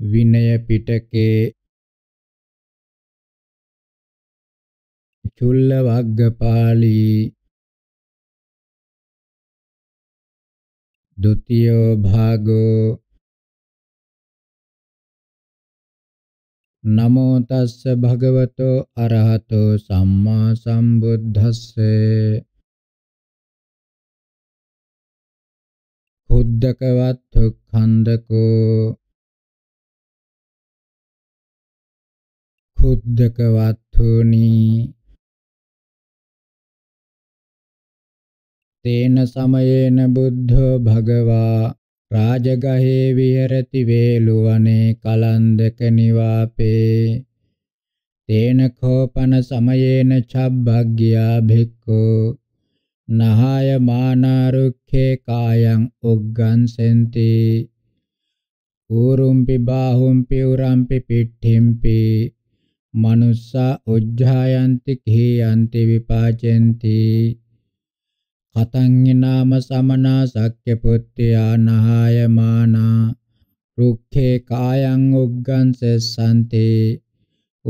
විනය පිටකේ චුල්ල වග්ගපාලි ဒုတိ ය භාගෝ නමෝ තස්ස භගවතෝ අරහතෝ සම්මා සම්බුද්දස්ස කුද්දකවත් ඛණ්ඩකෝ පුද්ධකවත්තුනි තේන සමයේන බුද්ධෝ භගවා රාජගහේ විහෙරති වේලුවනේ කලන්දක නිවාපේ තේන කෝපන සමයේන චබ්බග්ගියා භික්ඛෝ නහාය මානාරුක්ඛේ කායං උග්ගං සෙන්ති ඌරුම්පි බාහුම්පි උරම්පි පිට්ඨිම්පි manussa ujjayanti khiyanti vipacenti කතං සමනා සක්්‍ය පුත්‍ත්‍යා නහායමානා රුක්ඛේ කායං උග්ගං සෙස්සන්තේ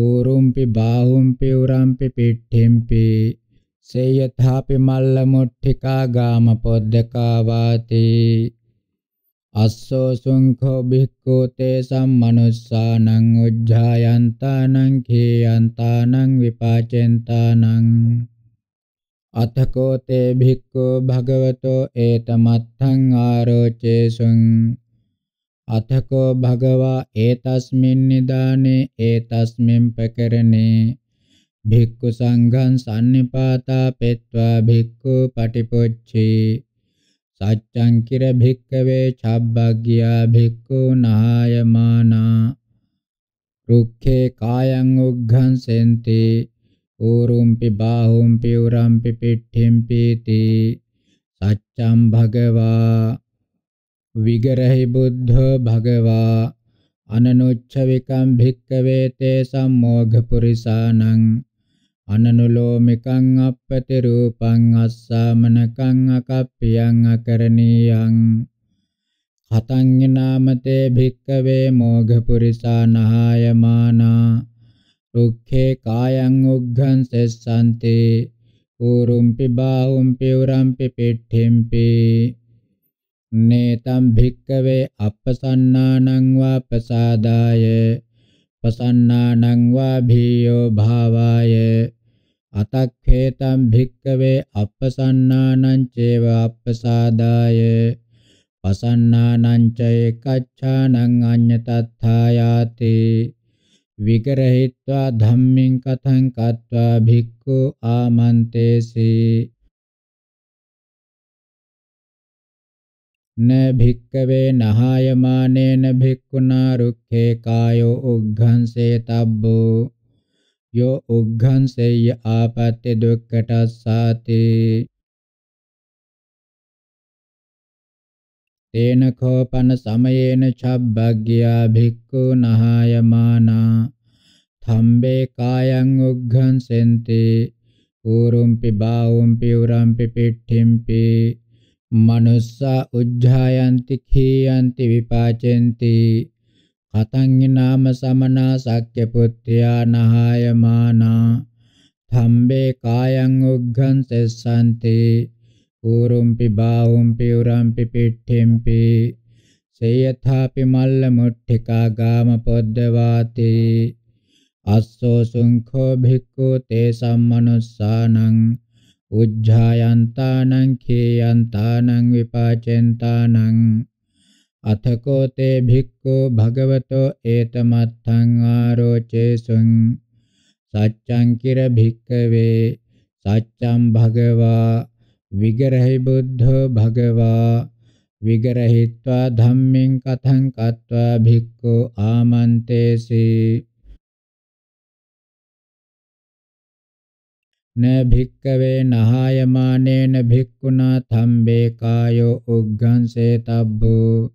ඌරුම්පි බාහුම්පි උරම්පි පිට්ඨෙම්පි සේයථාපි මල්ල මුට්ඨිකා ගාම පොද්දකා වාතේ අස්සෝ සුංඛෝ භික්ඛු තේසම් මනුස්සානං උද්ධායන්තානං කේයන්තානං විපාචෙන්තානං අතකෝ තේ භික්ඛු භගවතෝ ඒතමත්තං ආරෝචේසුං අතකෝ භගවා ඒතස්මින් නිදානේ ඒතස්මින් ප්‍රකරණේ භික්ඛු සංඝං සම්නිපාතා පෙත්වා භික්ඛු පටිපොච්චේ සච්ඡං කිර භික්ඛවේ චබ්බග්ගියා භික්ඛු නහායමානා රුක්ඛේ කායං උග්ඝං සෙන්ති ඌරුම්පි බාහුම්පි උරම්පි පිට්ඨිම්පි තී සච්ඡම් භගවා විගරහි බුද්ධ භගවා අනනුච්ච විකම් භික්කවේ තේ සම්මෝඝ පුරිසානං අනනුලෝමිකං අපපති රූපං අස්සාමනකං අකප්පියං අකරණීයං ඛතං නාමතේ භික්කවේ මෝඝ පුරිසානහායමානා රුක්ඛේ කායං උග්ඝං සෙස්සන්තේ ඌරුම්පි බාහුම්පි උරම්පි පිට්ඨිම්පි නේතම් භික්කවේ අපසන්නානං වා ප්‍රසාදාය පසන්නානං වා භීයෝ භාවාය අතක්ඛේතම් භික්කවේ අප්පසන්නානං චේව අප්පසාදාය පසන්නානං ච ඒකච්ඡානං අඤ්ඤතත්ථායාති විගරහිत्वा ධම්මින් කතං කତ୍වා භික්ඛු ආමන්තේසි න භික්කවේ නහායමානේන භික්ඛුනා රුක්ඛේ කායෝ උග්ඝංසේ තබ්බෝ यो उघ्घं सेय्य आपत्ति दुःखटस्साति तेन खोपन समयेन छब्बग्या भिक्खु नहायमाना थम्बे कायं उघ्घं सेन्ति ऊरुम्पि बाहुम्पि उरम्पि पिट्ठिम्पि मनुस्सा उज्झायन्ति खीयन्ति विपाचन्ति කතංහිනාම සමනා සක්්‍ය පුත්තියා නහාය මානා ධම්බේ කායං උග්ඝං සෙස්සන්ති ඌරුම්පි බාහුම්පි උරම්පි පිට්ඨෙම්පි සේයථාපි මල්ල මුට්ඨිකා ගාම පොද්දවාති අස්සෝ සුංඛෝ භික්ඛු තේ සම්මනුස්සානං උජ්ජායන්තානං කේයන්තානං විපාචෙන්තානං අතකෝ තේ භික්ඛු භගවතෝ ඒතමත්තං ආරෝචේසුං සච්ඡං කිර භික්ඛවේ සච්ඡම් භගවා විගරහි බුද්ධෝ භගවා විගරහිत्वा ධම්මෙන් කතං කତ୍වා භික්ඛු ආමන්තේසී න භික්කවේ නහායමානේන භික්ඛුනා තම්බේ කායෝ උග්ගං සේතබ්බෝ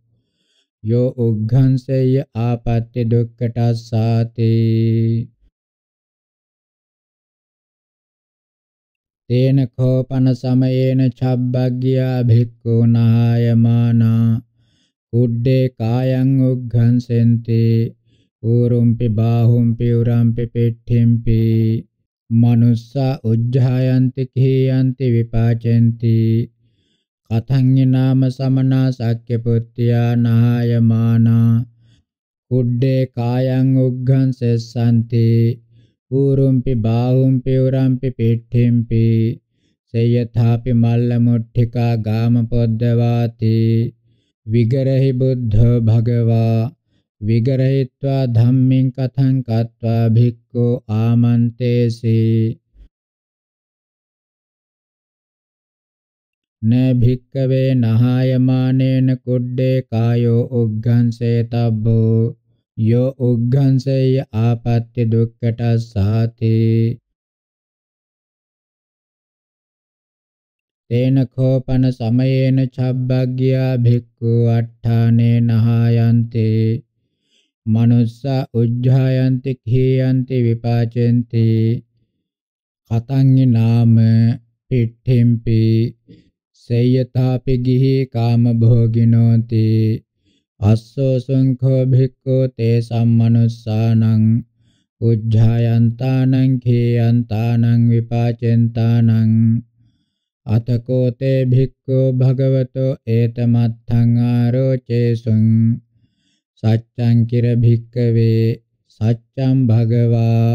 यो उघ्घंसेय आपत्ति दुक्कटास्साति तेन खोपन समयेन छब्बग्या भिक्खुनायमाना උඩ්ඩේ කායං උග්ඝංසෙන්ති ඌරුම්පි බාහුම්පි උරම්පි පෙට්ඨිම්පි මනුස්සා උජ්ජායන්ති කීයන්ති විපාචෙන්ති අතංඥාම සමනා සක්්‍ය පුත්තියා නහාය මානා කුඩ්ඩේ කායං උග්ඝං සෙස්සන්ති ඌරුම්පි බාහුම්පි උරම්පි පිට්ඨිම්පි සේයථාපි මල්ල මුට්ඨිකා ගාම පොද්දවාති විගරහි බුද්ධ භගවා විගරහිत्वा ධම්මින් කතං කତ୍वा භික්ඛු ආමන්තේසී න භික්කවේ නහායමානේන කුඩ්ඩේ කායෝ උග්ගංසේ තබ්බෝ යෝ උග්ගංසේය ආපත්‍ය දුක්ඛටස්සාති තේන කෝපන සමයේන චබ්බග්ගියා භික්ඛු අට්ඨානේ නහායන්ති මනුස්සා උජ්ජායන්ති කීයන්ති විපාචෙන්ති කතං නාම පිට්ඨෙම්පි සේයතාපි ගිහි කාම භෝගිනෝති අස්සෝ සංඛෝ භික්ඛු තේ සම්මනුස්සානං උජ්ජායන්තානං කේයන්තානං විපාචෙන්තානං අතකෝ තේ භික්ඛු භගවතෝ ඒතමත්ථං ආරෝචේසුං සච්ඡං කිර භික්ඛවේ සච්ඡං භගවා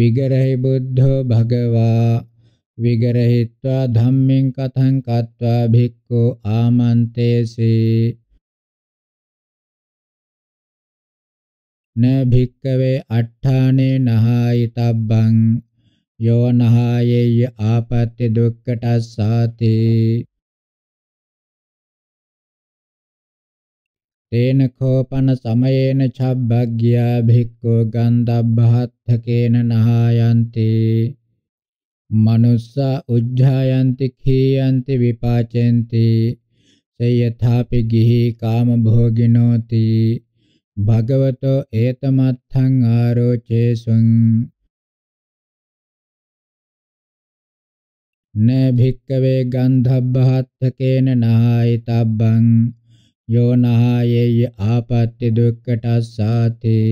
විගරහි බුද්ධෝ භගවා විගරහිත්වා ධම්මෙන් කතං කତ୍වා භික්ඛු ආමන්තේසේ න භික්කවේ අට්ඨානේ නහායි තබ්බං යෝ නහායෙය ආපත්‍ය දුක්ඛටස්සාති තේන කෝපන සමයේන චබ්බග්ගියා භික්ඛු ගන්ධබ්බහත්ථකේන නහායන්ති manussa ujjhayanti khiyanti vipacenti සයථාපි ගිහි කාම භෝගිනෝති භගවතෝ ඒතමත්ථං ආරෝචේසුං න භික්කවේ ගන්ධබ්බහත්තකේන නහායි තබ්බං යෝ නහායේය ආපත්‍ය දුක්කටස්සාතේ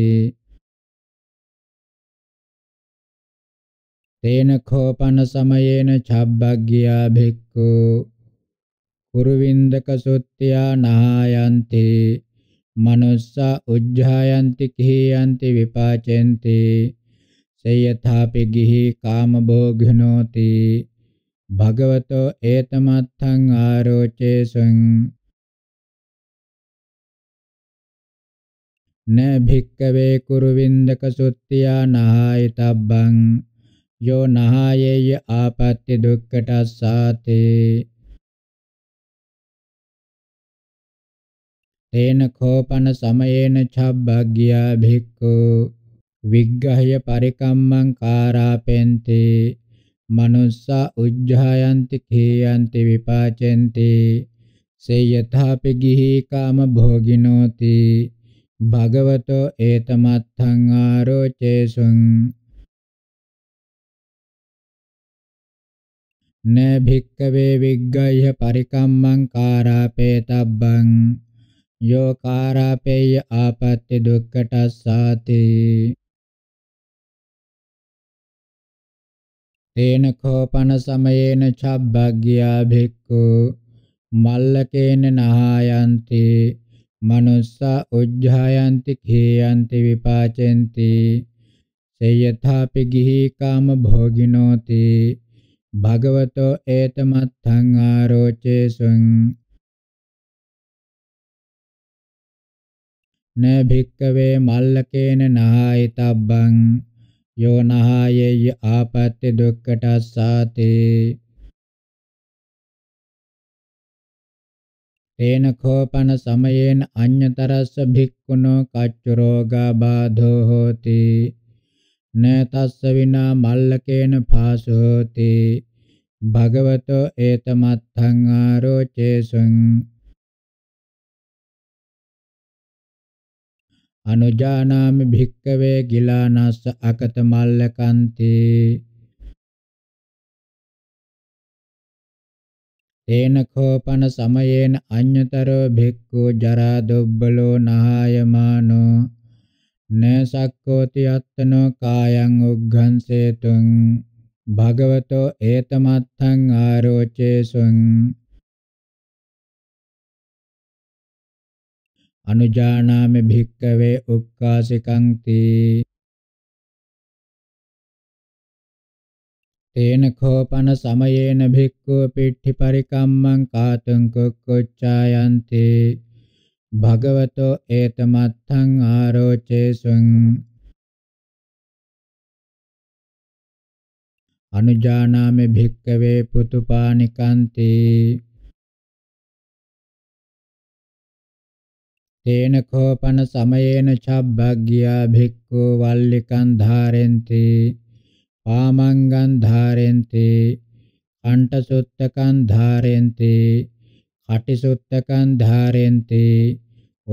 තේන කෝපන සමයේන චබ්බග්ගියා භික්ඛු කුරුවින්දක සුත්තියා නහායන්ති මනුස්සා උජ්ජායන්ති කිහියන්ති විපාචෙන්ති සේයථාපි ගිහි කාම භෝගිනෝති භගවතෝ ඒතමත්තං ආරෝචේසං න භික්කවේ කුරුවින්දක සුත්තියා නහායිතබ්බං යෝ නහායේය ආපත්‍ති දුක්ඛටස්සාතේ තේන කෝපන සමයේන චබ්බග්ගියා භික්ඛු විග්ගහය පරිකම්මං කාරාපෙන්ති මනුස්සා උජ්ජායන්ති කේයන්ති විපාචෙන්ති සේ යථාපි ගිහි කාම භෝගිනෝති භගවතෝ ඒතමත්තං ආරෝචේසුං න භික්කවේ විග්ගය්‍ය පරිකම්මං කාරාපේතබ්බං යෝ කාරාපේය ආපත්‍ති දුක්ඛටස්සාති තේන කෝපන සමයේන චබ්බග්ගියා භික්ඛු මල්ලකේන නහායන්ති මනුස්ස උජ්ජායන්ති කේයන්ති විපාචෙන්ති සේයථාපි ගිහි කාම භෝගිනෝති භගවතෝ ඒතමත්තං ආරෝචේසුං න භික්කවේ මල්ලකේන නහායිතබ්බං යෝ නහායෙය ආපත්‍ති දුක්ඛටස්සාති තේන කෝපන සමයේන අඤ්‍යතරස්ස භික්ඛුනෝ කච්ච රෝගා බාධෝ හෝති न तस्स विना मल्लकेन भासोति භගවතෝ ඒතමත්ථං ආරෝචේසං අනුජානාමි භික්කවේ ගිලානස්ස අකත මල්ලකන්ති තේන කෝපන සමයේන අඤ්‍යතරෝ භික්ඛු ජරා දුබ්බලෝ නහායමානෝ න සක්කෝති අත්තනෝ කායං උග්ඝංසේතුං භගවතෝ ඒතමත්තං ආරෝචේසුං අනුජානාමි භික්කවේ උක්කාසිකං තී තේන කෝපන සමයේන භික්ඛු පිට්ඨි පරිකම්මං කාතුං කුක්කුච්ඡායන්තේ භගවතෝ ඒතමත්තං ආරෝචේසුං අනුජානාමේ භික්කවේ පුතුපානිකාන්ති තේන කෝපන සමයේන චබ්බග්ගියා භික්ඛු වල්ලිකං ධාරෙන්ති පාමංගං ධාරෙන්ති අණ්ඨසුත්තකං ධාරෙන්ති අටිසුත්තකං ධාරෙන්ති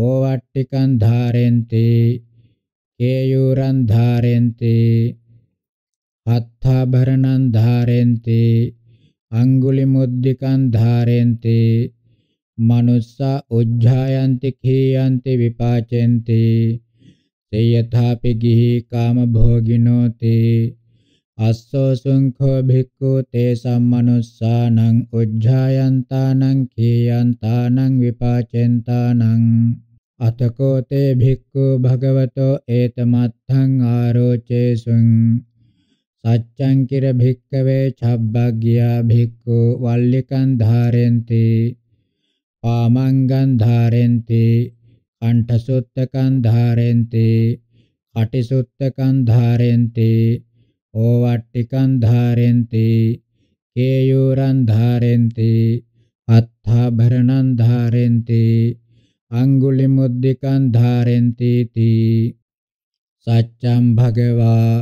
ඕවට්ටිකං ධාරෙන්ති කේයුරං ධාරෙන්ති අත්ථාභරණං ධාරෙන්ති අංගුලි මුද්దికං ධාරෙන්ති මනුස්සා උජ්ජායන්ති කීයන්ති විපාචෙන්ති තේයථාපි ගිහි කාම භෝගිනෝති අස්සෝ සුංඛෝ භික්ඛු තේසම් මනුස්සානං උජ්ජායන්තානං කීයන්තානං විපාචෙන්තානං අතකෝ තේ භික්ඛු භගවතෝ ඒතමත්ථං ආරෝචේසුං සච්ඡං කිර භික්ඛවේ ඡබ්බග්ගියා භික්ඛු වල්ලිකං ධාරෙන්ති පාමංගං ධාරෙන්ති කණ්ඨසුත්තකං ධාරෙන්ති කටිසුත්තකං ධාරෙන්ති ඕවට්ටිකං ධාරෙන්ති කේයුරං ධාරෙන්ති අත්ථාභරණං ධාරෙන්ති අංගුලි මුද්దికං ධාරෙන්ති තී සච්ඡම් භගවා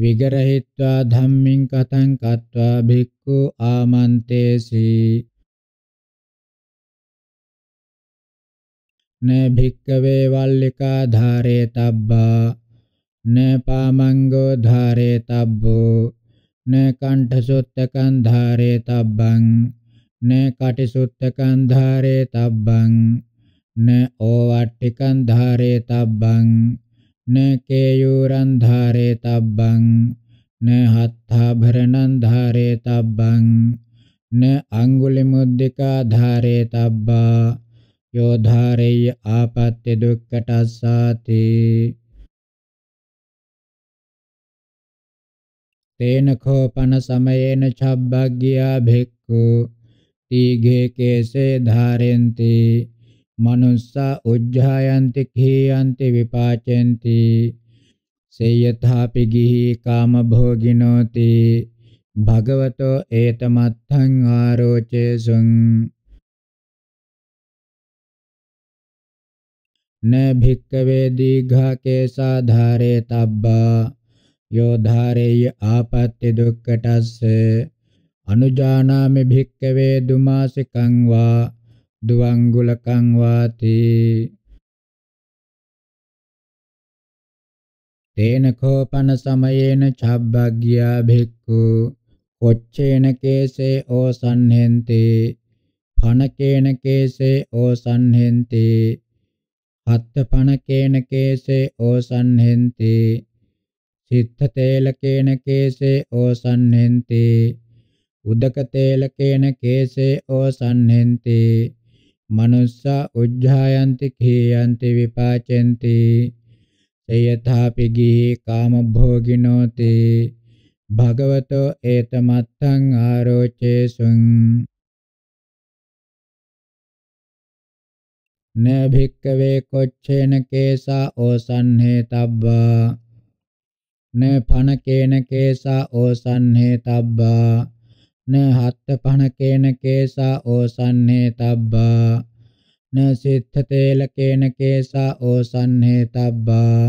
විගරහිत्वा ධම්මින් කතං කତ୍වා භික්ඛු ආමන්තේසි න භික්කවේ වල්ලිකා ධාරේ තබ්බා न पामंगो धारे तब्बो न कंठसुत्तकं धारे तब्बं न कटिसुत्तकं धारे तब्बं न ओवट्टिकं धारे तब्बं न केयूरं धारे तब्बं न हत्थाभरणं धारे तब्बं न අංගුලිමුද්దికා ධාරේ තබ්බා යෝ ධාරේය ආපත්‍ය දුක්ඛටස්සාති तेन खोपन समयेन छब्बग्गिया भिक्खु तीघे केशे धारयन्ति मनुस्सा उज्झायन्ति खीयन्ति विपाचयन्ति से यथापि गिहि कामभोगिनोति भगवतो एतमत्थं आरोचेसुं न भिक्खवे दीघा केशा धारयेतब्बा යෝ ධාරේය ආපත්‍ය දුක්ඛටස්ස අනුජානාමි භික්කවේ දුමාසිකං වා දුවංගුලකං වාති තේන කෝපන සමයේන චබ්බග්ගියා භික්ඛු කොච්චේන කේසේ ඕසන්හෙන්ති පනකේන කේසේ ඕසන්හෙන්ති අත්ත පනකේන කේසේ ඕසන්හෙන්ති සිද්ධතේලකේන කේසේ ඕසන්හෙන්ති උදකතේලකේන කේසේ ඕසන්හෙන්ති මනුස්සා උජ්ජායන්ති කීයන්ති විපාචෙන්ති සයථාපි ගිහි කාමභෝගිනෝති භගවතෝ ඒතමත්තං ආරෝචේසුං න භික්කවේ කොච්චේන කේසා ඕසන්හෙතබ්බා න පන කේන කේසා ඕසන්හේ තබ්බා න හත්ත පන කේන කේසා ඕසන්හේ තබ්බා න සිත්ථ තේල කේන කේසා ඕසන්හේ තබ්බා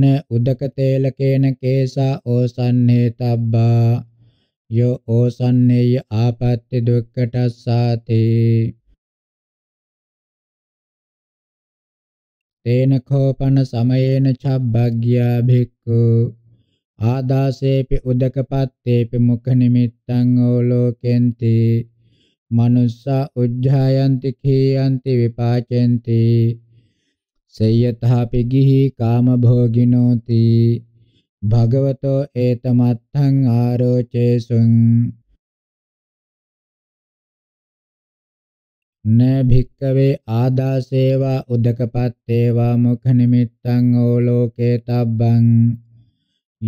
න උදක තේල කේන කේසා ඕසන්හේ තබ්බා යෝ ඕසන්නේය ආපත්‍ති දුක්ඛටස්සාතේ තේන කෝපන සමයේන චබ්බග්ග්‍යා භික්ඛු ආදාසේපි උදකපත්තේපි මුඛ නිමිත්තං ඕලෝකෙන්ති මනුස්සා උජ්ජායන්ති කීයන්ති විපාචෙන්ති සේයතහපි ගිහි කාම භෝගිනෝති භගවතෝ ඒතමත්තං ආරෝචේසුං न භික්කවේ ආදාසේවා උදකපත්තේවා මුඛ නිමිත්තං ඕලෝකේ තබ්බං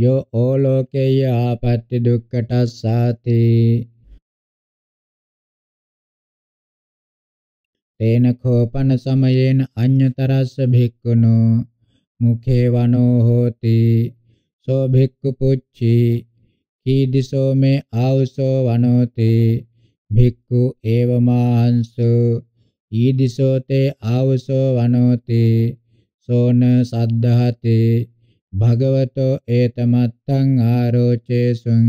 යෝ ඕලෝකේය ආපත්‍ති දුක්ඛටස්සාති තේන කෝපන සමයේන අඤ්‍යතරස්ස භික්ඛුනෝ මුඛේ වනෝ හෝති සෝ භික්ඛු පුච්චි කීදිසෝ මේ ආවසෝ වනෝතේ භික්ඛු ඒවමාහංසු ඊදිසෝතේ ආවසෝ වනෝති සෝන සද්ධාතේ භගවතෝ ඒතමත්තං ආරෝචේසුං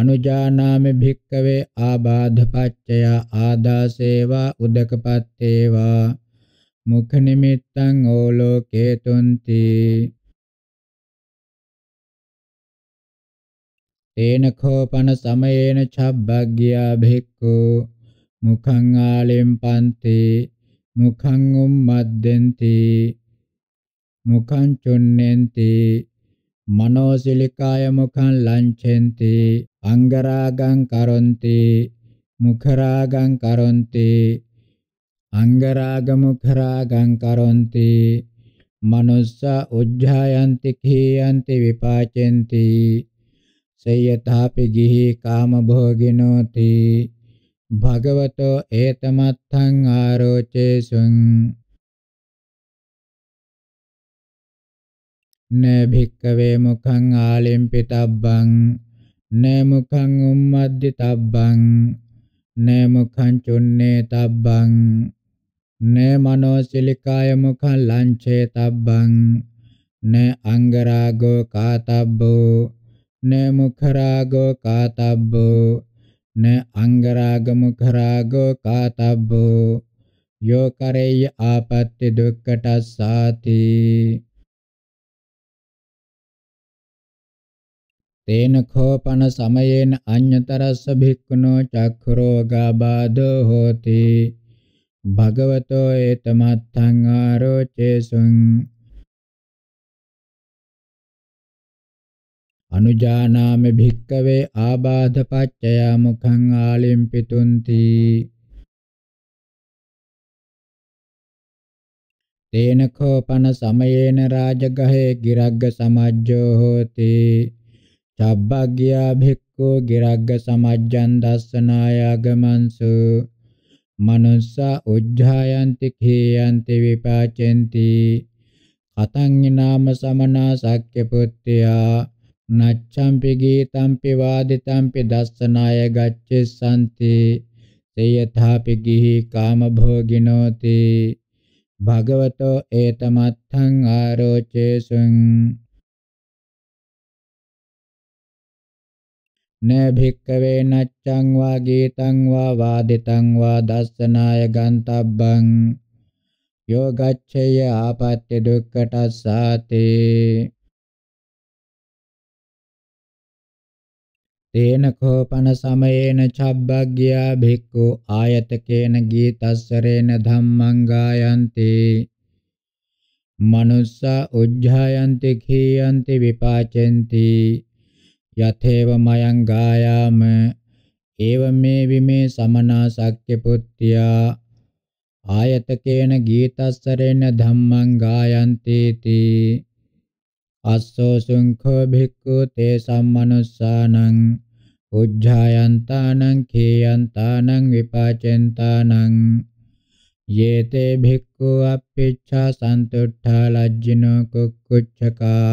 අනුජානාමි භික්කවේ ආබාධපච්චය ආදාසේවා උදකපත්තේවා මුඛ නිමිත්තං ඕලෝකේතුන්ති තේන කෝපන සමයේන චබ්බග්ගියා භික්ඛු මුඛං ආලෙම්පන්ති මුඛං උම්මද්දෙන්ති මුඛං චුන්නේන්ති මනෝසිලිකාය මුඛං ලංඡෙන්ති අංගරාගං කරොන්ති මුඛරාගං කරොන්ති අංගරාග මුඛරාගං කරොන්ති මනුස්ස උජ්ජායන්ති කීයන්ති විපාචෙන්ති සේයථාපි ගිහි කාම භෝගිනෝති භගවතෝ ඒතමත්ථං ආරෝචේසුං නේ භික්කවේ මුඛං ආලිම්පිතබ්බං නේ මුඛං උම්මද්දිතබ්බං නේ මුඛං චුන්නේ තබ්බං නේ මනෝසිලිකාය මුඛං ලංඡේ තබ්බං නේ අංගරාගෝ කාතබ්බෝ न मुखरागो कातब्बो न अंगराग मुखरागो कातब्बो यो करेय्य आपत्ति दुक्कटस्साति तेन खोपन समयेन अन्यतरस्स भिक्खुनो चक्षुरोगाबाधो होति भगवतो एतमत्थං आरोचे सुං අනුජානාමි භික්කවේ ආබාධ පච්චය මුඛං ආලිම්පිතුන්ති තේන කෝපන සමයේන රාජගහේ ගිරග්ග සමජ්ජෝ හෝති චබ්බග්ගියා භික්ඛෝ ගිරග්ග සමජ්ජන් දස්සනාය ගමන්සු මනුස්සා උජ්ජායන්ති කේයන්ති විපාචෙන්ති කතං නාම සමනා සක්්‍ය පුත්‍ත්‍යා නච්ඡම්පි ගීතම්පි වාදිතම්පි දස්සනාය ගච්ඡසanti තේයථාපි ගිහි කාමභෝගිනෝති භගවතෝ ඒතමත්ථං ආරෝචේසුං නේ භික්කවේ නච්ඡං වා ගීතං වා වාදිතං වා දස්සනාය ගන්තබ්බං යෝ ගච්ඡය ආපත්‍ය දුක්ඛටස්සාතේ තේන කෝපන සමයේන චබ්බග්ගියා භික්ඛු ආයතකේන ගීතස්සරේන ධම්මං ගායන්ති මනුස්ස උජ්ජායන්ති කීයන්ති විපාචෙන්ති යතේව මයං ගායාම ඒව මේ විමේ සමනා සක්්‍ය පුත්‍ත්‍යා ආයතකේන ගීතස්සරේන ධම්මං ගායන්ති තී අස්සෝ සුංඛෝ භික්ඛු තේ සම්මනුස්සානං උජ්ජායන්තානං කේයන්තානං විපාචෙන්තානං යේතේ භික්ඛු අප්පිච්ඡා සන්තුට්ඨා ලජ්ජිනෝ කුක්කුච්ඡකා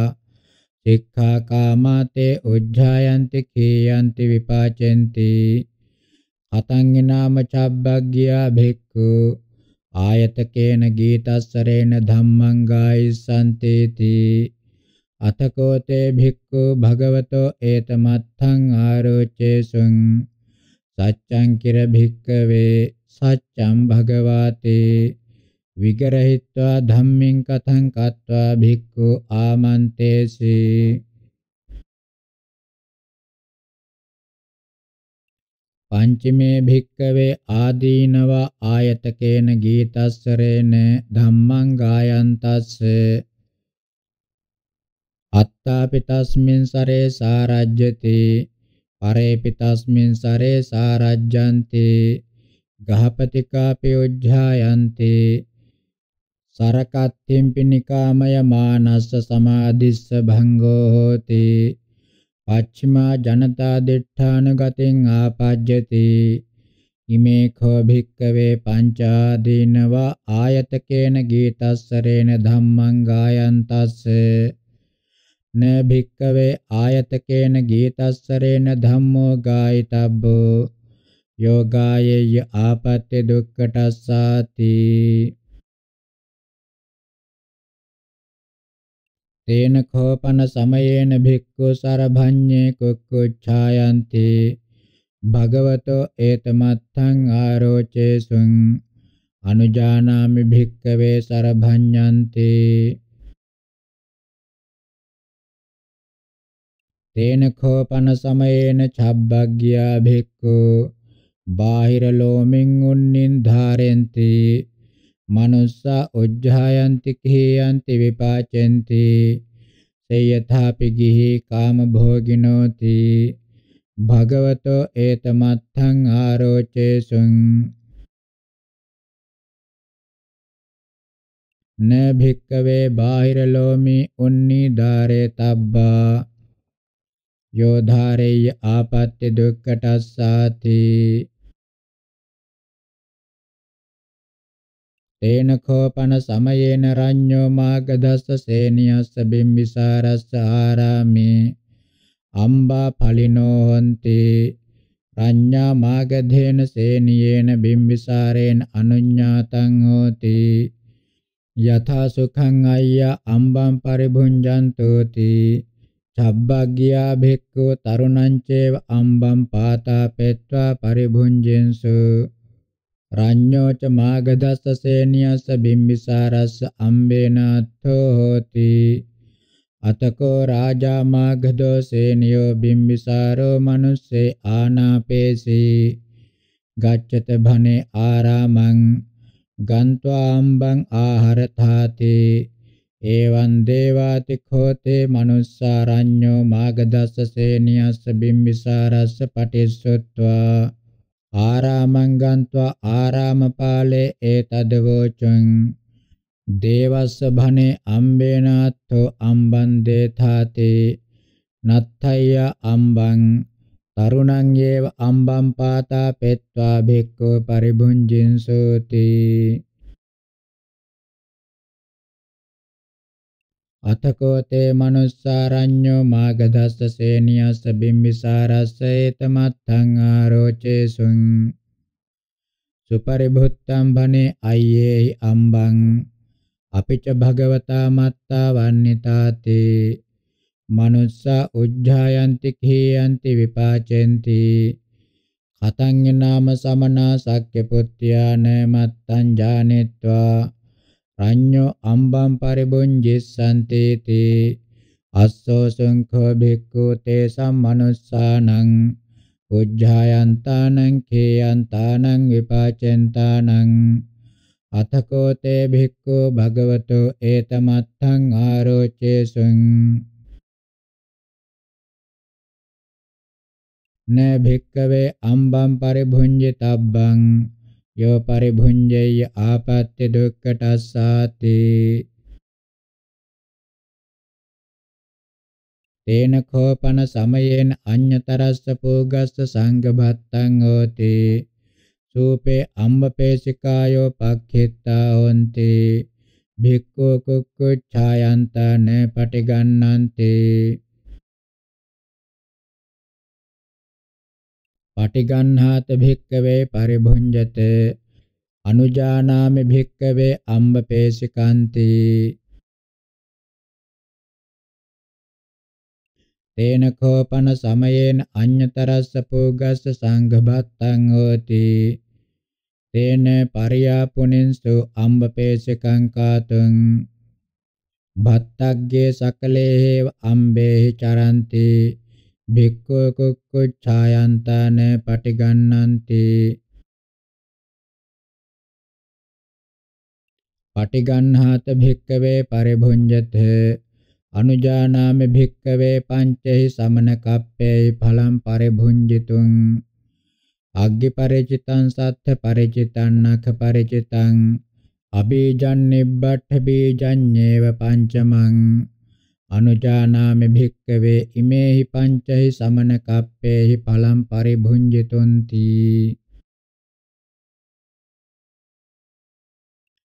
සික්ඛා කාමාතේ උජ්ජායන්ති කේයන්ති විපාචෙන්ති අතං නාම චබ්බග්ගියා භික්ඛු ආයතකේන ගීතස්සරේන ධම්මං ගායිසන්තේති අතකෝතේ භික්ඛු භගවතෝ ඒතමත්ථං ආරෝචේසුං සච්ඡං කිර භික්ඛවේ සච්ඡම් භගවාතේ විගරහිत्वा ධම්මින් කතං කତ୍වා භික්ඛු ආමන්තේසි පංචමේ භික්කවේ ආදීනවා ආයතකේන ගීතස්සරේන ධම්මං ගායන්තස්ස අත්තාපි තස්මින් සරේ සාරජ්‍යති පරේපි තස්මින් සරේ සාරජ්ජන්ති ගහපතිකාපි උජ්ජායන්ති සරකත්තිම් පිනිකාමය මානස්ස සමාධිස්ස භංගෝ හෝති පච්චිමා ජනතා දිඨාන ගතෙන් ආපජ්ජති ඉමේ කෝ භික්කවේ පංචාදීනවා ආයතකේන ගීතස්සරේන ධම්මං ගායන්තස්සේ න භික්කවේ ආයතකේන ගීතස්සරේන ධම්මෝ ගායිතබ්බෝ යෝගායේය ආපත්‍ය දුක්ඛටස්සාති තේන කෝපන සමයේන භික්ඛු සරභඤ්ඤේ කුක්කුච්ඡායන්ති භගවතෝ ඒතමත්තං ආරෝචේසුං අනුජානාමි භික්ඛවේ සරභඤ්ඤන්තේ තේන කෝපන සමයේන චබ්බග්ගියා භික්ඛු බාහිර ලෝමෙන් උන්නින් ධාරෙන්ති මනුස්සා උජ්ජායන්ති කේයන්ති විපාචෙන්ති සේයථාපි ගිහි කාම භෝගිනෝති භගවතෝ ඒතමත්ථං ආරෝචේසුං න භික්කවේ බාහිර ලෝමි උන්නි ධාරේ තබ්බා यो धारेय्य आपत्ति दुक्कटस्साति तेन खोपन समयेन रञ्यो मागधस्स सेनियस्स बिम्बिसारस्स आरामे අම්බා ඵලිනෝ හොන්ති ප්‍රඥා මාගධේන සේනියේන බිම්බිසාරේන අනුඤ්ඤාතං හෝති යථා සුඛං අය්‍ය අම්බං පරිභුඤ්ජන්තෝති චබ්බග්ගියා භික්ඛු තරුණං චේව අම්බම් පාතා පෙත්වා පරිභුංජෙන්සු රඤ්ඤෝ ච මාගදස්ස සේනියස්ස බිම්බිසාරස්ස අම්බේනාත්ථෝ හෝති අතකෝ රාජා මාගදෝ සේනියෝ බිම්බිසාරෝ මනුස්සේ ආනාපේසී ගච්ඡත භනේ ආරාමං ගන්්වා අම්බං ආහර තාතේ එවං දේවාතිඛෝතේ manussාරඤ්ඤෝ මාගදස්සසේනියස්ස බිම්බිසාරස්ස පටිස්සොත්වා ආරාමං ගන්त्वा ආරාමපාලේ ඒතදවෝචං දේවස්ස භනේ අම්බේනාත්තෝ අම්බන් දේථාතේ නත්තය අම්බං තරුණං යේව අම්බම් පාතා පෙත්වා භික්ඛු පරිභුංජින්සෝති අතකෝ තේ මනුස්සාරඤ්ඤෝ මාගදස්ස සේනියස්ස බිම්බිසාරස්ස ඒතමත්තං ආරෝචේසුං සුපරිභුත්තං භනේ අයේහි අම්බං අපිච භගවතා මත්තා වන්නිතාතේ මනුස්සා උජ්ජායන්ති කීයන්ති විපාචෙන්ති කතං නාම සමනා සක්්‍ය පුත්‍යාන මත්තං ජානෙත්වා අඤ්ඤෝ අම්බම් පරිබුඤ්ජිස්සන්තේ තේ අස්සෝ සංඛෝ භික්ඛු තේ සම්මනුස්සානං උජ්ජායන්තානං කේයන්තානං විපාචෙන්තානං අතකෝ තේ භික්ඛු භගවතෝ ඒතමත්තං ආරෝචේසුං න භික්කවේ අම්බම් පරිභුඤ්ජිතබ්බං යෝ පරිභුඤ්ජේය ආපත්‍ය දුක්ඛටස්සාති තේන කෝපන සමයේන අඤ්‍යතරස්ස පෝගස්ස සංඝබත්තං හෝති සූපේ අම්බපේසිකායෝ පක්ඛිතා හොන්ති භික්ඛු කුක්කුච්ඡායන්තන පටිගන්නන්තේ පටිගන්හාත භික්කවේ පරිභුඤ්ජත අනුජානාමි භික්කවේ අම්බපේසිකාන්ති තේන කෝපන සමයේන අඤ්‍යතරස්ස පෝගස්ස සංඝබත්තං හෝති තේන පරියාපුනින්සු අම්බපේසිකං කාතුං භත්තග්ගේ සකලේව අම්බේහි චරන්ති භික්ඛු කුක්කුච්ඡායන්තන පටිගන්නන්ති පටිගන්හාත භික්කවේ පරිභුඤ්ජත අනුජානාමි භික්කවේ පංචෙහි සමන කප්පේයි ඵලම් පරිභුඤ්ජිතුං අග්ගි පරිචිතං සත්ථ පරිචිතං නඛ පරිචිතං අබීජං නිබ්බට්ඨ බීජඤ්ඤේව පංචමං අනුජානාමි භික්කවේ ඉමේහි පංචහි සමන කප්පේහි පලම් පරිභුඤ්ජිතොන්ති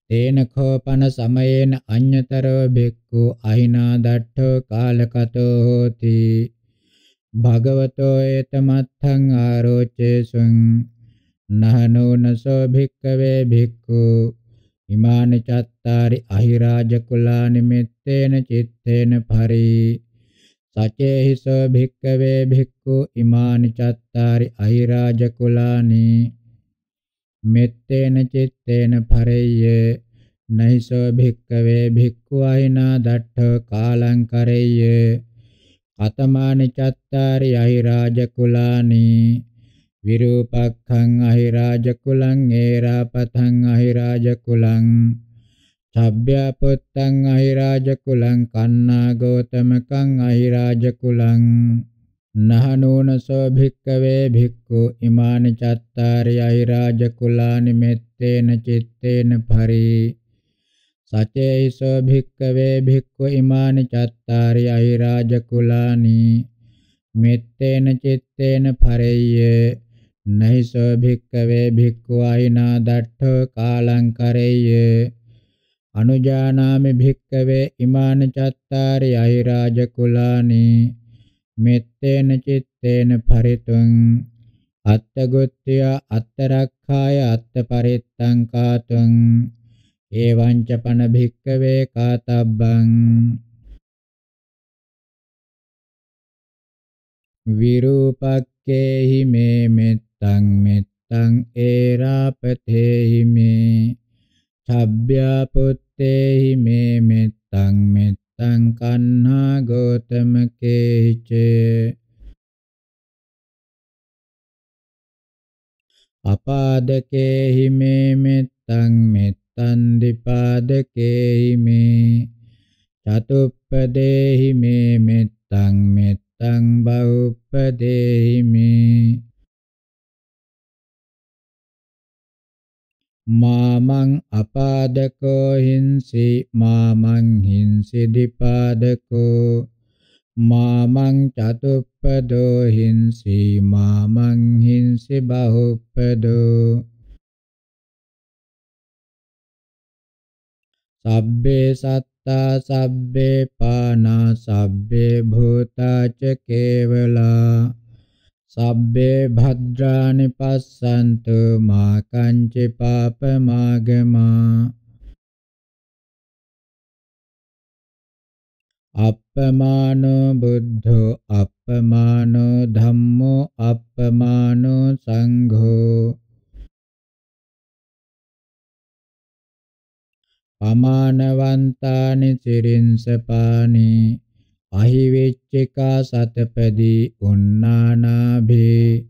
තේන කෝපන සමයේන අඤ්‍යතරෝ භික්ඛු අහිනා දට්ඨෝ කාලකතෝ හෝති භගවතෝ ඒතමත්ථං ආරෝචේසුං නහනෝ නසෝ භික්කවේ භික්ඛු ඉමානි චත් චත්තාරි අහිරාජ කුලා නිමෙත්තේන චිත්තේන පරි සචේහිස භික්කවේ භික්ඛු ඉමානි චත්තාරි අහිරාජ කුලානි මෙත්තේන චිත්තේන පරෙය්‍ය නහිසෝ භික්කවේ භික්ඛු අහිනා දට්ඨ කාලං කරෙය්‍ය අතමානි චත්තාරි අහිරාජ කුලානි විරූපක්ඛං අහිරාජ කුලං ඒරාපතං අහිරාජ කුලං චබ්බ්‍යාපොත්තං අහිරාජ කුලං කන්නා ගෝතමකං අහිරාජ කුලං නහනෝන සෝ භික්කවේ භික්ඛු ඉමානි චත්තාරි අහිරාජ කුලානි මෙත්තේන චitteන පරි සචේයි සෝ භික්කවේ භික්ඛු ඉමානි චත්තාරි අහිරාජ කුලානි මෙත්තේන චitteන පරෙය්‍ය නහිසෝ භික්කවේ භික්ඛු අහිනා දට්ඨෝ කාලං කරෙය්‍ය අනුජානාමි භික්කවේ ඉමාන චත්තාරි අහිරාජ කුලානි මෙත්තේන චitteන පරිතුං අත්තගොත්ත්‍ය අත්තරක්ඛාය අත්තපරිත්තං කාතුං එවං ච පන භික්කවේ කාතබ්බං විරූපක්කේහි මේ මෙත්තං මෙත්තං ඒරාපතේහි මේ චබ්බ්‍යාපුත්තේහි මේ මෙත්තං මෙත්තං කන්හා ගෝතම කේච අපාදකේහි මේ මෙත්තං මෙත්තං දිපාදකේහි මේ චතුප්පදේහි මේ මෙත්තං මෙත්තං බෞප්පදේහි මේ Mamang apadako hinsi mamang hinsi dipadako mamang catuppedo hinsi mamang hinsi bahuppedo sabbe satta sabbe pana sabbe bhuta ce kevela සබ්බේ භද්‍රානි පස්සන්තු මා කංචි පාපමාගමා අප්පමානෝ බුද්ධෝ අප්පමානෝ ධම්මෝ අප්පමානෝ සංඝෝ පමානවන්තානි චිරින්සපානි අහිවිච්චිකා සතපදී උන්නානාභේ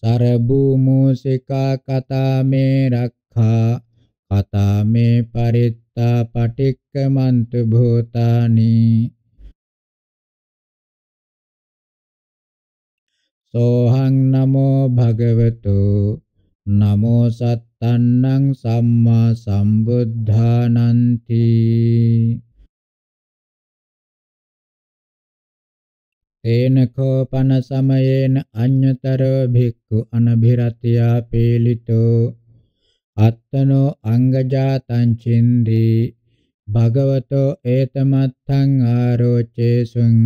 සරබු මූසිකා කතාමේ රක්ඛා කතාමේ පරිත්තා පටික්කමන්තු භූතානි සෝහං නමෝ භගවතු නමෝ සත් තන්නං සම්මා සම්බුද්ධානන්ති තේන කෝපන සමයේන අඤ්‍යතරෝ භික්ඛු අනභිරතියා පීලිතෝ අත්තනෝ අංගජාතං චින්දී භගවතෝ ඒතමත්තං ආරෝචේසුං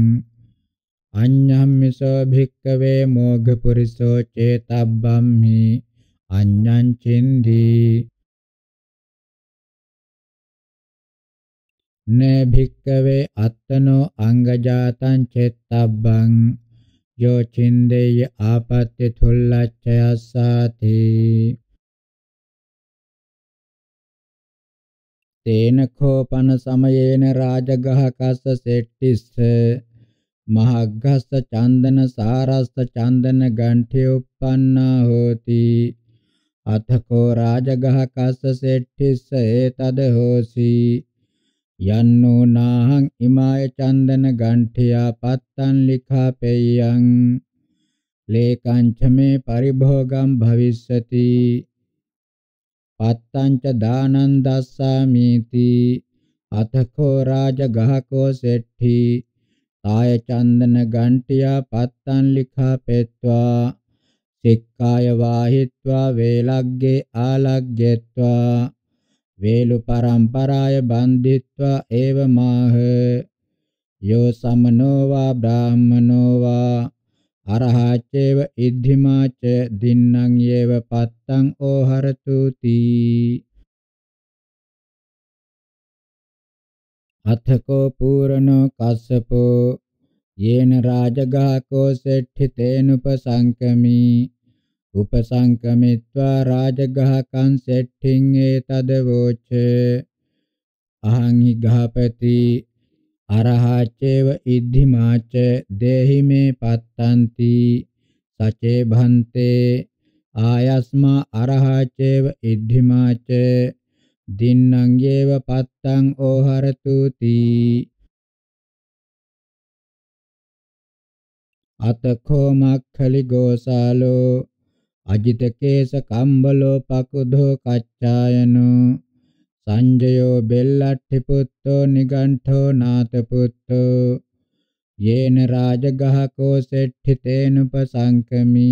අඤ්ඤම්මිසෝ භික්ඛවේ මෝඝ පුරිසෝ චේතබ්බම්හි අඤ්ඤං චින්දී න භික්කවේ අත්තනෝ අංගජාතං චෙත්තබ්බං යෝ චින්දේය ආපත්‍ය තුල්ලච්ඡයස්සාති තේන කෝපන සමයේන රාජගහ කස්ස සෙට්ටිස්ස මහග්ගස්ස චන්දන සාරස්ස චන්දන ගණ්ඨේ uppannā hoti අතකෝ රාජගහ කස්ස සෙට්ඨිස්ස ඒතද හෝසි යන්නෝ නාහං ඉමාය චන්දන ගණ්ඨියා පත්තං ලිඛා පෙය්‍යං ලේකංච මේ පරිභෝගම් භවිස්සති පත්තංච දානං දස්සාමීති අතකෝ රාජගහකෝ සෙට්ඨි ආය චන්දන ගණ්ඨියා පත්තං ලිඛා පෙත්වා තික්කාය වාහිත්වා වේලග්ගේ ආලග්ගෙත්වා වේලු පරම්පරාය බන්ධිත්වා ඒව මාහ යෝ සමනෝ වා බ්‍රාහමනෝ වා අරහච්චේව ඉද්ධිමාච දින්නම් යේව පත්තං ඕහරතු තී අත්ථකෝ පූර්ණෝ කස්සපෝ යේන රාජගාකෝ සෙට්ඨිතේනුපසංකමී උපසංකමිත්වා රාජගහකං සෙට්ඨින් ඒතද වෝච අහං හි ගහපති අරහචේව ඉද්ධිමාච දේහි මේ පත්තන්ති සචේ භන්තේ ආයස්මා අරහචේව ඉද්ධිමාච දින්නංගේව පත්තං ඕහරතු තී අතකෝ මක්ඛලි ගෝසාලෝ අජිත කේස කම්බලෝ පකුධෝ කච්චායනු සංජයෝ බෙල්ලට්ටි පුත්තෝ නිගණ්ඨෝ නාත පුත්තෝ යේන රාජගහකෝ සෙට්ඨි තේනුපසංකමි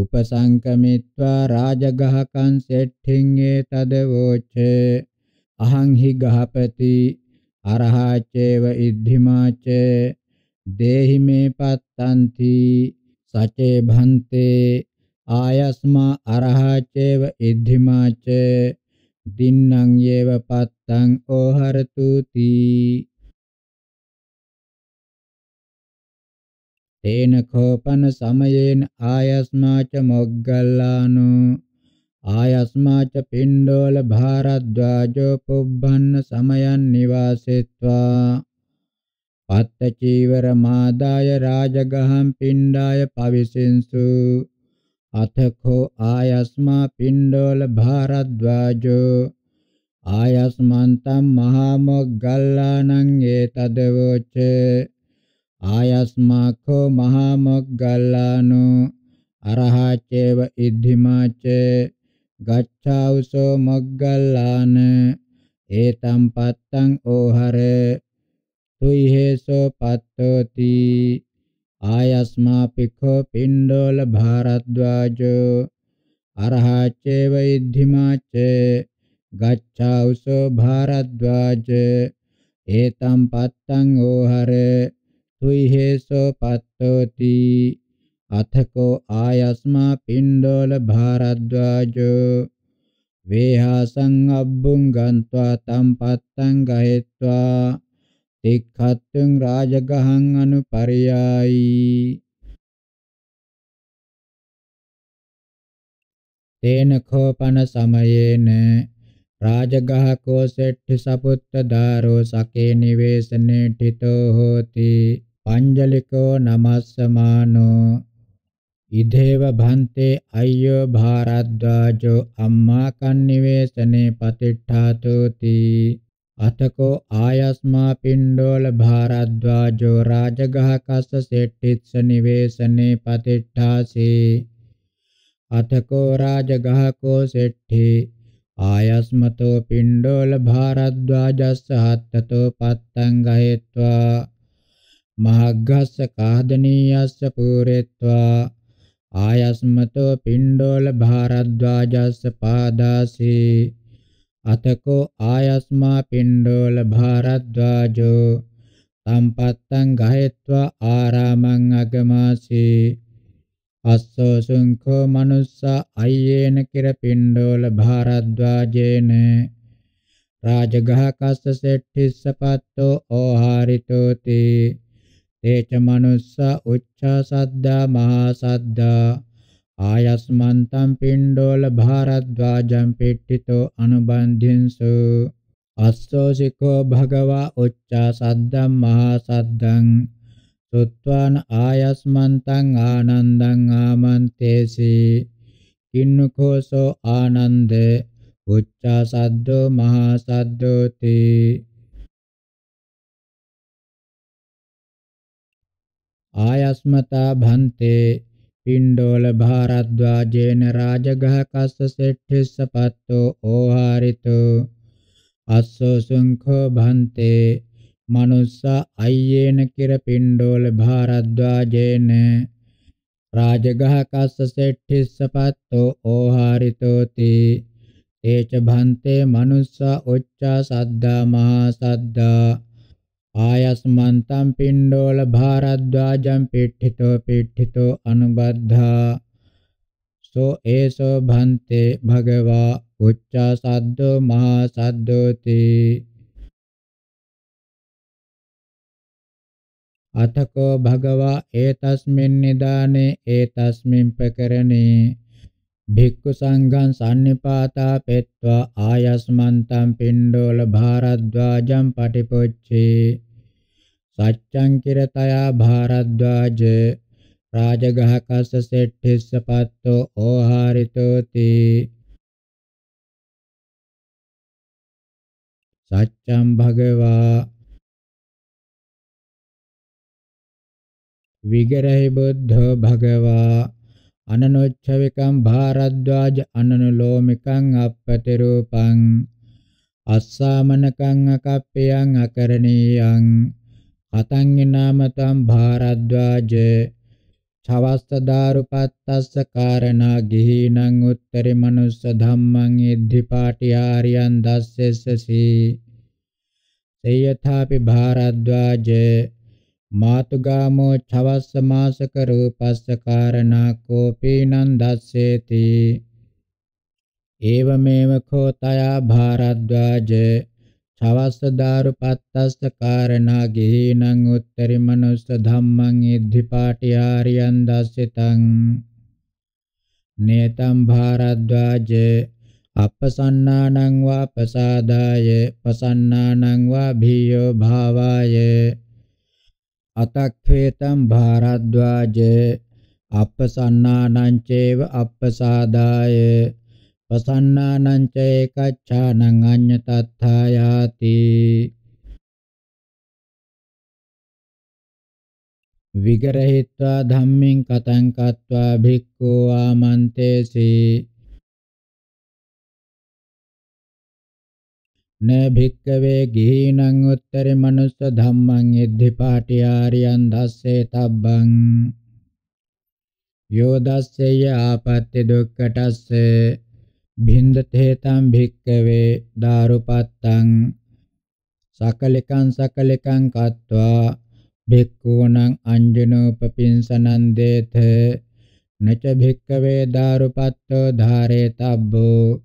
උපසංකමිත්වා රාජගහකං සෙට්ඨින් ඒ තදවෝච අහං හි ගහපති අරහාචේව ඉද්ධිමාච දේහි මේ පත්තන්ති සචේ භන්තේ ආයස්මා අරහාචේව ඉද්ධිමාච දින්නම් යේව පත්තං ඕහරතු තී තේන කෝපන සමයේන ආයස්මාච මොග්ගල්ලානෝ ආයස්මාච පින්ඩෝල භාරද්වාජෝ පුබ්බන්න සමයන් නිවාසෙත්වා පත්ත චීවර මාදාය රාජගහම් පින්ඩාය පවිසින්සු අතඛෝ ආයස්මා පින්ඩෝල භාරද්වාජෝ ආයස්මන්තම් මහා මොග්ගල්ලානං ඒතදවොච ආයස්මාඛෝ මහා මොග්ගල්ලානෝ අරහචේව ඉද්ධිමාච ගච්ඡාවසෝ මොග්ගල්ලාන ඒතම් පත්තං ඕහර තුයිහෙසෝ පත්තෝති ආයස්මා පිඛෝ පින්ඩෝල භාරද්වාජෝ අරහච්චේ වෛද්ධිමාච්චේ ගච්ඡාවුසෝ භාරද්වාජ ඒතම් පත්තං ඕහර තුයිහෙසෝ පත්තෝති අතකෝ ආයස්මා පින්ඩෝල භාරද්වාජෝ වේහාසං අබ්බුං ගන්්වා තම් පත්තං ගහෙත්වා තික්ඛත්තුං රාජගහං අනුපරියායි තේන කෝපන සමයේන රාජගහ කෝසෙට්ඨ සපුත්ත දාරෝ සකේ නිවේසනේ ඨිතෝ හෝති පංජලිකෝ නමස්සමානෝ ඉදේව භන්තේ අය්‍යෝ භාරද්වාජෝ අම්මා කන්නිවේසනේ පතිට්ඨාතෝති අතකෝ ආයස්මා පින්ඩෝල භාරද්වාජෝ රාජගහකස්ස සෙට්ටිස්ස නිවේසනේ පතිට්ඨාසේ අතකෝ රාජගහකෝ සෙට්ටි ආයස්මතෝ පින්ඩෝල භාරද්වාජස්ස හත්තතෝ පත්තං ගහෙත්වා මහග්ගස්ස කාදනීයස්ස පූරෙත්වා ආයස්මතෝ පින්ඩෝල භාරද්වාජස්ස පාදාසී අතකෝ ආයස්මා පින්ඩෝල භාරද්වාජෝ සම්පත්තං ගහෙත්වා ආරාමං අගමාසී අස්සෝ සුංඛෝ මනුස්සා අයේන කිර පින්ඩෝල භාරද්වාජේන රාජගහ කස්ස සෙට්ඨිස්ස පත්තෝ ඕහාරිතෝති තේච මනුස්සා උච්චා සද්දා මහා සද්දා ආයස්මන්තම් පින්ඩෝල භාරද්වාජම් පෙට්ටිතෝ අනුබන්ධින්සු අස්සෝසිකෝ භගවා උච්චා සද්දම් මහා සද්දං සුත්වාන ආයස්මන්තං ආනන්දං ආමන්තේසි කින්නකෝසෝ ආනන්ද උච්චා සද්දෝ මහා සද්දෝති ආයස්මතා භන්තේ පිණ්ඩෝල භාරද්වාජේන රාජගහ කස්ස සෙට්ඨිස්ස පත්තෝ ඕහාරිතෝ අස්සෝ සුංඛෝ භන්තේ මනුස්සා අයේන කිර පිණ්ඩෝල භාරද්වාජේන රාජගහ කස්ස සෙට්ඨිස්ස පත්තෝ ඕහාරිතෝති ඒච භන්තේ මනුස්සා උච්චා සද්දා මහා සද්දා ආයස්මන්තම් පින්ඩෝල භාරද්වාජම් පිට්ඨිතෝ පිට්ඨිතෝ අනුබද්ධා සෝ ඒසෝ භන්තේ භගවා උච්චා සද්දෝ මහා සද්දෝති අතකෝ භගවා ඒතස්මින් නිදානේ ඒතස්මින් ප්‍රකරණේ භික්ඛු සංඝං සම්නිපාතා පෙත්වා ආයස්මන්තම් පින්ඩෝල භාරද්වාජම් පටිපොච්චේ සච්ඡං කිරතයා භාරද්වාජ රාජගහකස්ස සෙට්ඨිස්ස පත්තෝ ඕහාරිතෝති සච්ඡම් භගවා විගරහි බුද්ධෝ භගවා අනනොච්චවිකම් භාරද්වාජ අනනුලෝමිකං අපපතිරූපං අස්සාමනකං අකප්පියං අකරණීයං අතංගිනාමතම් භාරද්වාජ ඡවස්ස දාරුපත්තස්ස කාරණා ගිහිනං උත්තරි මනුස්ස ධම්මං ඉද්ධිපාටි ආර්යං දස්සෙස්සසි සේයථාපි භාරද්වාජ මාතුගාමෝ ඡවස්ස මාසක රූපස්ස කාරණා කෝපීනං දස්සේති ඒවමේව කෝ තයා භාරද්වාජ චවස්සදාරු පත්තස්ස කාරණා ගිහිනං උත්තරි මනුස්ස ධම්මං ඉද්ධි පාටිහාරියන් දස්සිතං නේතම් භාරද්වාජ අපසන්නානං වා පසාදාය පසන්නානං වා භීයෝ භාවාය අතක්ඛේතම් භාරද්වාජ අපසන්නානං චේව අපසාදාය පසන්නානං ච ඒකච්ඡානං අඤ්ඤතත්ථායාති විගරහිत्वा ධම්මින් කතං කତ୍वा භික්ඛෝ ආමන්තේසි න භික්කවේ ගිහිනං උත්තරි මනුස්ස ධම්මං යද්ධි පාටි ආරියන් ධස්සේ තබ්බං යෝ ධස්සේය ආපත්‍ය දුක්කටස්සේ භින්දතේතම් භික්කවේ දාරුපත්තං සකලිකං සකලිකං කତ୍වා භික්ඛූනං අංජනෝපපින්සනං දේත නච භික්කවේ දාරුපත්තෝ ධාරේතබ්බෝ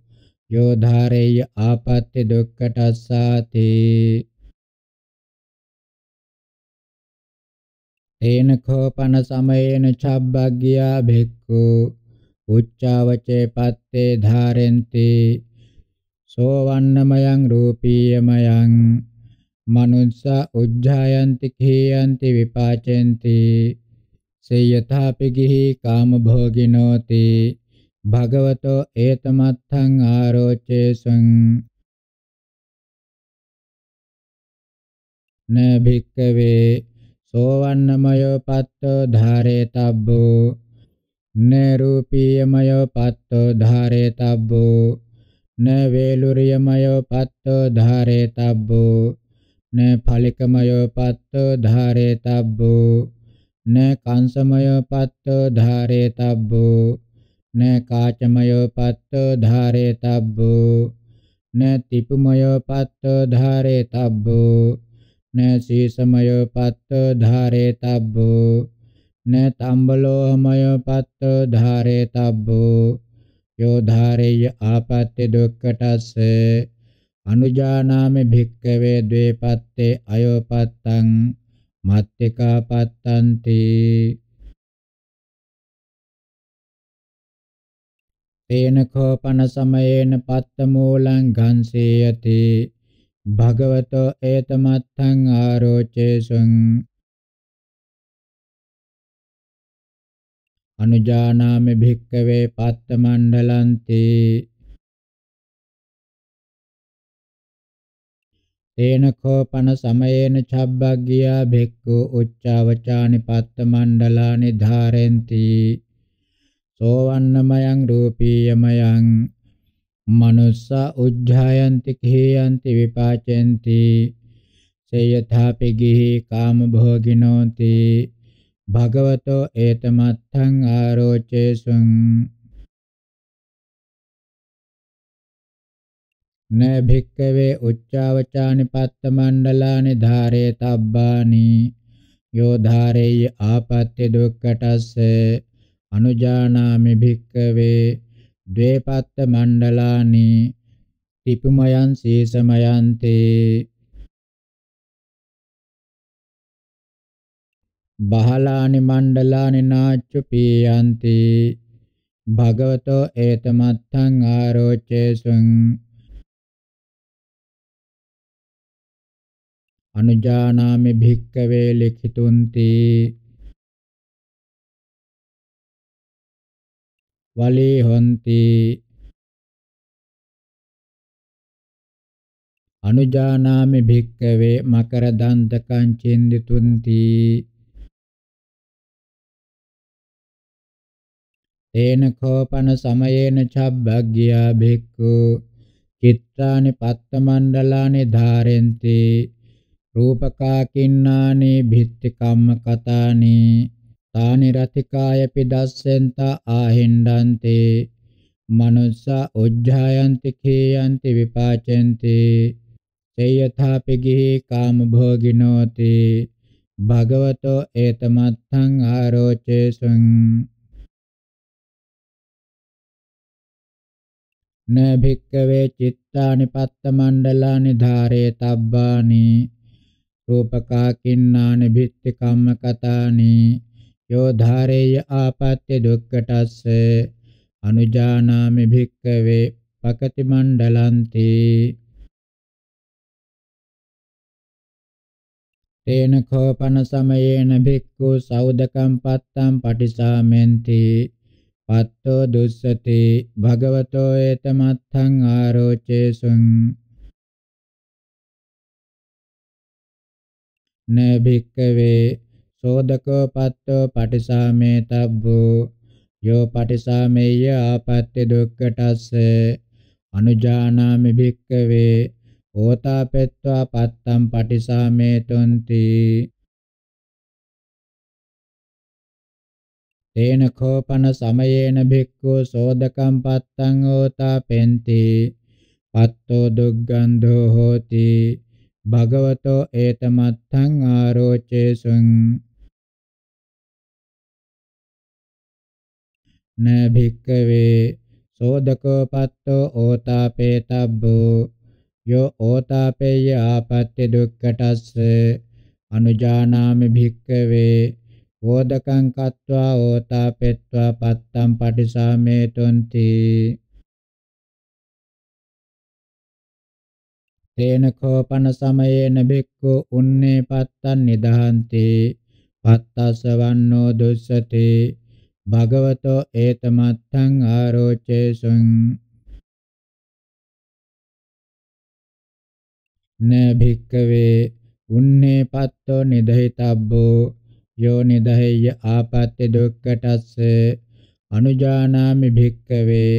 යෝ ධාරේය ආපත්‍ති දුක්ඛටස්සාති තේන කෝපන සමයේන චබ්බග්ගියා භික්ඛූ උච්චාවචේ පත්තේ ධාරෙන්ති සෝවන්නමයං රූපීයමයං මනුස්ස උජ්ජායන්ති කීයන්ති විපාචෙන්ති සේයථාපි ගිහි කාම භෝගිනෝති භගවතෝ ඒතමත්ථං ආරෝචේසං න භික්කවේ සෝවන්නමයෝ පත්තෝ ධාරේතබ්බෝ නරූපීයමයෝ පත්තෝ ධාරේතබ්බෝ න වේලුරියමයෝ පත්තෝ ධාරේතබ්බෝ න ඵලිකමයෝ පත්තෝ ධාරේතබ්බෝ න කංශමයෝ පත්තෝ ධාරේතබ්බෝ න කාචමයෝ පත්තෝ ධාරේතබ්බෝ න තිපුමයෝ පත්තෝ ධාරේතබ්බෝ න සීසමයෝ පත්තෝ ධාරේතබ්බෝ न तम्बलोहमय पत्तो धारे तब्बो यो धारेय आपत्ति दुक्कटस्स अनुजानामे भिक्कवे द्वේපත්තේ අයෝපත්තං මත්තිකා පත්තන්ති තේන කෝපන සමයේන පත්ත මූලං ඝංසේයති භගවතෝ ඒතමත්තං ආරෝචේසුං අනුජානාමි භික්කවේ පත්ත මණ්ඩලන්ති තේන කෝපන සමයේන චබ්බග්ගියා භික්ඛු උච්චවචානි පත්ත මණ්ඩලානි ධාරෙන්ති සෝවන්නමයං රූපීයමයං මනුස්ස උජ්ජායන්ති කේයන්ති විපාචෙන්ති සේයථාපි ගිහි කාම භෝගිනෝති භගවතෝ ඒතමත්තං ආරෝචේසුං න භික්කවේ උච්චාවචානි පත්ත මණ්ඩලානි ධාරේ තබ්බානි යෝ ධාරේය ආපත්‍ය දුක්කටස්ස අනුජානාමි භික්කවේ ද්වේ පත්ත මණ්ඩලානි තිපුමයන් සීසමයන්තේ බහලානි මණ්ඩලානි නාච්ච පීයන්ති භගවතෝ ඒතමත්තං ආරෝචේසුං අනුජානාමි භික්කවේ ලිඛිතුන්ති වලී හොಂತಿ අනුජානාමි භික්කවේ මකර දන්තකං චින්දිතුන්ති තේන කෝපන සමයේන චබ්බග්ගියා භික්ඛු චිත්තානි පත්ත මණ්ඩලානි ධාරෙන්ති රූපකා කින්නානි භිත්ති කම්ම කතානි තානි රතිකාය පිදස්සෙන්ත ආහෙණ්ඩන්ති මනුස්ස උජ්ජායන්ති කේයන්ති විපාචෙන්ති තේයථාපි ගිහි කාම භෝගිනෝති භගවතෝ ඒතමත්තං ආරෝචේසං න භික්කවේ චිත්තානි පත්ත මණ්ඩලානි ධාරේ තබ්බානි රූපකා කින්නානි භිත්ති කම්ම කතානි යෝ ධාරේය ආපත්‍ය දුක්ඛටස්ස අනුජානාමි භික්කවේ පකති මණ්ඩලන්ති තේන කෝපන සමයේන භික්ඛු සෞදකම් පත්තම් පටිසාමෙන්ති පත්තෝ දුස්සති භගවතෝ ඒතමත්තං ආරෝචේසුං නභික්කවේ සෝදකෝ පත්තෝ පටිසාමේ තබ්බෝ යෝ පටිසාමේය ආපත්‍ය දුක්ඛටස්ස අනුජානාමි භික්කවේ ඕතාපෙත්වා පත්තම් පටිසාමේ තොන්ති තේන කෝපන සමයේන භික්ඛු සෝදකම් පත්තං ඕතාපෙන්ති පත්තෝ දුග්ගන්ධෝ හෝති භගවතෝ ඒතමත්තං ආරෝචේසුං න භික්කවේ සෝදකෝ පත්තෝ ඕතාපේතබ්බෝ යෝ ඕතාපේය ආපත්‍ය දුක්ඛටස්ස අනුජානාමි භික්කවේ ඕදකං කତ୍වා ඕතාපෙත්වා පත්තම් පටිසාමේතුන්ති තේන කෝපන සමයේන බික්ඛු උන්නේ පත්තන් නිදහන්ති පත්තසවන්නෝ දුස්සති භගවතෝ ඒතමත්තං ආරෝචේසුං න භික්කවේ උන්නේ පත්තෝ නිදහිතබ්බෝ යෝ නිදහෙය්‍ය ආපත්‍ය දුක්ඛටස්ස අනුජානාමි භික්කවේ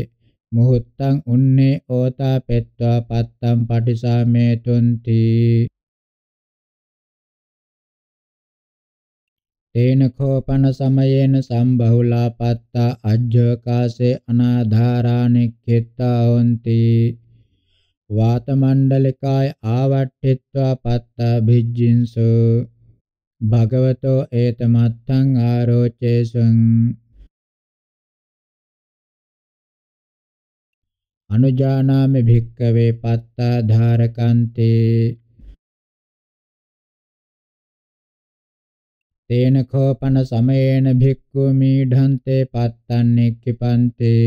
මුහුත්තං උන්නේ ඕතා පෙත්වා පත්තම් පටිසාමේතුන්ති තේන කෝපන සමයේන සම්බහුලා පත්තා අජ්ජෝකාසේ අනාධාරානික්ඛිතා හොಂತಿ වාත මණ්ඩලිකාය ආවට්ඨිත්වා පත්තා භිජ්ජින්සෝ භගවතෝ ඒතමත්තං ආරෝචේසං අනුජානාමි භික්කවේ පත්තා ධාරකන්තේ තේන කෝපන සමයේන භික්ඛු මීఢන්තේ පත්තන්නෙක්ඛිපන්තේ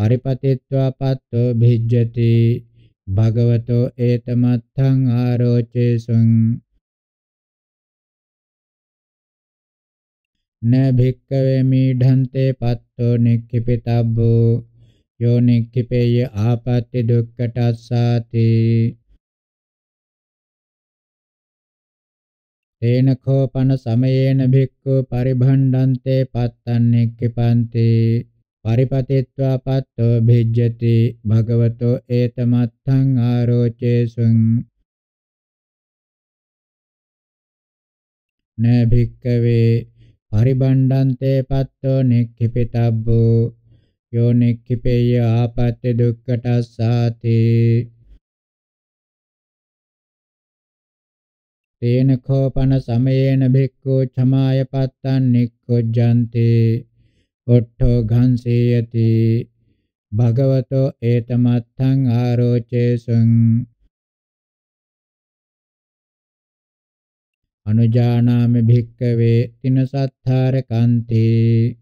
පරිපතිත්වා පත්තෝ භිජ්ජති භගවතෝ ඒතමත්තං ආරෝචේසං න භික්කවේ මීඩන්තේ පත්තෝ නික්ඛිපිතබ්බෝ යෝ නික්ඛිපේය ආපත්‍ති දුක්ඛටස්සාති තේන කෝපන සමයේන භික්ඛු පරිභණ්ඩන්තේ පත්තන්නේ කිපන්ති පරිපතිත්වා පත්තෝ භිජ්ජති භගවතෝ ඒතමත්තං ආරෝචේසුං න භික්ඛවේ පරිබණ්ඩන්තේ පත්තෝ නෙක්ඛිපිතබ්බෝ යෝ නෙක්ඛිපේය ආපත්‍ය දුක්ඛටස්සාති තේන කෝපන සමයේන භික්ඛු ඡමාය පත්තං නික්ඛොජ්ජන්ති ඔට්ඨෝ ඝංසේයති භගවතෝ ඒතමත්තං ආරෝචේසං අනුජානාමි භික්කවේ තින සත්තාර කන්තේ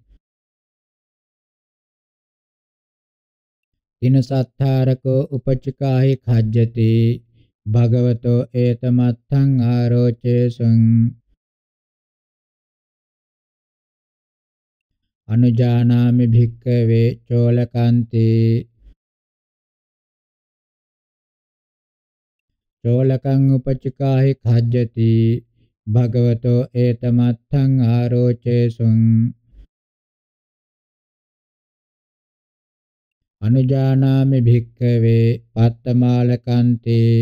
තින සත්තාරකෝ උපචිකාහි khajjati භගවතෝ ඒතමත්තං ආරෝචේසං අනුජානාමි භික්කවේ චෝලකාන්තේ චෝලකං උපචිකාහි khajjati භගවතෝ ඒතමත්තං ආරෝචේසුං අනුජානාමි භික්කවේ පත්තමාලකන්තේ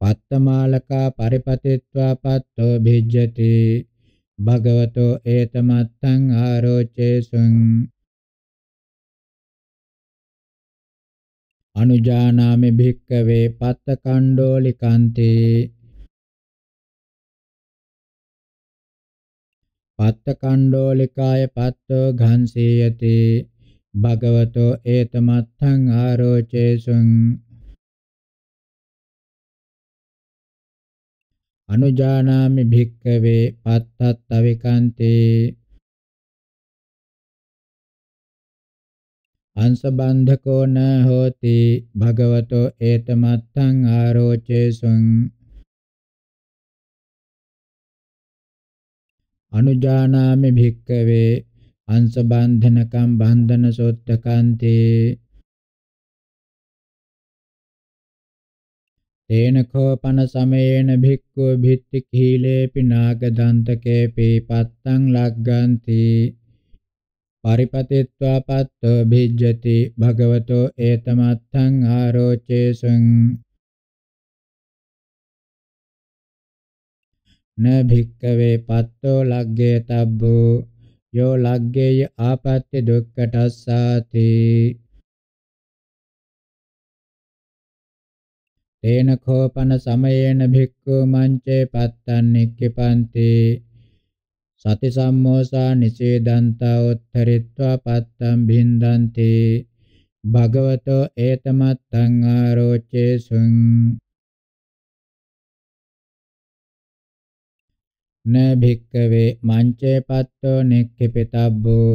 පත්තමාලකා පරිපතිත්වා පත්තෝ භිජ්ජති භගවතෝ ඒතමත්තං ආරෝචේසුං අනුජානාමි භික්කවේ පත්ත කණ්ඩෝලිකාන්තේ පත්ත කණ්ඩෝලිකාය පත්තෝ ඝංසීයති භගවතෝ ඒතමත්තං ආරෝචේසුං අනුජානාමි භික්කවේ පත්තත් අවිකාන්තේ අංශබන්ධකෝ න හෝති භගවතෝ ඒතමත්තං ආරෝචේසුං අනුජානාමි භික්කවේ අංශබන්ධනකම් බන්ධන සොත්තකාන්තේ තේන කෝපන සමයේන භික්ඛු භිත්ති කීලේපි නාග දන්තකේපි පත්තං ලග්ගන්ති පරිපතිත්වා පත්තෝ භිජ්ජති භගවතෝ ඒතමත්තං ආරෝචේසුං න භික්කවේ පත්තෝ ලග්ගේ තබ්බෝ යෝ ලග්ගේය ආපත්‍ය දුක්කටස්සාති තේන කෝපන සමයේන භික්ඛු මංචේ පත්තන්නික්කපන්ති සති සම්මෝසා නිසේදන්තා උත්තරිත්වා පත්තම් බින්දන්ති භගවතෝ ඒතමත්තං ආරෝචේසුං න භික්කවේ මංචේ පත්තෝ නික්ඛිපිතබ්බෝ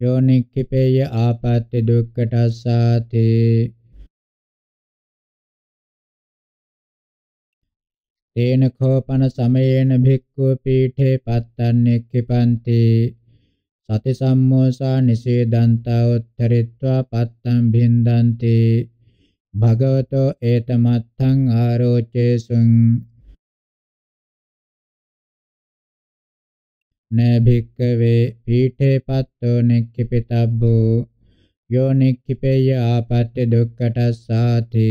යෝ නික්ඛිපේය ආපත්‍ති දුක්ඛටස්සාතේ තේන කෝපන සමයේන භික්ඛු පීඨේ පත්තන්නේක්ඛිපන්ති සති සම්මෝසා නිසේදන්තා උත්තරීත්වා පත්තම් භින්දන්ති භගවතෝ ඒතමත්තං ආරෝචේසුං නභික්කවේ පීඨේ පත්තෝ නික්ඛිපිතබ්බෝ යෝ නික්ඛිපේය ආපත්‍ය දුක්ඛටස්සාති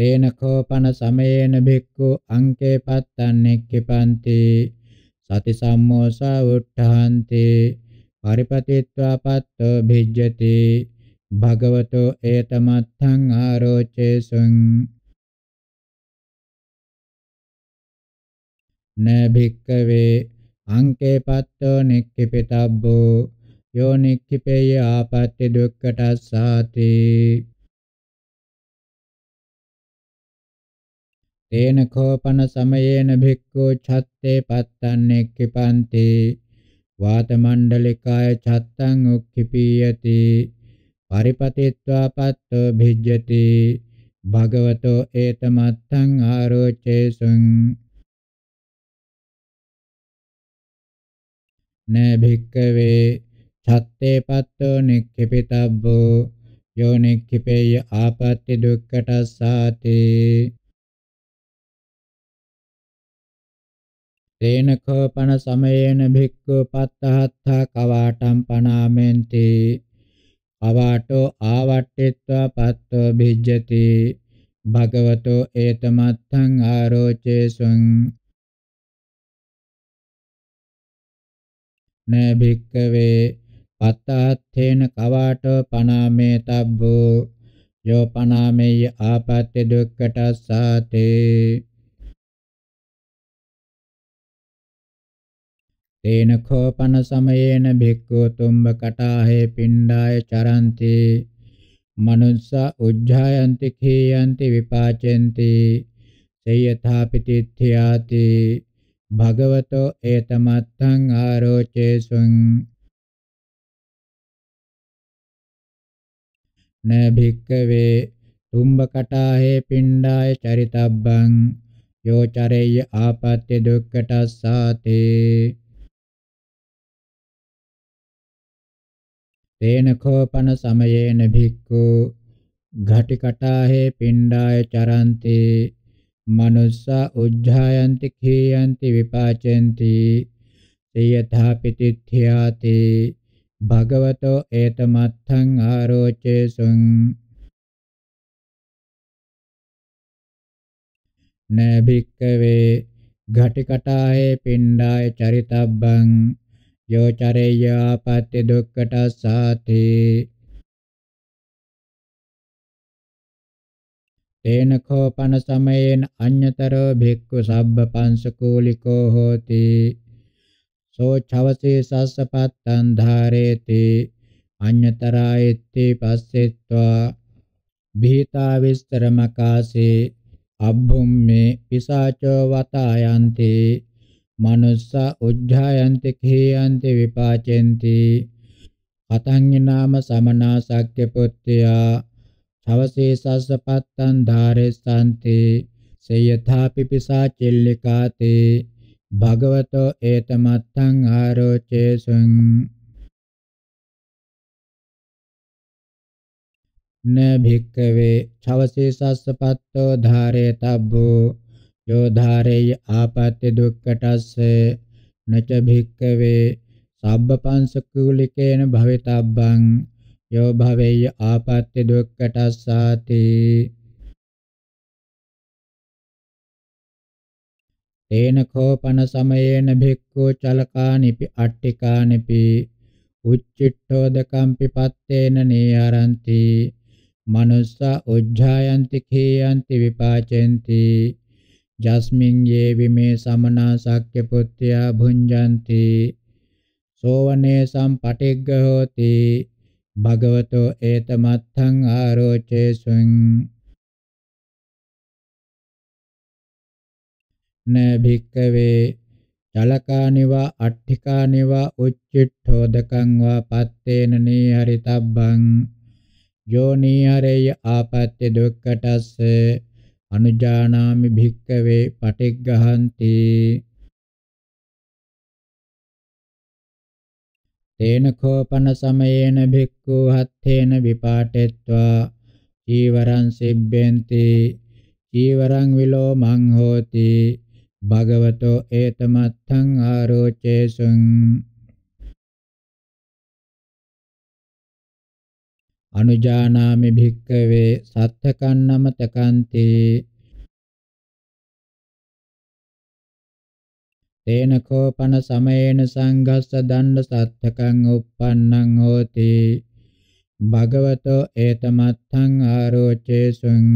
තේන කෝපන සමයේන භික්ඛු අංකේ පත්තන්නේක්ඛපන්ති සති සම්මෝසා උට්ඨහන්ති පරිපතිත්වා පත්තෝ භිජ්ජති භගවතෝ ඒතමත්තං ආරෝචේසුං න භික්කවේ අංකේ පත්තෝ නික්ඛිපිතබ්බෝ යෝ නික්ඛිපේය ආපත්‍ති දුක්ඛටස්සාති තේන කෝපන සමයේන භික්ඛු ඡත්තේ පත්තන්නේ කිපන්ති වාත මණ්ඩලිකාය ඡත්තං උක්ඛිපීයති පරිපතිත්වා පත්තෝ භිජ්ජති භගවතෝ ඒතමත්තං ආරෝචේසුං න භික්කවේ ඡත්තේ පත්තෝ නික්ඛිපිතබ්බෝ යෝ නික්ඛිපේය ආපත්‍ති දුක්ඛටස්සාති තේන කෝපන සමයේන භික්ඛු පත්තහත්ථ කවාටම් පනාමෙන්ති අවාටෝ ආවට්ඨිත්වා පත්තෝ භිජ්ජති භගවතෝ ඒතමත්තං ආරෝචේසුං න භික්කවේ පත්තහත්ථේන කවාටෝ පනාමේතබ්බෝ යෝ පනාමේය ආපත්‍ය දුක්ඛටස්සාතේ තේන කෝපන සමයේන භික්ඛු තුම්බ කටාහේ පිණ්ඩාය චරಂತಿ මනුස්ස උජ්ජායන්ති කේයන්ති විපාචෙන්ති සේයථාපිතිත්‍යාති භගවතෝ ඒතමත්තං ආරෝචේසුං න භික්ඛවේ තුම්බ කටාහේ පිණ්ඩාය චරිතබ්බං යෝ චරේය ආපත්‍ය දුක්ඛටස්සාතේ තේන කෝපන සමයේන භික්ඛු ඝටිකටාහේ පිණ්ඩාය චරන්ති මනුස්සා උජ්ජායන්ති කීයන්ති විපාචෙන්ති තේයථා පිතිත්‍යාති භගවතෝ ඒතමත්ථං ආරෝචේසුං නභික්කවේ ඝටිකටාහේ පිණ්ඩාය චරිතබ්බං යෝචරේයා පත්‍ය දුක්කටස්සාති තේන කෝපන සමයෙන් අඤ්‍යතරෝ භික්ඛු සබ්බ පංසකූලිකෝ හෝති සෝ ඡවසේ සස්සපත්තං ධාරේති අඤ්‍යතරායති පස්සෙත්වා භීතා විස්තරමකාසේ අබ්බුම්මේ පිසාචෝ වතායන්තේ manussa උජ්ජායන්ති කේයන්ති විපාචෙන්ති කතං නාම සමනා සක්්‍ය පුත්‍ත්‍යා ඡවසේ සස්ස පත්තං ධාරෙස්සන්ති සේයථාපි පිසා චෙල්ලිකාතේ භගවතෝ ඒතමත්තං ආරෝචේසං න භික්කවේ ඡවසේ සස්ස පත්තෝ ධාරේතබ්බෝ यो धारेय आपत्ति दुक्कटस्स नच භික්කවේ සබ්බපංසකූලිකේන භවිතබ්බං යෝ භවෙය ආපත්‍ය දුක්ඛටස්සාති තේන කෝපන සමයේන භික්ඛු චලකානිපි අට්ඨිකානිපි උච්චිට්ඨෝදකම්පි පත්තේන නීහරಂತಿ මනුස්සා උජ්ජායන්ති කීයන්ති විපාචෙන්ති යස්මින් යේ විමේ සමනා සක්්‍ය පුත්‍යා භුඤ්ජಂತಿ සෝවනේ සම්පටිග්ග හෝති භගවතෝ ඒතමත්තං ආරෝචේසුං න භික්කවේ චලකානිවා අට්ඨිකානිවා උච්චිට්ඨෝදකං වා පත්තේන නීහරිතබ්බං යෝ නීහරේය ආපත්‍ය දුක්ඛටස්සේ අනුජානාමි භික්කවේ පටිග්ගහන්ති තේන කෝපන සමයේන භික්ඛු හත්තේන විපාටෙත්වා චීවරං සිබ්බෙන්ති චීවරං විලෝමං හෝති භගවතෝ ඒතමත්තං ආරෝචේසං අනුජානාමි භික්කවේ සත්ථකන්නමතකන්තේ තේන කෝපන සමයේන සංඝස්ස දණ්ඩ සත්‍යකං uppannං හෝති භගවතෝ ඒතමත්තං ආරෝචේසුං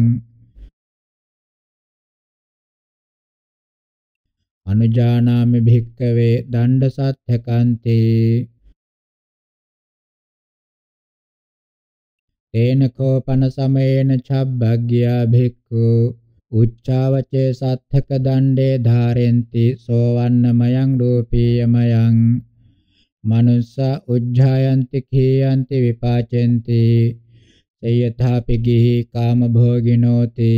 අනුජානාමි භික්කවේ දණ්ඩ සත්‍යකන්තේ තේන කෝපන සමේන චබ්බග්ගියා භික්ඛු උච්චාවචේ සත්ථක දණ්ඩේ ධාරෙන්ති සෝවන්නමයං රූපීයමයං මනුස්ස උජ්ජායන්ති කීයන්ති විපාචෙන්ති සේයථාපි ගිහි කාම භෝගිනෝති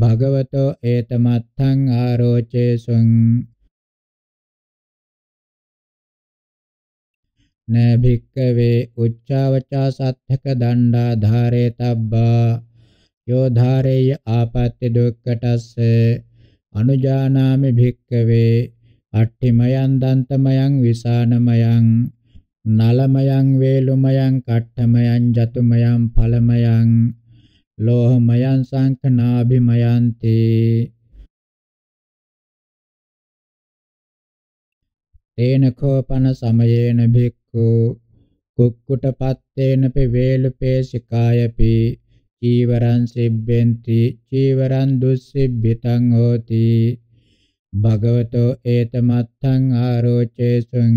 භගවතෝ ඒතමත්තං ආරෝචේසුං න භික්කවේ උච්චාවචා සත්‍යක දණ්ඩා ධාරේ තබ්බා යෝ ධාරේය ආපත්‍ය දුක්කටස්ස අනුජානාමි භික්කවේ අට්ඨිමයන් දන්තමයන් විසානමයන් නලමයන් වේලුමයන් කට්ඨමයන් ජතුමයන් ඵලමයන් ලෝහමයන් සංඛනාභිමයන්ති තේන කෝපන සමයේන භික් කුක්කුටපත්තේන පිවේලුපේසිකායපි චීවරං සිබ්බෙන්ති චීවරං දුස්සිබ්බිතං හෝති භගවතෝ ඒතමත්තං ආරෝචේසං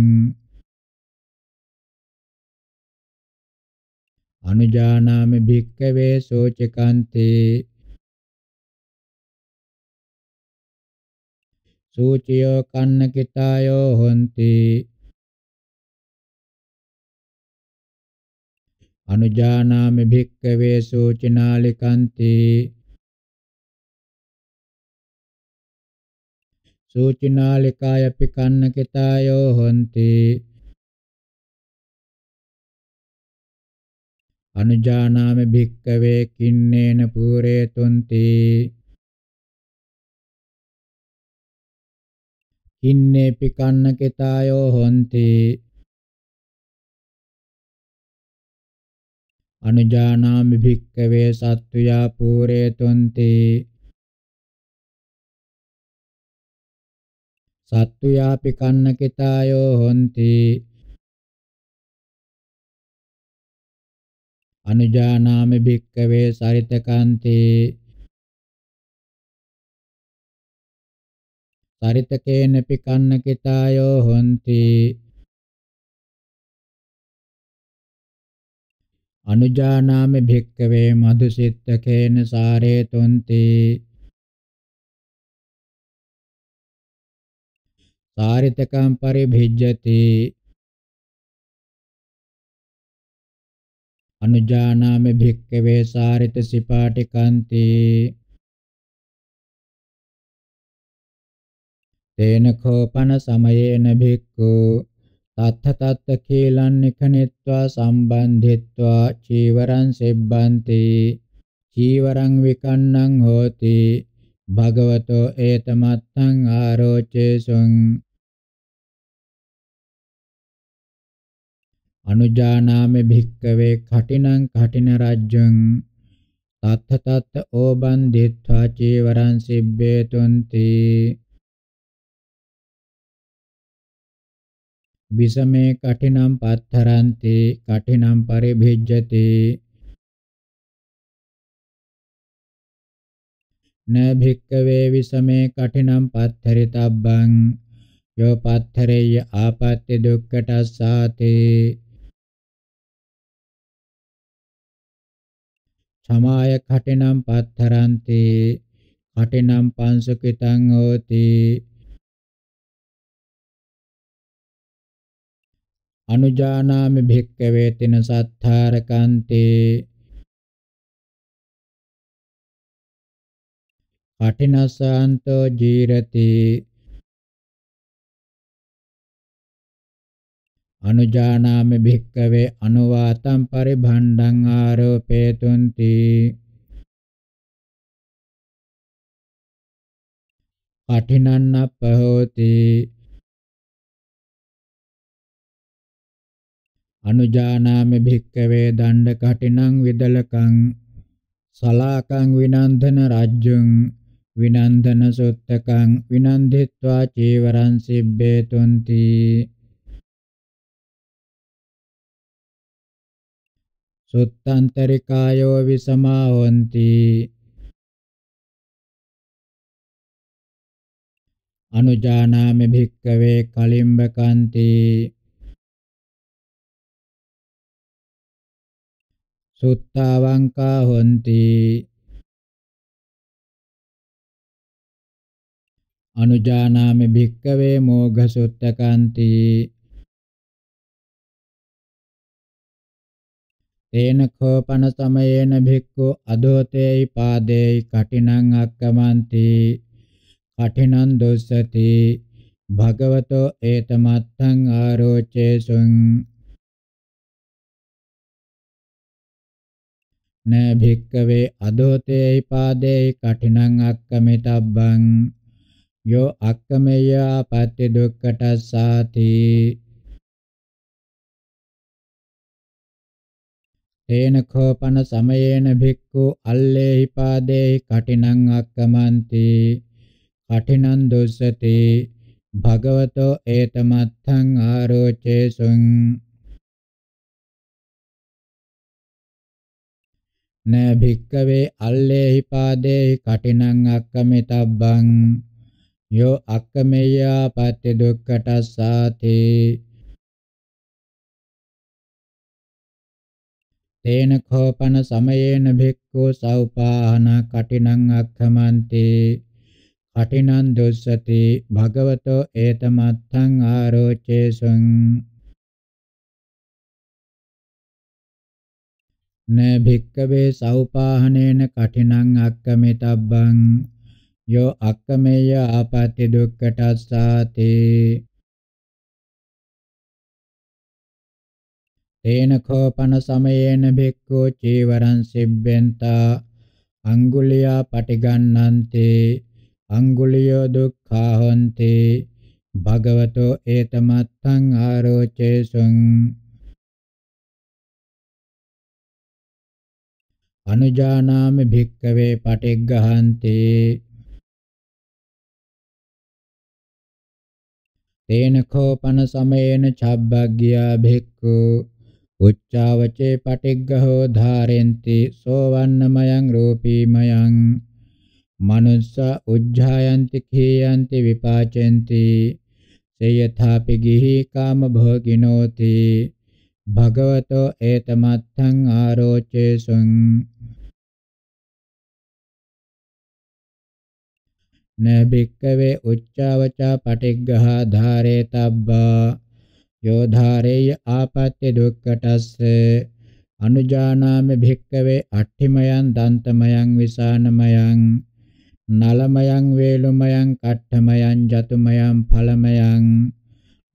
අනුජානාමි භික්කවේ සෝචකන්තේ සූචියෝ කන්න කිතායෝ හොන්ති අනුජානාමි භික්කවේ සූචිනාලිකන්ති සූචිනාලිකාය පිකන්න කිතායෝ හොಂತಿ අනුජානාමි භික්කවේ කින්නේන පූරේ තුන්ති කින්නේ පිකන්න කිතායෝ හොಂತಿ අනුජානාමි භික්කවේ සත්තුයා පූරේතුන්ති සත්තුයාපි කන්නකිතායෝ හොಂತಿ අනුජානාමි භික්කවේ සරිතකාන්තේ සරිතකේන පිකන්නකිතායෝ හොಂತಿ අනුජානාමි භික්කවේ මදුසිට්ඨකේන සාරේතුන්ති සාරිතකම් පරිභිජ්ජති අනුජානාමි භික්කවේ සාරිත සිපාටිකන්ති තේන කෝපන සමයේන භික්ඛු තත්ථ තත්ත කේලන් එකනෙත්වා සම්බන්ධෙත්වා චීවරං සෙබ්බන්ති චීවරං විකන්නං හෝති භගවතෝ ඒතමත්තං ආරෝචේසුං අනුජානාමේ භික්කවේ කටිනං කටින රජ්ජං තත්ථ තත්ත ඕබන් දෙත්වා චීවරං සිබ්බේ තුන්ති विषमे कठिनं पाथरन्ति कठिनं परिभिज्यते न भिक्कवे विषमे कठिनं पाथरितब्बं यो पाथरेय्य आपत्ति दुक्कटस्साते සමාය කටිනම් පත්තරන්ති කටිනම් පංසුකිතං හෝති අනුජානාමි භික්කවේ තින සත්තාරකාන්තේ කඨිනසාන්තෝ ජීරති අනුජානාමි භික්කවේ අනුවාතම් පරිභණ්ඩං ආරෝපේතුන්ති කඨිනන්නප්ප හෝති අනුජානාමි භික්කවේ දණ්ඩ කටිනං විදලකං සලාකං විනන්දන රාජ්‍යං විනන්දන සුත්තකං විනන්දිත්වා චීවරං සිබ්බේ තුන්ති සුත්තන්තරිකායෝ විසමා හොಂತಿ අනුජානාමි භික්කවේ කලිම්බකන්ති සුත්තවංකා හොಂತಿ අනුජානාමි භික්කවේ මෝඝ සුත්තකාන්ති තේන කෝපන සමයේන භික්ඛු අදෝතේයි පාදේයි කටිනං අක්කමන්ති කටිනං දොස්සති භගවතෝ ඒතමත්තං ආරෝචේසුං න භික්කවේ අදෝතේයි පාදේයි කඨිනං අක්කමිතබ්බං යෝ අක්කමේය ආපත්‍ය දුක්ඛටස්සාති තේන කෝපන සමයේන භික්ඛු අල්ලේහි පාදේහි කඨිනං අක්කමන්ති කඨිනං දුස්සති භගවතෝ ඒතමත්තං ආරෝචේසුං න භික්කවේ අල්ලේහි පාදේහි කටිනං අක්කමිතබ්බං යෝ අක්කමෙය්‍යා පත්‍ය දුක්ඛටස්සාති තේන කෝපන සමයේන භික්ඛු සෞපාහන කටිනං අක්ඛමන්ති කටිනං දුස්සති භගවතෝ ඒතමත්තං ආරෝචේසං න භික්කවේ සෞපාහනේන කඨිනං අක්කමිතබ්බං යෝ අක්කමේය ආපත්‍ය දුක්ඛටස්සාති තේන කෝපන සමයේන භික්ඛු චීවරං සිබ්බෙන්තා අඟුලියා පටිගන්නන්තේ අඟුලියෝ දුක්ඛා හොන්තේ භගවතෝ ඒතමත්තං ආරෝචේසුං අනුජානාමි භික්කවේ පටිග්ගහන්තේ තේන කෝපන සමේන චබ්බග්ගියා භික්ඛු උච්චාවචේ පටිග්ගහෝ ධාරෙන්ති සෝවන්නමයං රූපීමයං මනුස්ස උජ්ජායන්ති කීයන්ති විපාචෙන්ති සේයථාපි ගිහි කාම භෝගිනෝති භගවතෝ ඒතමත්තං ආරෝචේසුං න බික්කවේ උච්චාවචා පටිග්ගහා ධාරේතබ්බා යෝ ධාරේය ආපත්‍ය දුක්ඛටස්ස අනුජානාමි භික්කවේ අට්ඨිමයන් දන්තමයන් විසානමයන් නලමයන් වේලුමයන් කට්ඨමයන් ජතුමයන් ඵලමයන්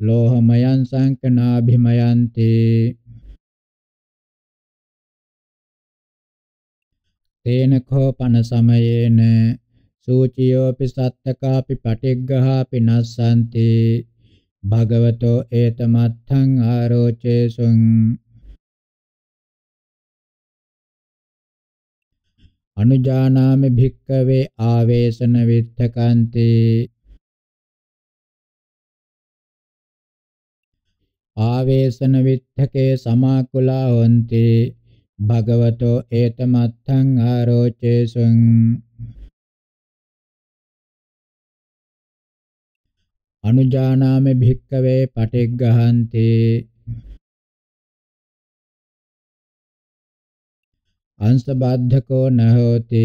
ලෝහමයන් සංකනාභිමයන්ති තේනකෝ පන සමයේන සූචියෝපි සත්තකාපි පටිග්ගහාපි නස්සන්ති භගවතෝ ඒතමත්තං ආරෝචේසුං අනුජානාමි භික්කවේ ආවේසන විත්තකන්ති ආවේසන විත්තකේ සමාකුලා හොන්ති භගවතෝ ඒතමත්තං ආරෝචේසුං අනුජානාමි භික්කවේ පටිග්ගහන්ති අංශ බාධකෝ නහෝති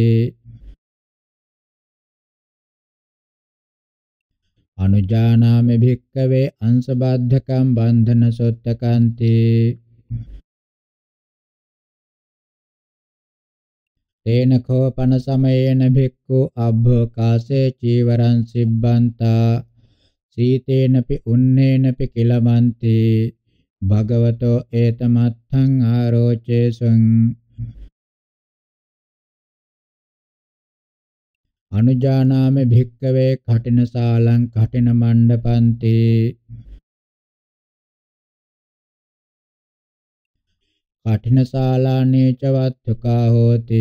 අනුජානාමි භික්කවේ අංශ බාධකම් බන්ධන සොත්තකාන්ති තේන කෝපන සමයේන භික්ඛු අබ්භකාසේ චීවරං සිබ්බන්තා සීතේනපි උන්නේනපි කිලමන්ති භගවතෝ ඒතමත්තං ආරෝචේසං අනුජානාමේ භික්කවේ කටින සාලං කටින මණ්ඩපන්ති කටින සාලානේච වත්තුකා හෝති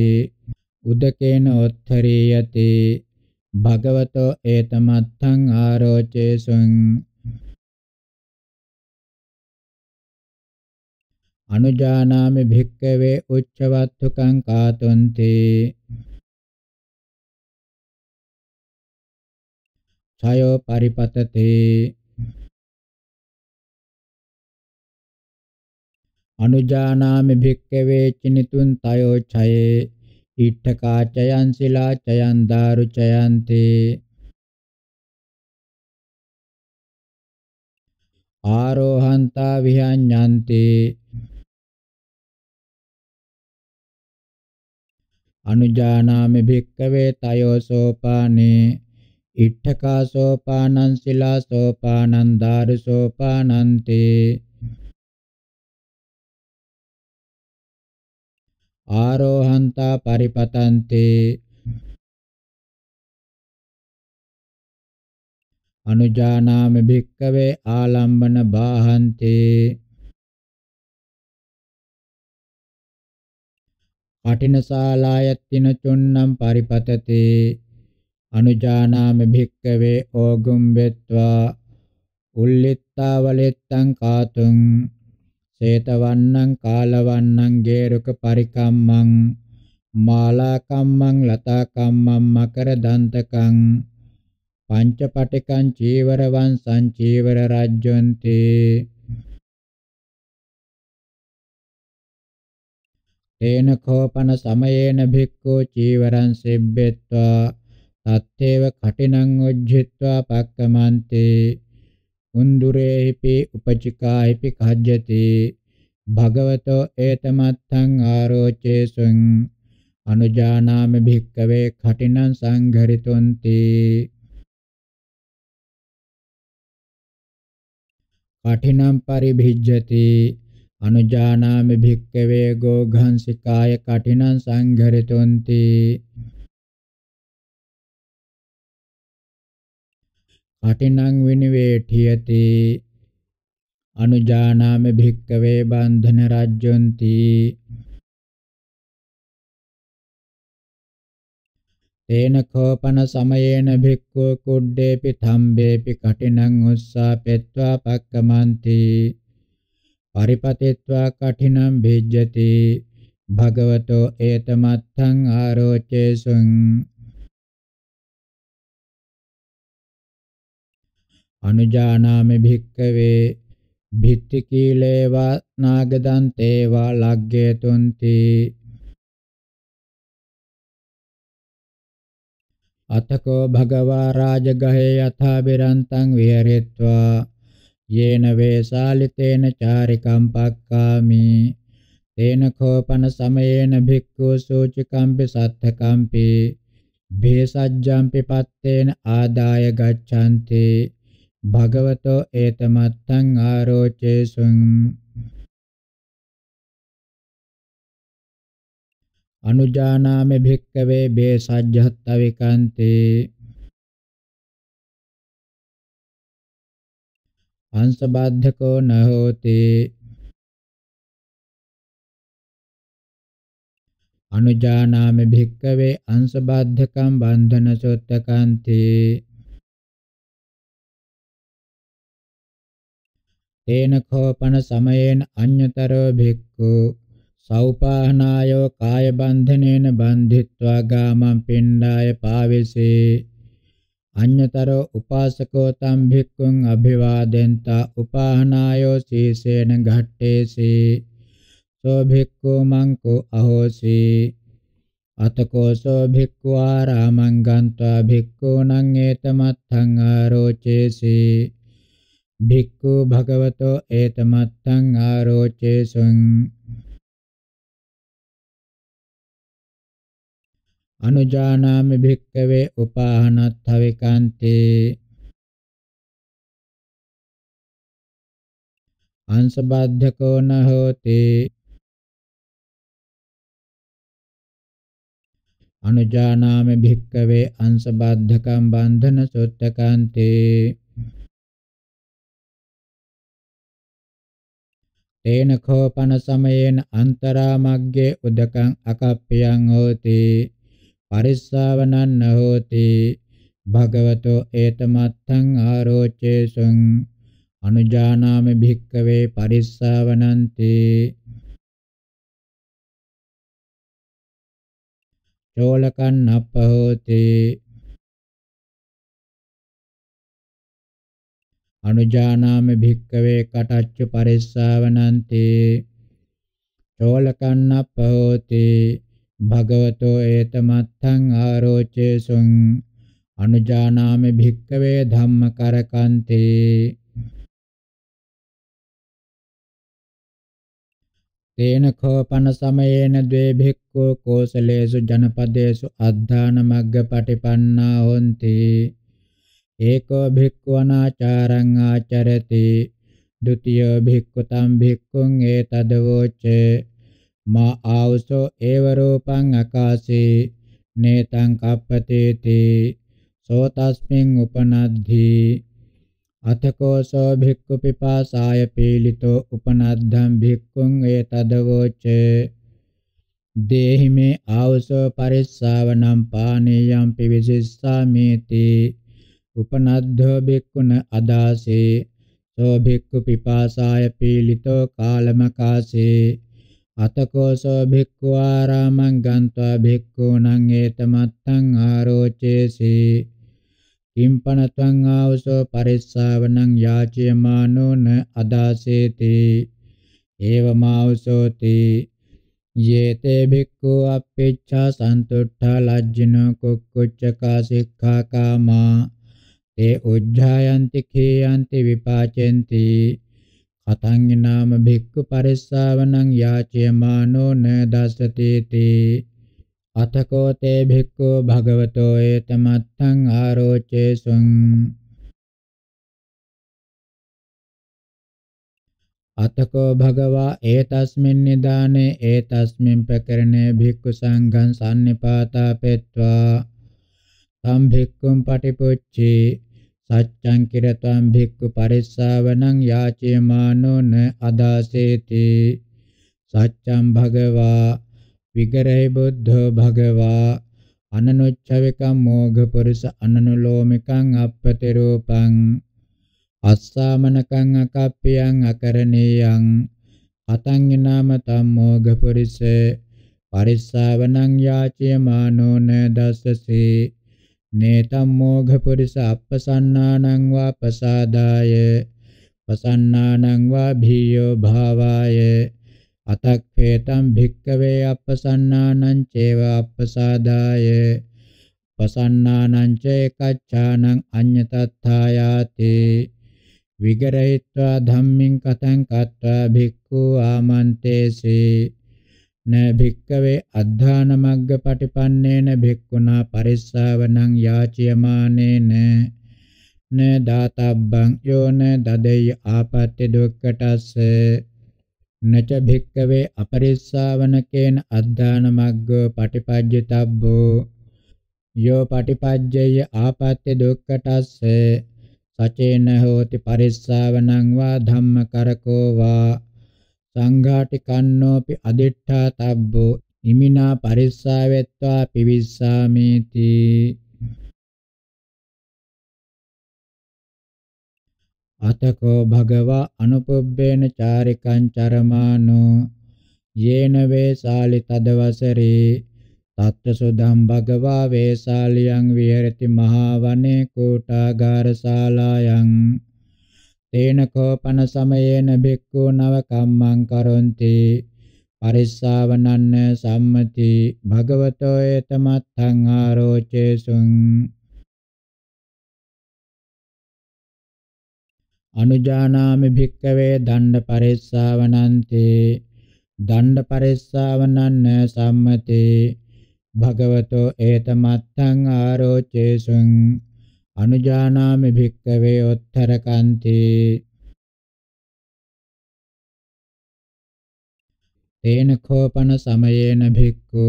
උදකේන ඔත්තරීයති භගවතෝ ඒතමත්තං ආරෝචේසුං අනුජානාමි භික්කවේ උච්චවත්තුකං කාතුන්ති සයෝ පරිපතති අනුජානාමි භික්කවේ චිනිතුන් තයෝ ඡයේ ඊට්ඨකා චයන් සිලා චයන් දාරු චයන්තේ ආරෝහන්තා විහඤ්ඤන්තේ අනුජානාමි භික්කවේ තයෝ සෝපානේ ඉට්ඨකා සෝපානං සිලා සෝපානං දාරු සෝපානන්තේ ආරෝහන්තා පරිපතන්තේ අනුජානාම භික්කවේ ආලම්බන බාහන්තේ කටිනශාලායත්තින චුන්නම් පරිපතතේ අනුජානාම භික්කවේ ඕගුම් වෙත්වා උල්ලිත්තාවලෙත්තං කාතුං සේතවන්නං කාලවන්නං ගේරුක පරිකම්මං මාලාකම්මං ලතාකම්මං මකර දන්තකං පංචපටිකං චීවරවං සංචීවර රජ්ජොන්ති තේන කෝපන සමයේන භික්ඛෝ චීවරං සිබ්බෙත්වා තත්තේව කටිනං උජ්ජිත්වා පක්කමන්තේ උන්දුරේහිපි උපචිකායිපි කහජ්ජති භගවතෝ ඒතමත්තං ආරෝචේසුං අනුජානාමි භික්කවේ කටිනං සංඝරිතුන්ති කඨිනම් පරිභිජ්ජති අනුජානාමි භික්කවේ ගෝඝංසිකාය කඨිනං සංඝරිතුන්ති කටිනං විනිවේඨියති අනුජානාමි භික්කවේ බන්ධන රජ්ජොಂತಿ තේන කෝපන සමයේන භික්ඛු කුඩ්ඩේපි ධම්බේපි කටිනං උස්සාපෙත්වා පක්කමන්ති පරිපතෙත්වා කටිනං භිජ්ජති භගවතෝ ඒතමත්තං ආරෝචේසුං අනුජානාමි භික්කවේ භිත්තිකීලේවා නාගදන්තේවා ලග්ගේතුන්ති අතකෝ භගවා රාජගහේ යථා බිරන්තං විහෙරෙත්වා යේන වේසාලිතේන චාරිකම් පක්කාමි තේන කෝපන සමයේන භික්ඛු සූචිකම්පි සත්තකම්පි භේසජ්ජම්පි පත්තේන ආදාය ගච්ඡanti භගවතෝ ඒතමත්තං ආරෝචේසුං අනුජානාමෙ භික්කවේ බේසජ්ජහත්ත විකාන්තේ අංශබද්ධකෝ නහෝති අනුජානාමෙ භික්කවේ අංශබද්ධකම් බන්ධන සොත්තකාන්තේ තේන කෝපන සමයෙන් අඤ්‍යතරෝ භික්ඛු සෞපාහනායෝ කාය බන්ධනේන බන්ධිත්වා ගාමං පිණ්ඩාය පාවෙසේ අඤ්‍යතරෝ උපාසකෝ තම් භික්ඛුං අභිවාදෙන්තා උපාහනායෝ සීසේන ඝට්ටේසී සෝ භික්ඛු මංකෝ අහෝසි අතකෝ සෝ භික්ඛු ආරාමං ගන්त्वा භික්ඛූණං ඒතමත්ථං ආරෝචේසී භික්ඛු භගවතෝ ඒතමත්තං ආරෝචේසුං අනුජානාමි භික්ඛවේ උපාහනත්ථවිකාන්තේ අංශබද්ධකෝ න හෝති අනුජානාමි භික්ඛවේ අංශබද්ධකම් බන්ධන සුත්තකාන්තේ තේන කෝපන සමයෙන් අන්තරා මග්ගේ උදකං අකප්පියං හෝති පරිස්සවනන්න හෝති භගවතෝ ඒතමත්තං ආරෝචේසුං අනුජානාමි භික්කවේ පරිස්සවනන්ති චෝලකන් අපහෝති අනුජානාම භික්කවේ කටච්ච පරිස්සාවනන්ති චෝලකන්නප්පහෝති භගවතෝ ඒතමත්තං ආරෝචේසුං අනුජානාමි භික්කවේ ධම්ම කරකන්තේ තේන කෝපන සමයේන ද්වේ භික්ඛෝ කෝසලේසු ජනපදේසු අද්ධාන මග්ග පටිපන්නා හොಂತಿ eko bhikkhuanacaran acarati dutiyo bhikkhutam bhikkhun etadavoce ma auso eva rupang akase netang kappateti so tasmin upanadhi අතකෝ සෝ භික්ඛු පිපාසාය පීලිතෝ උපනද්ධම් භික්ඛුං ඒතදවෝච දේහි මේ ආවසෝ පරිස්සාවනම් පානේයම් පිවිසිස්සාමේති උපනද්ධෝ බික්කුණ අදාසේ සෝ භික්ඛු පිපාසාය පීලිතෝ කාලමකාසේ අතකෝ සෝ භික්ඛු ආරාමං ගන්त्वा භික්ඛූණං ඒතමත්තං ආරෝචේසේ කිම්පන ත්වං ආවසෝ පරිස්සාවනං යාචයමානෝ න අදාසේති ඒවමාවසෝති යේතේ භික්ඛු අප්පේච්ඡා සන්තුට්ඨා ලජ්ජිනෝ කුක්කුච්චකා සික්ඛාකාමා ते උද්ධායන්ති ඛේයන්ති විපාචෙන්ති කතං නාම භික්ඛු පරිස්සාවනං යාචයමානෝ න දස්සතේති අතකෝ තේ භික්ඛු භගවතෝ ඒතමත්තං ආරෝචේසුං අතකෝ භගවා ඒතස්මින් නිදානේ ඒතස්මින් ප්‍රකරණේ භික්ඛු සංඝං සම්නිපාතා පෙත්වා සම්භික්ඛුම් පටිපොච්චේ සච්ඡං කිරතං භික්ඛු පරිස්සාවනං යාචේමානෝ න අදාසේති සච්ඡං භගවා විගරේ බුද්ධෝ භගවා අනනුච්චවිකම් මෝඝ පුරුස අනනුලෝමිකං අප්පතිරූපං අස්සාමනකං අකප්පියං අකරණීයං අතං නාම තම්මෝඝ පුරිස පරිස්සාවනං යාචේමානෝ න දස්සසේ නේතම් මෝඝ පුරිස අප්පසන්නානං වා පසාදාය පසන්නානං වා භීයෝ භාවාය අතක්ඛේතම් භික්කවේ අප්පසන්නානං චේව අප්පසාදාය පසන්නානං චේකච්ඡානං අඤ්ඤතත්ථායාති විගරහිත්වා ධම්මින් කතං කତ୍වා භික්ඛු ආමන්තේසේ න භික්කවේ අද්ධාන මග්ග පටිපන්නේන භික්ඛුනා පරිස්සාවනං යාචියමානේන න දාතබ්බං යෝන දදේය ආපත්‍ය දුක්ඛටස්ස නච භික්කවේ අපරිස්සාවනකේන අද්ධාන මග්ග පටිපජ්ජතබ්බෝ යෝ පටිපජ්ජය ආපත්‍ය දුක්ඛටස්ස සචේන හෝති පරිස්සාවනං වා ධම්මකරකෝ වා සංඝාටි කන්නෝපි අදිඨා තබ්බෝ ඉමිනා පරිස්සාවෙත්වා පිවිස්සාමේති අතකෝ භගවා අනුපුබ්බේන චාරිකං චරමානෝ යේන වේසාලි තදවසරේ තත්තසුදම් භගවා වේසාලියං විහෙරති මහා වනේ කෝටාගාර ශාලායන් තේන කෝපන සමයේන බික්ඛු නව කම්මං කරොන්ති පරිස්සාවනන්න සම්මති භගවතෝ ඒතමත්තං ආරෝචේසුං අනුජානාමි භික්කවේ දණ්ඩ පරිස්සාවනන්ති දණ්ඩ පරිස්සාවනන්න සම්මති භගවතෝ ඒතමත්තං ආරෝචේසුං අනුජානාමි භික්කවේ උත්තරකන්ති තේන කෝපන සමයේන භික්ඛු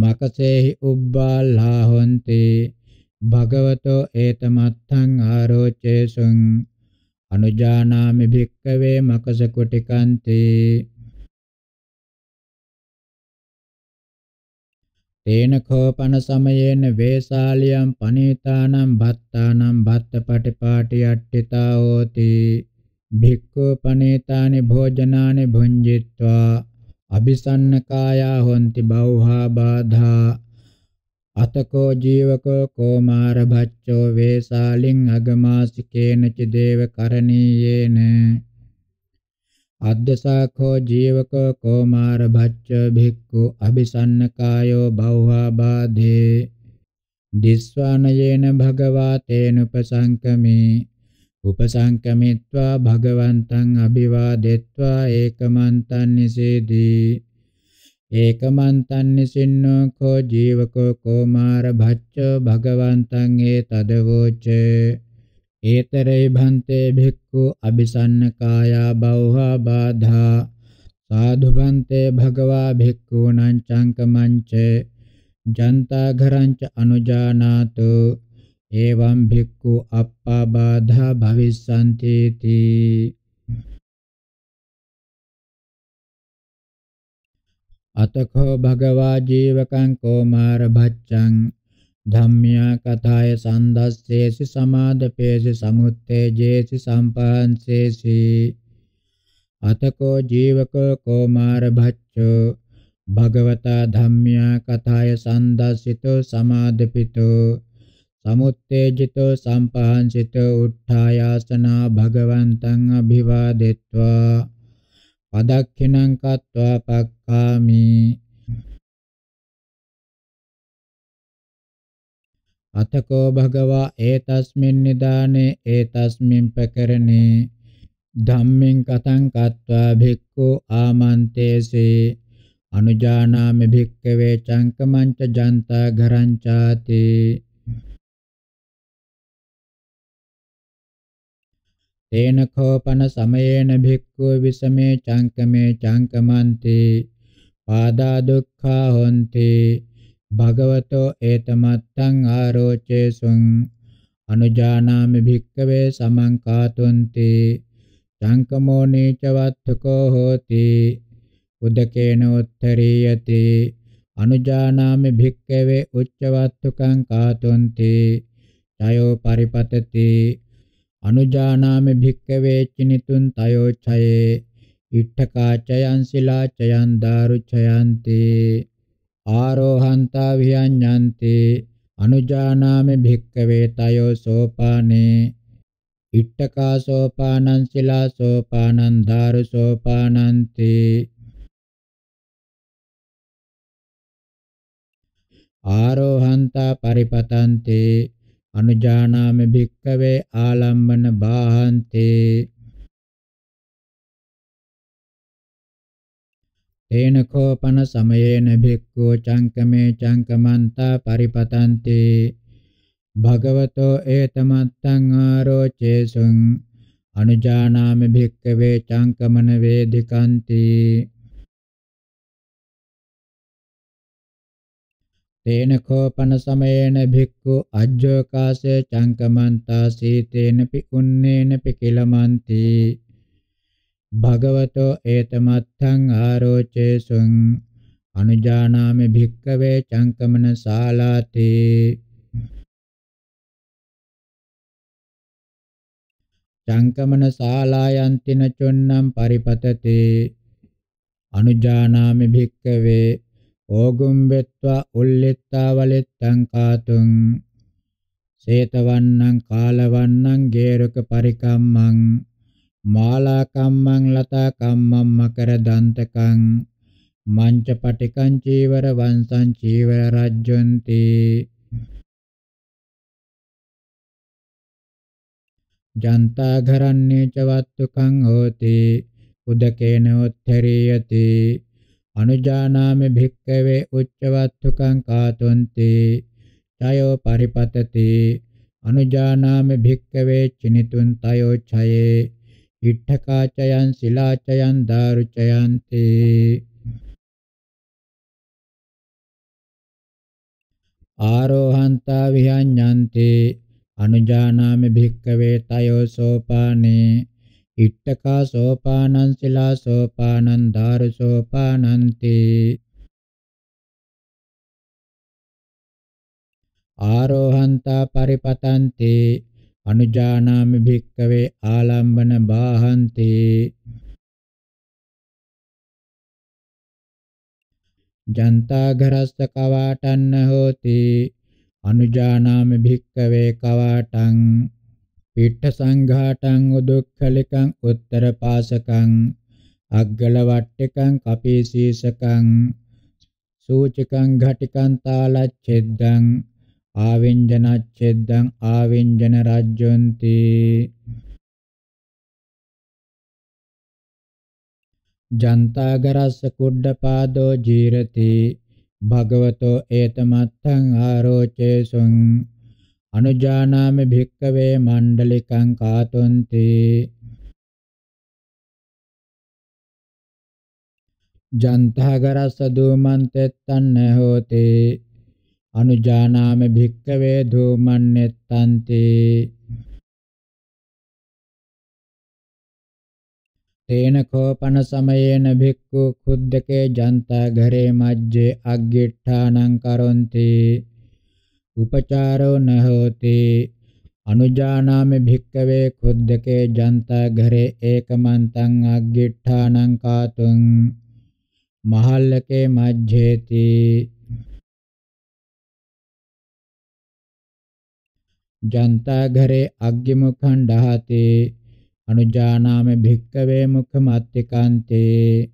මකසේහි උබ්බාල්හා හොಂತಿ භගවතෝ ඒතමත්තං ආරෝචේසුං අනුජානාමි භික්කවේ මකස කුටිකාන්තේ තේන කෝපන සමයේන වේසාලියම් පනීතානම් භත්තානම් භත්තපටිපාටි අට්ඨිතා හෝති භික්ඛු පනීතානි භෝජනානි භුඤ්ජිත්වා අபிසන්න කායා හොಂತಿ බෞහා බාධා අතකෝ ජීවකෝ කෝමාර භච්චෝ වේසාලින් අගමාසිකේන ච දේව කරණීයේන අද්දසාඛෝ ජීවකෝ කෝමාර භච්ච භික්ඛු අபிසන්නකායෝ බෞවා බාධේ දිස්වානයේන භගවා තේනුපසංකමේ උපසංකමිත්වා භගවන්තං අභිවාදෙත්වා ඒකමන්තං නිසේදී ඒකමන්තං නිසින්නෝ කෝ ජීවකෝ කෝමාර භච්ච භගවන්තං ඒ තදවෝචේ ඒතරේ භන්තේ භික්ඛ චක්කු අபிසන්න කායා බෞහා බාධා साधु भन्ते भगवा भिक्खूनां चाङ्कमं च जन्ताघरं च अनुजानातु एवं भिक्खु अप्पाबाधा भविष्यन्तीति अतखो भगवा जीवकं कोमारभच्चं ධම්මියා කතාය සන්දස්සේසි සමාදපේසි සමුත්තේජේසි සම්පාංසේසි අතකෝ ජීවකෝ කෝමාර භච්චෝ භගවතා ධම්මියා කතාය සන්දස්සිතෝ සමාදපිතෝ සමුත්තේජිතෝ සම්පහන්සිතෝ උත්ථායාසනා භගවන්තං අභිවාදෙත්වා පදක්ඛිනං කତ୍වා පක්ඛාමි අතකෝ භගවා ඒතස්මින් නිදානේ ඒතස්මින් ප්‍රකරණේ ධම්මෙන් කතං කତ୍වා භික්ඛු ආමන්තේසේ අනුජානාමි භික්ඛවේ චංකමංච ජන්තා ඝරං ചാති තේන කෝපන සමයේන භික්ඛු විසමේ චංකමේ චංකමන්ති පාදා දුක්ඛා හොಂತಿ භගවතෝ ඒතමත්තං ආරෝචේසුං අනුජානාමි භික්කවේ සමංකාතුන්ති සංකමෝ නීච වත්තකෝ හෝති උදකේනෝත්තරීයති අනුජානාමි භික්කවේ උච්චවත්තුකං කාතුන්ති චයෝ පරිපතති අනුජානාමි භික්කවේ චිනිතුන් තයෝ ඡයේ ඉට්ඨකාචයන් ශිලාචයන් දාරුචයන්ති ආරෝහන්තා විඤ්ඤන්ති අනුජානාමි භික්කවේ තයෝ සෝපානේ ඉට්ඨකා සෝපානං සිලා සෝපානං ධාරු සෝපානන්ති ආරෝහන්තා පරිපතන්ති අනුජානාමි භික්කවේ ආලම්බන බාහන්තේ තේන කෝපන සමයේන භික්ඛු චංකමේ චංකමන්තා පරිපතන්ති භගවතෝ ඒතමත්තං ආරෝචේසුං අනුජානාමි භික්ඛවේ චංකමන වේදිකාන්ති තේන කෝපන සමයේන භික්ඛු අජ්ජෝකාසේ චංකමන්තා සීතේනපි උන්නේනපි කිලමන්ති භගවතෝ ඒතමත්තං ආරෝචේසුං අනුජානාමි භික්කවේ චංකමන ශාලාතේ චංකමන ශාලායන්තින චොන්නම් පරිපතති අනුජානාමි භික්කවේ ඕගුම්බෙත්වා උල්ලිත්තා වලෙත්තං කාතුං සේතවන්නං කාලවන්නං ගේරක පරිකම්මං මාලා කම්මං ලතා කම්මං මකර දන්තකං මංච පටිකං චීවර වංශං චීවර රජ්ජොන්ති ජන්තා ඝරන්නේ චවත්තුකං හෝති උදකේන උත්තරීයති අනුජානාමි භික්කවේ උච්චවත්තුකං කාතුන්ති තයෝ පරිපතති අනුජානාමි භික්කවේ චිනිතුන් තයෝ ඡයේ ඉට්ඨකාචයන් සිලාචයන් දාරුචයන් තේ ආරෝහන්තා විහඤ්ඤන්ති අනුජානාමි භික්කවේ තයෝ සෝපානේ ඉට්ඨකා සෝපානං සිලා සෝපානං දාරු සෝපානන්ති ආරෝහන්තා පරිපතන්ති අනුජානාමි භික්කවේ ආලම්බන බාහන්ති ජන්තා ඝරස්ස කවාටන්න හෝති අනුජානාමි භික්කවේ කවාටං පිට්ඨ සංඝාටං උදුක්ඛලිකං උත්තර පාසකං අග්ගල වට්ටිකං කපීසීසකං සූචිකං ඝටිකං තාලච්ඡෙද්දං ආවෙන්ජනච්ඡෙද්දං ආවෙන්ජන රාජ්‍යොන්ති ජන්තාගරස්ස කුඩ්ඩපාදෝ ජීරති භගවතෝ ඒතමත්තං ආරෝචේසුං අනුජානාමි භික්කවේ මණ්ඩලිකං කාතුන්ති ජන්තාගරස්ස දුමන්තෙත්තන් නැහෝතේ අනුජානාම භික්කවේ ධූමන්නේත්තන්ති තේන කෝපන සමයේන භික්ඛු කුද්දකේ ජන්තා ඝරේ මජ්ජේ අග්ගිඨානං කරොන්ති උපචාරෝ නහෝති අනුජානාමි භික්කවේ කුද්දකේ ජන්තා ඝරේ ඒකමන්තං අග්ගිඨානං කාතුං මහල්ලකේ මජ්ජේති ජන්තා ඝරේ අග්ගිමුඛං දහති අනුජානාමෙ භික්කවේ මුඛමත්තිකාන්තේ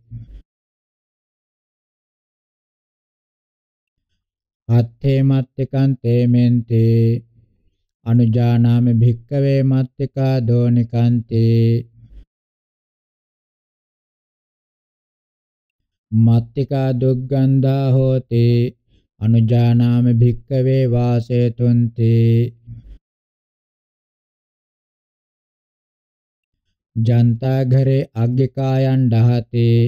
අත්තේ මත්තිකාන්තේ මෙන්තේ අනුජානාමෙ භික්කවේ මත්තිකා දෝනිකාන්තේ මත්තිකා දුග්ගන්ධා හෝතේ අනුජානාමෙ භික්කවේ වාසේතුන්තේ ජන්තා ඝරේ අග්ගිකායන් ඩහතේ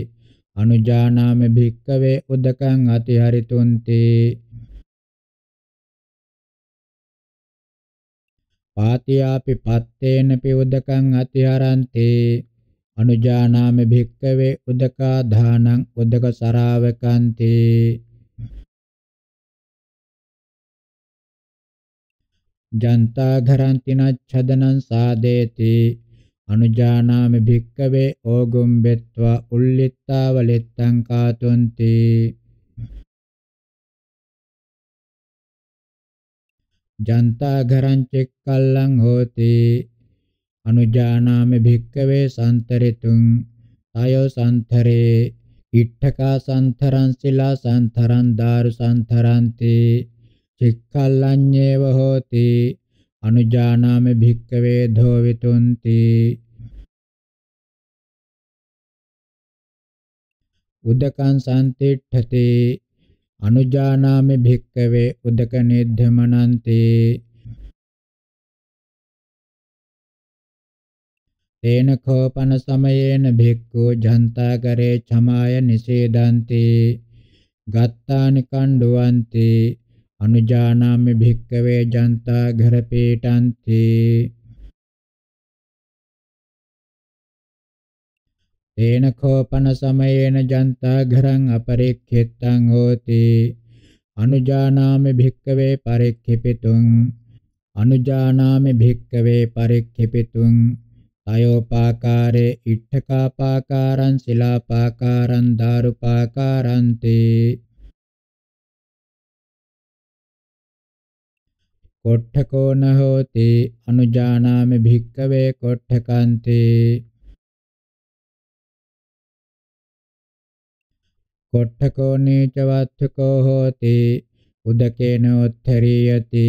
අනුජානාම භික්කවේ උදකං අතිහරිතුන්ති පාතියාපි පත්තේන පිඋදකං අතිහරන්ති අනුජානාම භික්කවේ උදකා දානං උදක සරාවකන්ති ජන්තා ඝරන්තින ඡදනං සාදේති අනුජානාමි භික්කවේ ඕගුම් බෙත්වා උල්ලිත්තාව ලෙත්තං කාතුන්ති ජන්තා ඝරං චෙක්කල්ලං හෝති අනුජානාමි භික්කවේ සම්තරිතුං තයෝ සම්තරේ ඉට්ඨකා සම්තරං සිලා සම්තරං දාරු සම්තරන්ති චෙක්කල්ලඤ්ඤේව හෝති අනුජානාමි භික්කවේ ධෝ විතුන්ති උදකං සම්තිට්ඨති අනුජානාමි භික්කවේ උදක නිද්ධමනන්ති තේන කෝපන සමයේන භික්ඛු ජන්තාගරේ චමාය නිසේදන්ති ගත්තානි කණ්ඩුවන්ති අනුජානාමි භික්කවේ ජන්තා ඝරපීඨන්ති තේන කෝපන සමයේන ජන්තා ඝරං අපරික්ඛිතං හෝති අනුජානාමි භික්කවේ පරික්ඛිපිතුං අනුජානාමි භික්කවේ පරික්ඛිපිතුං අයෝපාකාරේ ඉට්ඨකාපාකාරං සිලාපාකාරං දාරුපාකාරන්තේ කොට්ඨකෝ න හෝති අනුජානාමි භික්ඛවේ කොට්ඨකාන්තේ කොට්ඨකෝ නීච වත්ථකෝ හෝති උදකේන උත්තරීයති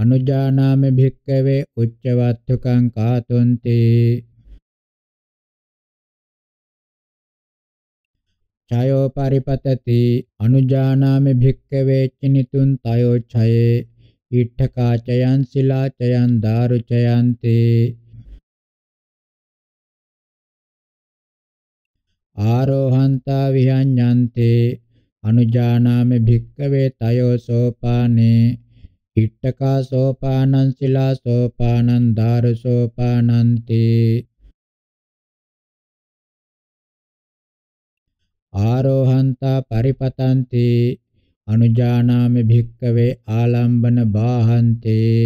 අනුජානාමි භික්ඛවේ උච්ච වත්ථකං කාතුන්ති ඡයෝ පරිපතති අනුජානාමි භික්ඛවේ චිනිතුන් තයෝ ඡයේ ඉට්ඨකා චයන් සිලා චයන් දාරු චයන්තේ ආරෝහන්තා විහඤ්ඤන්තේ අනුජානාමේ භික්කවේ තයෝ සෝපානේ ඉට්ඨකා සෝපානං සිලා සෝපානං දාරු සෝපානන්ති ආරෝහන්තා පරිපතන්ති අනුජානාමි භික්කවේ ආලම්බන බාහන්තේ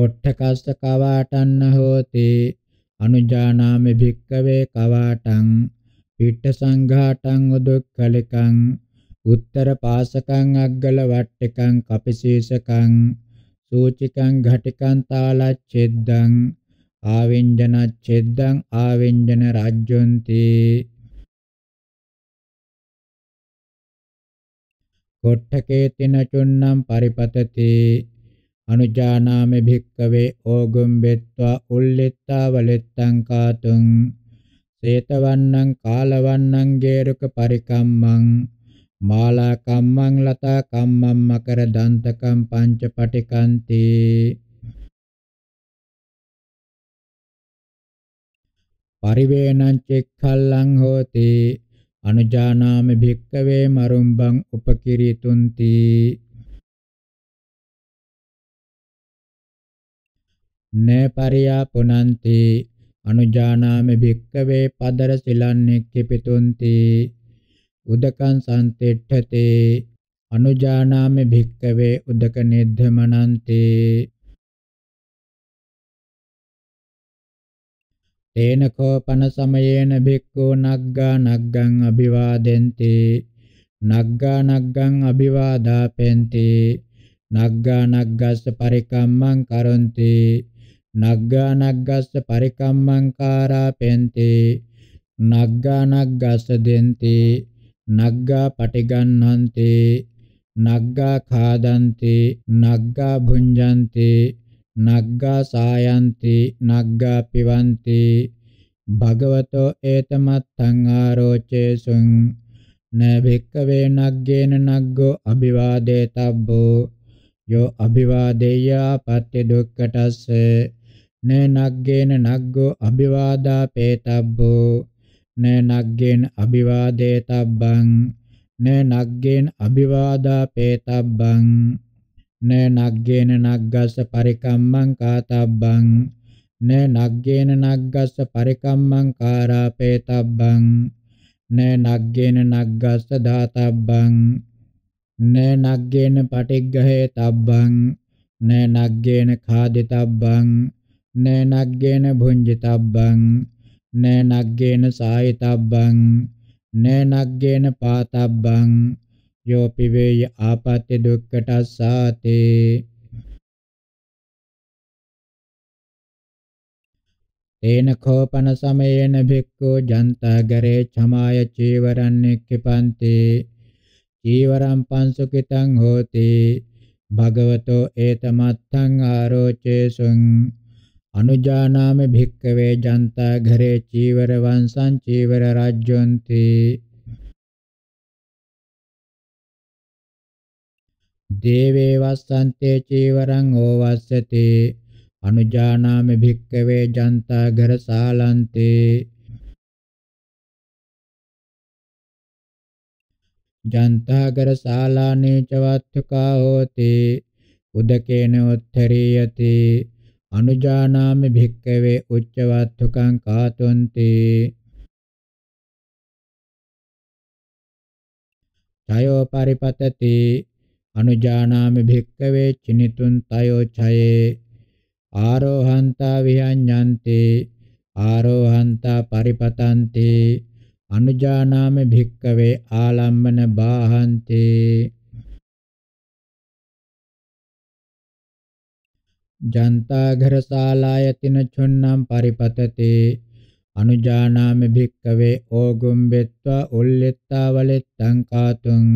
කොට්ඨකස්ස කවාටන්න හෝති අනුජානාමි භික්කවේ කවාටං පිට්ඨ සංඝාටං උදුක්ඛලිකං උත්තර පාසකං අග්ගල වට්ටකං කපිශේෂකං සූචිකං ඝටිකං තාලච්ඡෙද්දං ආවෙන්ජනච්ඡෙද්දං ආවෙන්ජන රාජ්‍යොන්ති කොට්ඨකේතින චුන්නම් පරිපතති අනුජානාමෙ භික්කවේ ඕගුම් බෙත්වා උල්ලිත්තා වලෙත්තං කාතුං සේතවන්නං කාලවන්නං ගේරුක පරිකම්මං මාලා කම්මං ලතා කම්මං මකර දන්තකම් පංච පටිකන්ති පරිවේණං චෙක්ඛල්ලං හෝති අනුජානාමි භික්කවේ මරුම්බං උපකිරීතුන්ති නේපරියා පුනන්ති අනුජානාමි භික්කවේ පදර සිලන්නේක්ඛි පිතුන්ති උදකං සම්තිට්ඨතේ අනුජානාමි භික්කවේ උදක නිද්ධමනන්තේ තේන කෝපන සමයේන භික්ඛු නග්ගා නග්ගං අභිවාදෙන්ති නග්ගා නග්ගං අභිවාදාපෙන්ති නග්ගා නග්ගස්ස පරිකම්මං කරොන්ති නග්ගා නග්ගස්ස පරිකම්මං කාරාපෙන්ති නග්ගා නග්ගස්ස දෙන්ති නග්ගා පටිගන්හන්ති නග්ගා ඛාදන්ති නග්ගා භුඤ්ජන්ති නග්ගා සායන්ති නග්ගා පිවන්ති භගවතෝ ඒතමත්තං ආරෝචේසුං න භික්කවේ නග්ගේන නග්ගෝ අභිවාදේතබ්බෝ යෝ අභිවාදේයා පත්‍ය දුක්ඛටස්ස න නග්ගේන නග්ගෝ අභිවාදා පේතබ්බෝ න නග්ගේන අභිවාදේතබ්බං න නග්ගේන අභිවාදා පේතබ්බං න නග්ගේන නග්ගස්ස පරිකම්මං කාතබ්බං න නග්ගේන නග්ගස්ස පරිකම්මං කාරාපේතබ්බං න නග්ගේන නග්ගස්ස දාතබ්බං න නග්ගේන පටිග්ගහේ තබ්බං න නග්ගේන ඛාදිතබ්බං න නග්ගේන භුඤ්ජිතබ්බං න නග්ගේන සායිතබ්බං න නග්ගේන පාතබ්බං යෝ පිවේය ආපත්‍ය දුක්ඛටස්සාතේ තේන කෝපන සමයේන භික්ඛු ජන්තාගරේ ඡමාය චීවරං නික්ඛපන්ති චීවරං පංසුකිතං හෝති භගවතෝ ඒතමත්තං ආරෝචේසුං අනුජානාමි භික්ඛවේ ජන්තාගරේ චීවර වංශං චීවර රාජ්‍යොන්ති දේවේ වස්සන්තේ චීවරං ඕවස්සති අනුජානාමි භික්කවේ ජන්තා ගරසාලන්තේ ජන්තාගර ශාලානේ චවත්තුකා හෝති උදකේන උත්තරීයති අනුජානාමි භික්කවේ උච්චවත්තුකං කාතුන්ති චයෝ පරිපතති අනුජානාමි භික්කවේ චිනිතුන් තයෝ ඡයේ ආරෝහන්තා විහඤ්ඤන්ති ආරෝහන්තා පරිපතන්ති අනුජානාමි භික්කවේ ආලම්මන බාහන්ති ජන්තා ඝරසාලාය තින චුන්නම් පරිපතති අනුජානාමි භික්කවේ ඕගුම්බෙත්වා උල්ලෙත්තා වලෙත්තං කාතුං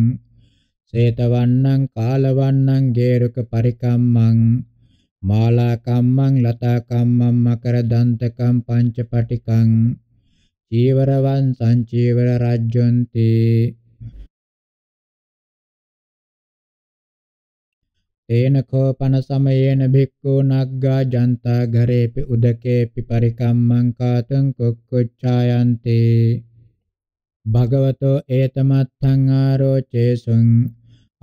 සේතවන්නං කාලවන්නං ගේරුක පරිකම්මං මාලා කම්මං ලතා කම්මං මකර දන්තකම් පංචපටිකං චීවරවන් සංචීවර රජ්ජොන්ති තේන කෝපන සමයේන භික්ඛු නග්ගා ජන්තා ඝරේපි උදකේපි පරිකම්මං කාතං කොක්කොච්ඡායන්තේ භගවතෝ ඒතමත්තං ආරෝචේසුං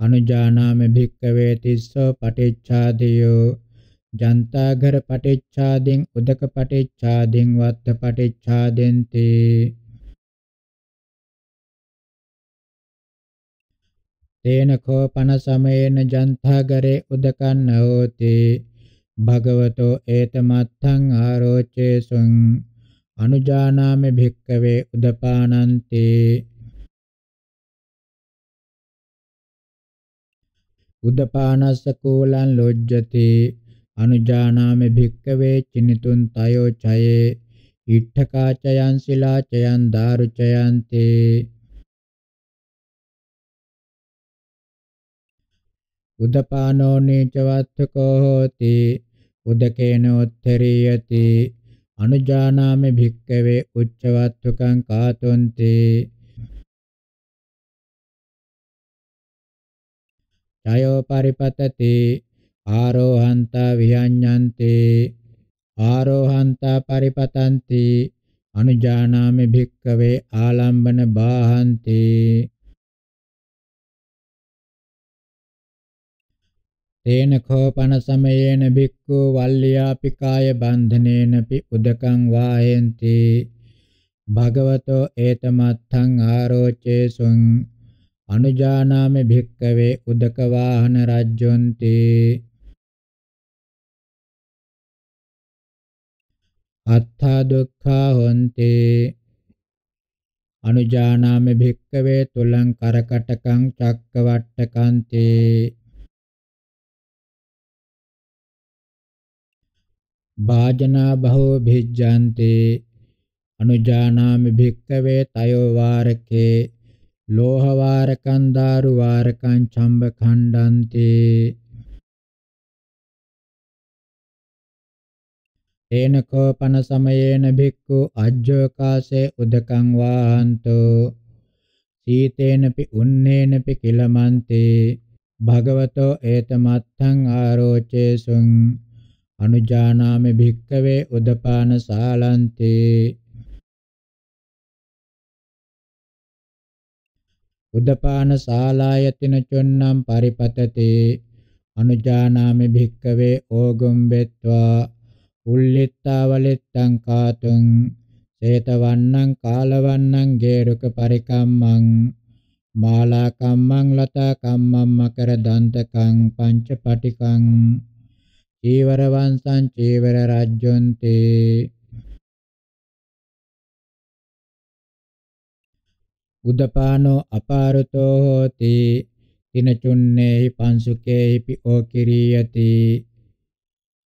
අනුජානාමි භික්කවේ තිස්සෝ පටිච්ඡාදියෝ ජන්තාගර පටිච්ඡාදෙන් උදක පටිච්ඡාදෙන් වත්ත පටිච්ඡාදෙන් තේ තේන කෝපන සමයේන ජන්තාගරේ උදකන්න හෝති භගවතෝ ඒතමත්තං ආරෝචේසුං අනුජානාමි භික්කවේ උදපානන්තේ උදපානස්ස කූලං ලොජ්ජති අනුජානාමි භික්කවේ චිනිතුන් තයෝ ඡයේ ඉට්ඨකාචයන් සිලාචයන් දාරුචයන්තේ උදපානෝ නීචවත්ථකෝ හෝති උදකේනෝත්තරීයති අනුජානාමි භික්කවේ උච්චවත්ථකං කාතුන්තේ චයෝ පරිපතති ආරෝහන්තා විහඤ්ඤන්ති ආරෝහන්තා පරිපතಂತಿ අනුජානාමි භික්කවේ ආලම්බන බාහන්ති තේන කෝපන සමයේන භික්ඛු වල්ලියාපිකාය බන්ධනේනපි උදකං වාහෙන්ති භගවතෝ ඒතමත්තං ආරෝචේසුං අනුජානාමි භික්කවේ උදක වාහන රජ්ජොන්ති අත්ථා දුක්ඛා හොಂತಿ අනුජානාමි භික්කවේ තුලං කරකටකං චක්කවට්ටකන්ති භාජනා බහෝ භිජ්ජන්ති අනුජානාමි භික්කවේ තයෝ වාරකේ ලෝහ වාරකං දාරු වාරකං ඡම්බ ඛණ්ඩන්තේ තේන කෝපන සමයේන භික්ඛු අජ්ජෝකාසේ උදකං වාහන්තෝ සීතේනපි උන්නේනපි කිලමන්තේ භගවතෝ ඒතමත්තං ආරෝචේසුං අනුජානාමි භික්ඛවේ උදපාන සාලන්තේ උද්දපාන ශාලායතින චොන්නම් පරිපතති අනුජානාමි භික්කවේ ඕගුම් වෙත්වා උල්ලිත්තාවලිත්තං කාතුං සේතවන්නං කාලවන්නං ගේරුක පරිකම්මං මාලා කම්මං ලතා කම්මං මකර දන්තකං පංච පටිකං චීවර වංශං චීවර රජ්ජොන්තේ උදපානෝ අපාරතෝ හෝති තිනචුන්නේහි පංසුකේහිපි ඕකිරියති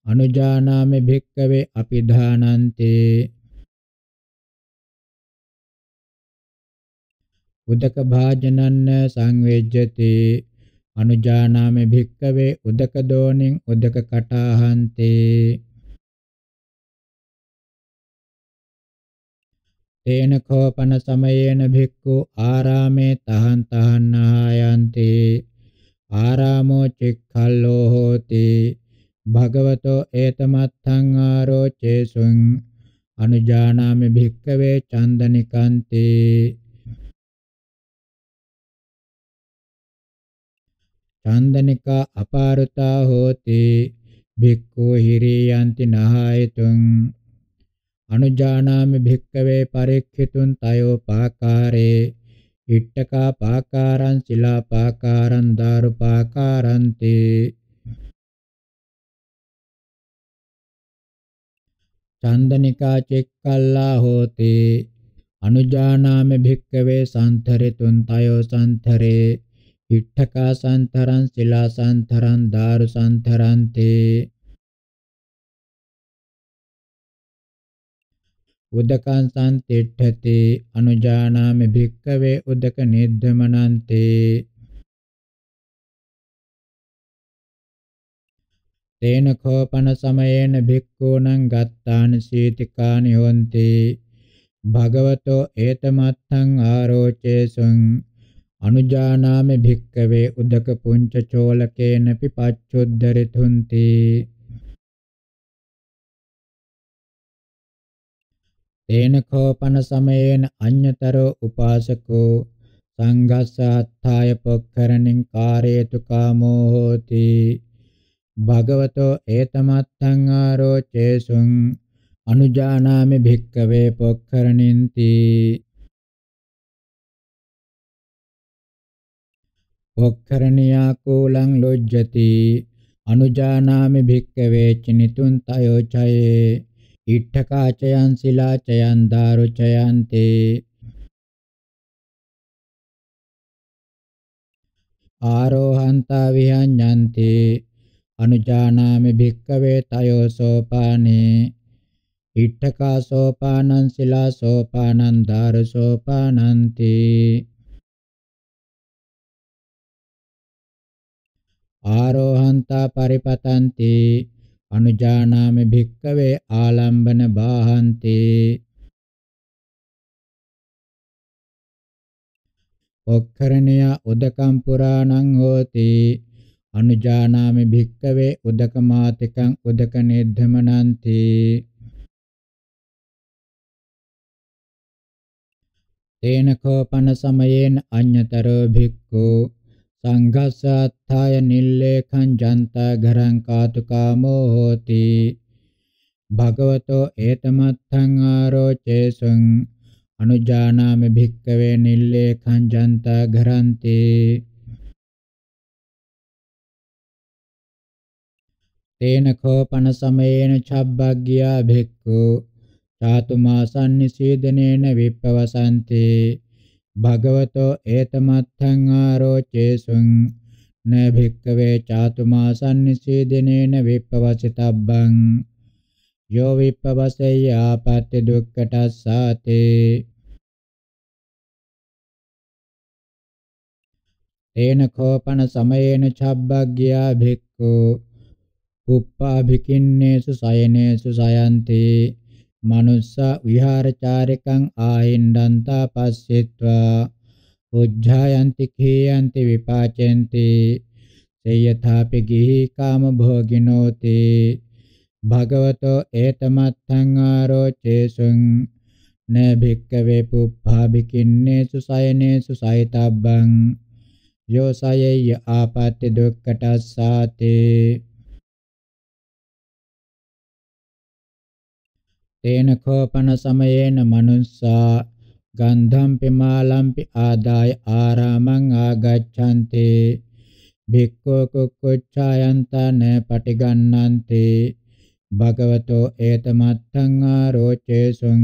අනුජානාමි භික්කවේ අපිධානන්තේ උදක භාජනන්න සංවේජ්ජති අනුජානාමි භික්කවේ උදක දෝනින් උදක කටාහන්තේ තේන කෝපන සමයේන භික්ඛු ආරාමේ තහං තහන්නායන්ති ආරාමෝ චික්ඛල්ලෝ හෝති භගවතෝ ඒතමත්තං ආරෝචේසුං අනුජානාමි භික්ඛවේ චන්දනිකාන්තේ චන්දනිකා අපාරතා හෝති භික්ඛු හිරියන්ති නහයතුං අනුජානාමි භික්කවේ පරික්ඛිතුන් තයෝ පාකාරේ හිට්ඨකා පාකාරං සිලා පාකාරං දාරු පාකාරන්ති චන්දනිකා චෙක්කල්ලා හෝති අනුජානාමි භික්කවේ සම්තරෙතුන් තයෝ සම්තරේ හිට්ඨකා සම්තරං සිලා සම්තරං දාරු සම්තරන්තේ උදකං සම්තිට්ඨති අනුජානාමි භික්ඛවේ උදක නිද්ධමනන්තේ තේන කෝපන සමයේන භික්ඛූණං ගත්තාන සීතිකානි හොಂತಿ භගවතෝ ඒතමත්තං ආරෝචේසුං අනුජානාමි භික්ඛවේ උදක පුංච චෝලකේනපි පච්චොද්දරිතුන්ති තේන කෝපන සමයේන අඤ්‍යතරෝ උපාසකෝ සංඝස්සාත්ථාය පොක්කරණින් කාරේතු කාමෝ හෝති භගවතෝ ඒතමත්තං ආරෝචේසුං අනුජානාමි භික්කවේ පොක්කරණින්ති පොක්කරණියා කුලං ලොජ්ජති අනුජානාමි භික්කවේ චිනිතුන් තයෝ චයේ ඉට්ඨකාචයන් සිලාචයන් දාරුචයන්තේ ආරෝහන්තා විහඤ්ඤන්තේ අනුජානාමි භික්කවේ තයෝ සෝපානේ ඉට්ඨකා සෝපානං සිලා සෝපානං දාරු සෝපානන්ති ආරෝහන්තා පරිපතන්ති අනුජානාමි භික්කවේ ආලම්බන බාහන්ති ඔක්කරණ්‍ය උදකම් පුරාණං හෝති අනුජානාමි භික්කවේ උදකමාතිකං උදක නිද්ධමනන්ති තේන කෝපන සමයේන අඤ්‍යතරෝ භික්ඛු සංඝස්සාත්ථාය නිල්ලේඛං ජන්තා ඝරං කාතුකාමෝ හෝති භගවතෝ ඒතමත්තං ආරෝචේසං අනුජානාමි භික්කවේ නිල්ලේඛං ජන්තා ඝරන්ති තේන කෝපන සමයේන චබ්බග්ගියා භික්ඛු චාතුමාසන්නිසීදනේන විප්පවසන්තේ භගවතෝ ඒතමත්තං ආරෝචේසුං න භික්කවේ චාතුමා සම්නිසීදිනේන විප්පවසිතබ්බං යෝ විප්පවසය ආපත්‍ය දුක්ඛටස්සාතේ තේන කෝපන සමයේන චබ්බග්ගියා භික්ඛු උප්පාභිකින්නේසු සයනේසු සයන්තේ manussa viharacarikan āhindanta passitva උජ්ජායන්ති කේයන්ති විපාචෙන්ති සේයථාපි ගිහි කාම භෝගිනෝති භගවතෝ ඒතමත්තං ආරෝචේසුං න භික්කවේ පුප්පාභිකින්නේ සුසයනේ සුසයිතබ්බං යෝසයෙය ආපත්‍ය දුක්කටස්සාතේ තේන කෝපන සමයේන මනුස්සා ගන්ධම්පි මාලම්පි ආදාය ආරාමං ආගච්ඡanti භික්ඛෝ කුක්කුච්ඡායන්තන පටිගන්නන්ති භගවතෝ ඒතමත්තං ආරෝචේසුං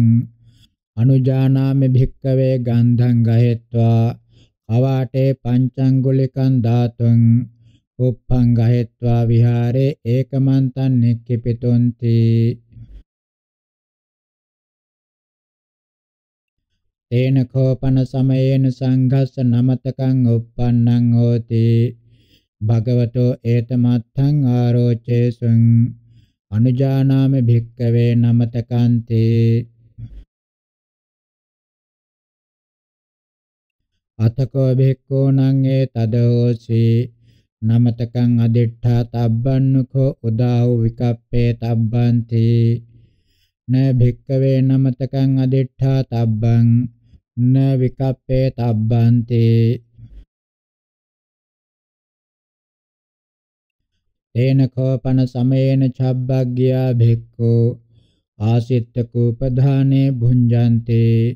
අනුජානාමි භික්කවේ ගන්ධං ගහෙත්වා අවාටේ පංචංගුලිකං ධාතුං උප්පං ගහෙත්වා විහාරේ ඒකමන්තං නික්කිපිතුන්ති තේන කෝපන සමයේන සංඝස්ස නමතකං uppannං හෝති භගවතෝ ඒතමත්තං ආරෝචේසුං අනුජානාමි භික්කවේ නමතකන්තේ අතකෝ භික්ඛෝ නං ඒ තදෝසි නමතකං අදිඨා තබ්බන්නුකෝ උදාහු විකප්පේ තබ්බන්ති න භික්කවේ නමතකං අදිඨා තබ්බං න විකප්පේ තබ්බන්තේ තේන කෝපන සමේන චබ්බග්ගියා භික්ඛෝ ආසිට කූපධානේ භුඤ්ජන්තේ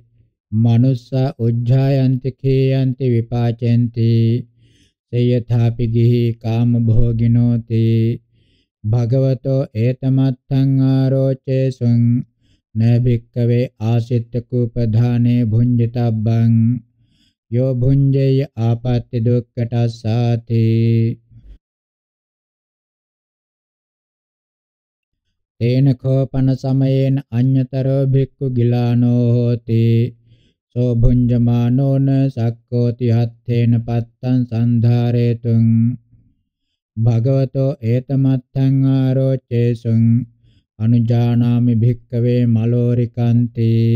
මනුස්ස උජ්ජායන්ති කේයන්ති විපාචෙන්ති සේයථාපි ගිහි කාම භෝගිනෝති භගවතෝ ඒතමත්තං ආරෝචේසුං නබික්කවේ ආසිට්ඨකූපධානේ භුඤ්ජිතබ්බං යෝ භුඤ්ජේය ආපත්‍ති දුක්ඛටස්සාති තේන කෝපන සමයේන අඤ්‍යතරෝ භික්ඛු ගිලානෝ හෝති සෝ භුඤ්ජමානෝන සක්කෝති හත්තේන පත්තං සන්ධාරේතුං භගවතෝ ඒතමත්තං ආරෝචේසුං අනුජානාමි භික්කවේ මලෝරිකාන්තේ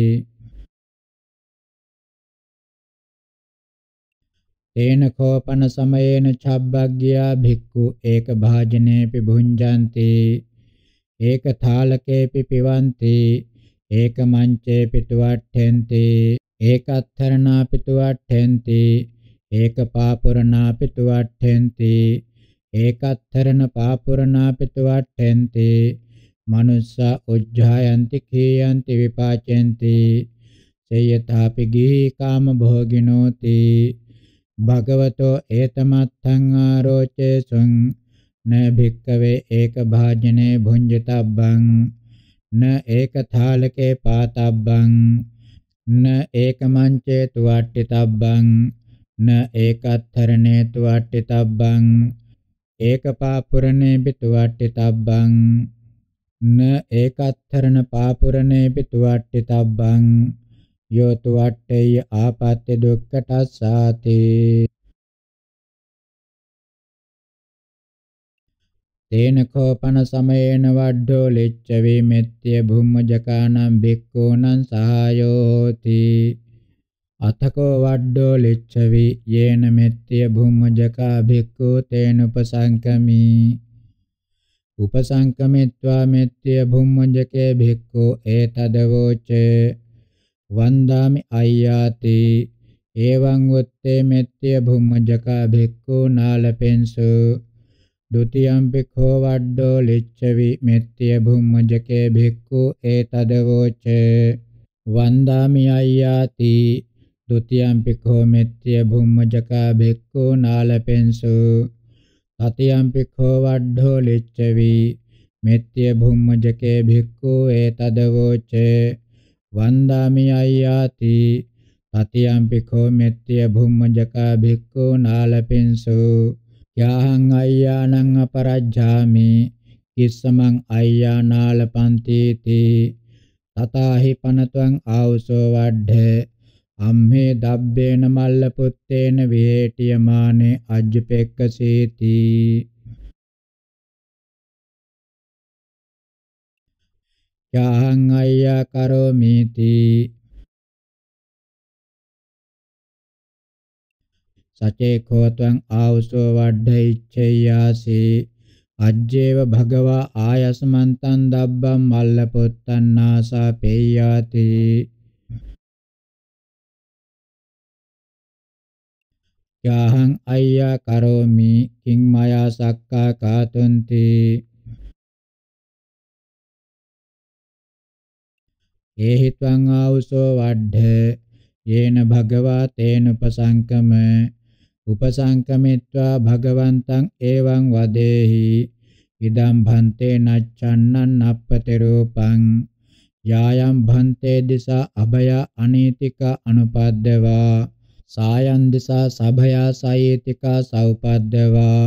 තේන කෝපන සමයේන චබ්බග්ගියා භික්ඛු ඒක භාජනේපි භුඤ්ජන්ති ඒක තාලකේපි පිවන්ති ඒක මංචේපි තුවට්ඨෙන්ති ඒක අත්තරණාපි තුවට්ඨෙන්ති ඒක පාපුරණාපි තුවට්ඨෙන්ති ඒක අත්තරණ පාපුරණාපි තුවට්ඨෙන්ති manussa ujjayanti khiyanti vipacenti සේයථාපි ගිහි කාම භෝගිනෝති භගවතෝ ඒතමත්තං ආරෝචේසුං න භික්කවේ ඒක භාජනේ භුඤ්ජතබ්බං න ඒක ථාලකේ පාතබ්බං න ඒක මංචේ තුවට්ඨිතබ්බං න ඒකත්තරණේ තුවට්ඨිතබ්බං ඒක පාපුරණේ බිතුවට්ඨිතබ්බං න ඒකත්තරණ පාපුරණේ පිටුවට්ටි තබ්බං යෝතු වට්ටේය ආපත්‍ය දුක්ඛටස්සාති තේන කෝපන සමයේන වඩ්ඩෝ ලිච්ඡ විමෙත්‍ය භුම්මජකානම් බික්කෝනං සහායෝති අතකෝ වඩ්ඩෝ ලිච්ඡවි යේන මෙත්‍ය භුම්මජකා බික්කෝ තේන උපසංකමී උපසංකමිත්වා මෙත්‍ය භුම්මජකේ භික්ඛු ඒතදවෝචේ වන්දාමි අය්‍යාති එවං උත්තේ මෙත්‍ය භුම්මජකා භික්ඛු නාලපෙන්සු ဒ ුතියම්පි khෝ වඩ්ඩෝ ලිච්ඡවි මෙත්‍ය භුම්මජකේ භික්ඛු ඒතදවෝචේ වන්දාමි අය්‍යාති ဒ ුතියම්පි khෝ මෙත්‍ය භුම්මජකා භික්ඛු නාලපෙන්සු තතියම්පි කෝ වඩ්ඩෝ ලිච්ඡවි මෙත්‍ය භුම්මජකේ භික්ඛු ඒතදවෝචේ වන්දාමි අය්‍යාති තතියම්පි කෝ මෙත්‍ය භුම්මජකා භික්ඛු නාලපින්සු යාහං අය්‍යානං අපරජ්ජාමි කිස්සමං අය්‍යානාලපන්ති තී තතාහි පනත්වං ආවසෝ වඩ්ඩේ අම්හේ දබ්බේන මල්ල පුත්තේන වේටියමානේ අජ්ජපෙක්කසේති යහං අය්‍යා කරෝමීති සචේ කෝතං ආවසෝ වඩ්ඩයිච්ඡයාසි අජ්ජේව භගවා ආයස්මන්තං දබ්බම් මල්ල පුත්තන්නාසා පේයාති යහං අය්‍යා කරෝමි කිං මයා සක්කා කාතුන්ති ඒහි ත්වං ආවුසෝ වඩ්ඩ යේන භගවා තේන උපසංකම උපසංකමිත්වා භගවන්තං එවං වදේහි ඉදම් භන්තේ නච්ඡන්නං අප්පති රූපං යායම් භන්තේ දිසා අභය අනීතික අනුපද්දවා සායන් දිසා සභයා සයේතිකා සෞපද්දවා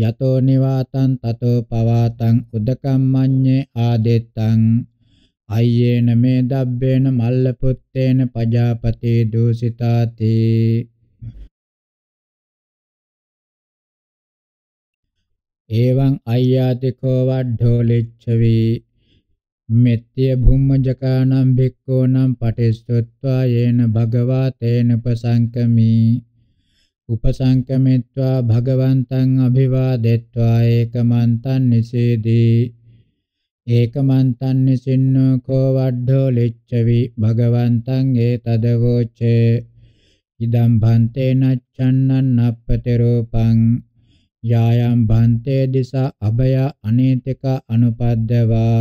යතෝ නිවාතං තතෝ පවාතං උදකම්මඤ්ඤේ ආදෙත්තං අයේන මේ දබ්බේන මල්ල පුත්තේන පජාපතේ දූසිතාති එවං අය්‍යාතිකෝ වඩ්ඩෝ ලිච්ඡවි මෙත්තිය භුම්මජකානම් භික්ඛූනම් පටිස්සොත්වා යේන භගවා තේන උපසංකමී උපසංකමෙත්වා භගවන්තං අභිවාදෙත්වා ඒකමන්තං නිසීදී ඒකමන්තං නිසින්නෝ කෝ වඩ්ඩෝ ලිච්ඡවි භගවන්තං ඒතදවෝචේ ඉදම් භන්තේ නච්ඡන්නං අප්පතිරූපං යායම් භන්තේ දිසා අබය අනේතික අනුපද්දවා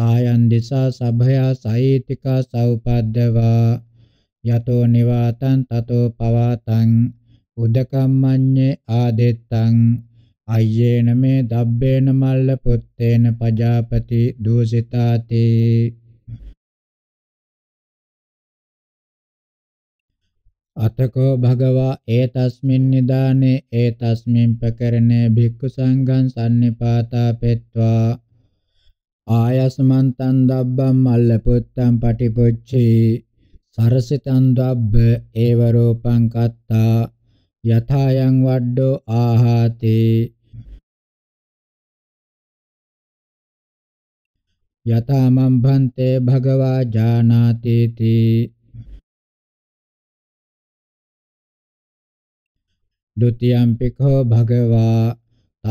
සායන් දිසා සභයා සෛතිකා සෞපද්දවා යතෝ නිවාතං තතෝ පවාතං උදකම්මඤ්ඤේ ආදෙත්තං අය්‍යේන මේ දබ්බේන මල්ල පුත්තේන පජාපති දූසිතාති අතකෝ භගවා ඒතස්මින් නිදානේ ඒතස්මින් ප්‍රකරණේ භික්ඛු සංඝං සම්නිපාතා පෙත්වා ආයස්මන්තං දබ්බම් අල්ලපොත්තං පටිපොච්චේ සරසිතං දබ්බ ඒව රූපං කත්තා යථායන් වඩ්ඩෝ ආහාතේ යතාමම් භන්තේ භගවා ජානාති තී ဒုတိယံ පිකෝ භගවා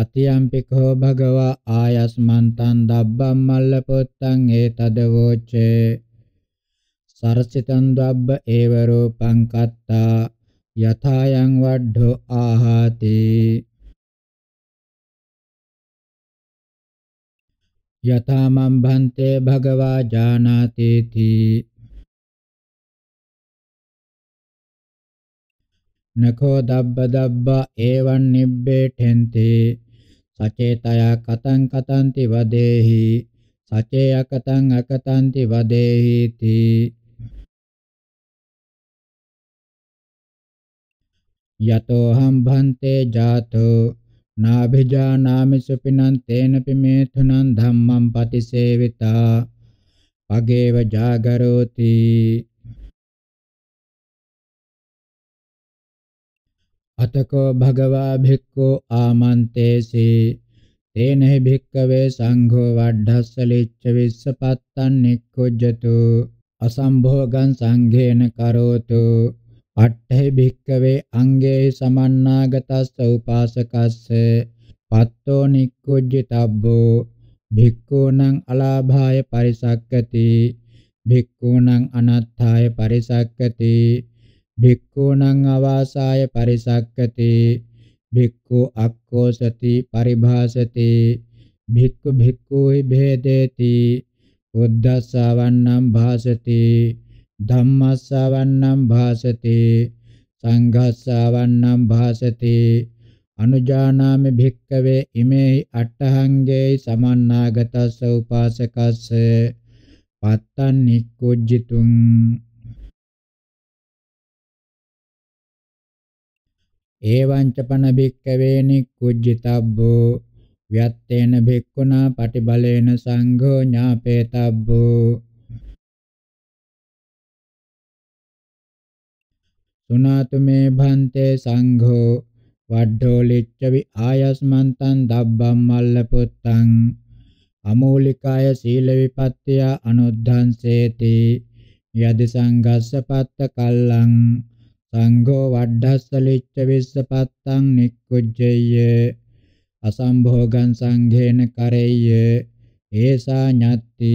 අතියම්පිකෝ භගවා ආයස්මන්තං දබ්බම් මල්ල පුත්තං ඒතද වෝචේ සරසිතං දබ්බ ඒව රූපං කත්තා යථායන් වඩ්ඩෝ ආහාති යථාමම් භන්තේ භගවා ජානාති තී නකෝ දබ්බ දබ්බ ඒවං නිබ්බේඨෙන්තේ සචේතයා කතං කතන්ති වදේහි සචේ අකතං අකතන්ති වදේහි තී යතෝ හම් භන්තේ ජාතෝ නාභිජානාමි සුපිනං තේන පිමේතුනං ධම්මං පතිසේවිතා පගේව ජාගරෝති අතකෝ භගවා භික්ඛු ආමන්තේසේ තේනෙහි භික්ඛවේ සංඝෝ වඩ්ඩස්ස ලිච්ඡ විස්සපත්තං නික්ඛුජ්ජතු අසම්භෝගං සංඝේන කරෝතු අට්ඨේ භික්ඛවේ අංගේ සමන්නාගතස්ස උපාසකස්ස පත්තෝ නික්ඛුජ්ජිතබ්බෝ භික්ඛූණං අලාභාය පරිසක්කති භික්ඛූණං අනත්ථාය පරිසක්කති භික්ඛූණං අවාසාය පරිසක්කති භික්ඛු අක්ඛෝ සති පරිභාසති භික්ඛු භික්ඛුයි භේදේති උද්දස්සවන්නම් භාසති ධම්මස්සවන්නම් භාසති සංඝස්සවන්නම් භාසති අනුජානාමි භික්කවේ ඉමේහි අට්ඨහංගේයි සමන්නාගතස්ස උපාසකස්ස පත්තන් නික්කුජ්ජිතුං එවංච පන භික්කවේ නික්කුජ්ජිතබ්බෝ ව්‍යත්තේන භික්ඛුනා පටිබලේන සංඝෝ ඥාපේතබ්බෝ සුනාතු මේ භන්තේ සංඝෝ වඩ්ඩෝ ලිච්ඡ වි ආයස්මන්තං දබ්බම් මල්ල පුත්තං අමූලිකාය සීල විපත්‍ය අනුද්ධංසේති යදි සංඝස්ස පත්ත කල්ලං සංඝෝ වඩස්සලිච්ච විස්සපත්තං නික්කුජ්ජේය අසම්භෝගං සංඝේන කරෙය්‍ය ඒසා ඤත්ති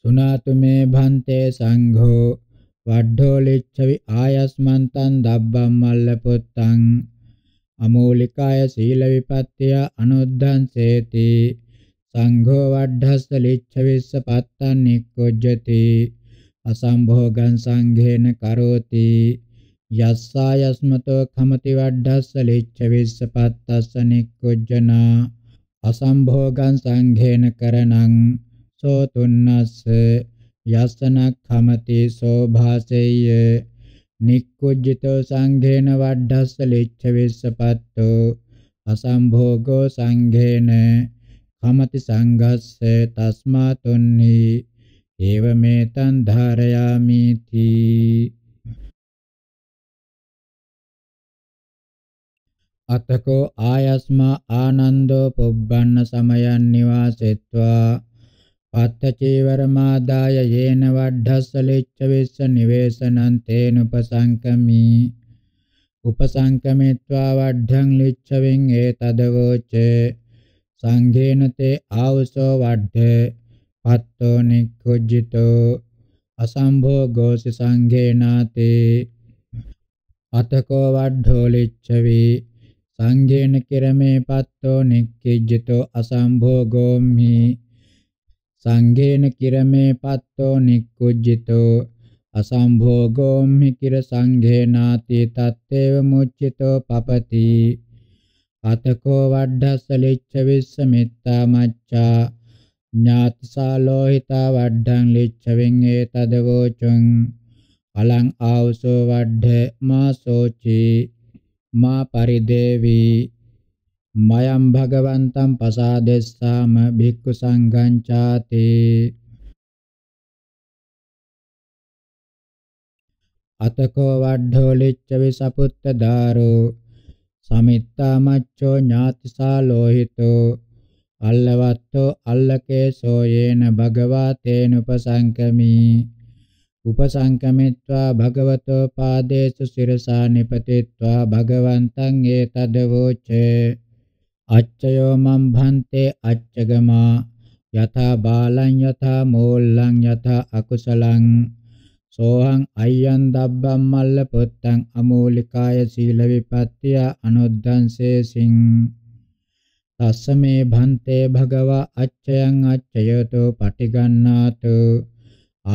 සුනාතු මේ භන්තේ සංඝෝ වඩ්ඩෝලිච්ඡවි ආයස්මන්තං දබ්බම් මල්ල පුත්තං අමෝලිකාය සීල විපත්තිය අනුද්ධං සේති සංඝෝ වඩ්ඩස්ස ලිච්ඡවිස්ස පත්තන් නික්කොජ්ජති අසම්භෝගං සංඝේන කරෝති යස්සා යස්මතෝ කමති වඩ්ඩස්ස ලිච්ඡවිස්ස පත්තස්ස නික්කොජ්ජනා අසම්භෝගං සංඝේන කරණං සෝ තුන්නස්ස යස්සන කමති සෝ භාසෙය්‍ය නික්කුජ්ජිතෝ සංඝේන වඩ්ඩස්ස ලිච්ඡවිස්ස පත්තෝ අසම්භෝගෝ සංඝේන හමති සංඝස්ස තස්මාතුන්හි ඒවමෙතං ධාරයාමි තී අතකෝ ආයස්මා ආනන්දෝ පුබ්බන්න සමයන් නිවාසෙත්වා පත්ත චීවරමාදාය යේන වඩ්ඩස්ස ලිච්ඡ විස්ස නිවේසනං තේන උපසංකමි උපසංකමෙත්වා වඩ්ඩං ලිච්ඡවෙන් ඒතදවෝචේ සංඝේනතේ ආවසෝ වඩ්ඩේ පත්තෝ නික්ඛුජ්ජිතෝ අසම්භෝ ගෝසි සංඝේනාතේ අතකෝ වඩ්ඩෝ ලිච්ඡවි සංඝේන කිරමේ පත්තෝ නික්ඛිජ්ජිතෝ අසම්භෝ ගෝම්හි සංඝේන කිරමේ පත්තෝ නික්කුජ්ජිතෝ අසම්භෝ ගෝම්හි කිර සංඝේනාති තත්තේව මුච්චිතෝ පපති අතකෝ වඩ්ඩස්ස ලිච්ඡ විස්ස මෙත්තා මච්ඡා ඥාතිසා ලෝහිතා වඩ්ඩං ලිච්ඡ වෙන් ඒතද වෝචං අලං ආවසෝ වඩ්ඩ මා සෝචි මා පරිදේවි මයම් භගවන්තම් පසාදෙස්සාම භික්ඛු සංඝං ചാති අතකෝ වඩ්ඩෝ ලිච්ඡ විසපුත්ත දාරෝ සමිත්තා මච්චෝ ඥාතිසා ලෝහිතෝ අල්ලවත්තෝ අල්ලකේසෝ යේන භගවා තේනුපසංකමි උපසංකමිත්වා භගවතෝ පාදේසු සිරසා නිපතිත්වා භගවන්තං ඒතදවෝචේ අච්චයෝ මම් භන්තේ අච්චගමා යථා බාලං යථා මෝල්ලං යථා අකුසලං සෝහං අයං දබ්බම් මල්ල පුත්තං අමූලිකාය සීල විපත්තිය අනුද්දන්සේසින් තස්සමේ භන්තේ භගවා අච්චයං අච්චයතෝ පටිගන්නාතු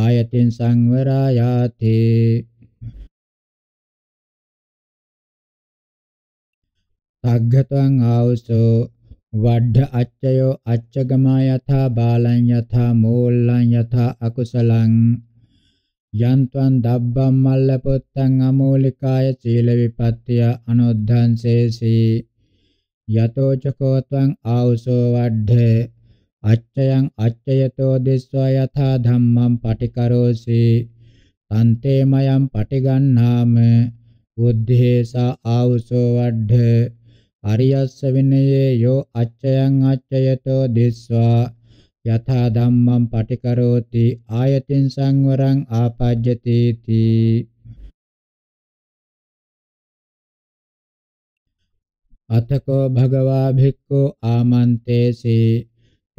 ආයතින් සංවරායාති සග්ගතං ආවසෝ වඩ්ඩ අච්චයෝ අච්චගමා යථා බාලං යථා මෝල්ලං යථා අකුසලං යන්ත්වං දබ්බම් මල්ලපොත්තං අමෝලිකාය සීල විපත්තිය අනුද්ධංසේසී යතෝ චකෝත්වං ආවසෝ වඩ්ඩේ අච්චයං අච්චයතෝ දිස්වා යථා ධම්මං පටිකරෝසි තන්තේ මයං පටිගන්නාම බුද්ධේසා ආවසෝ වඩ්ඩේ අරියස්ස විනයේ යෝ අච්චයං අච්චයතෝ දිස්වා යථා ධම්මං පටිකරෝති ආයතින් සංවරං ආපජ්ජති තී අතකෝ භගවා භික්ඛු ආමන්තේසේ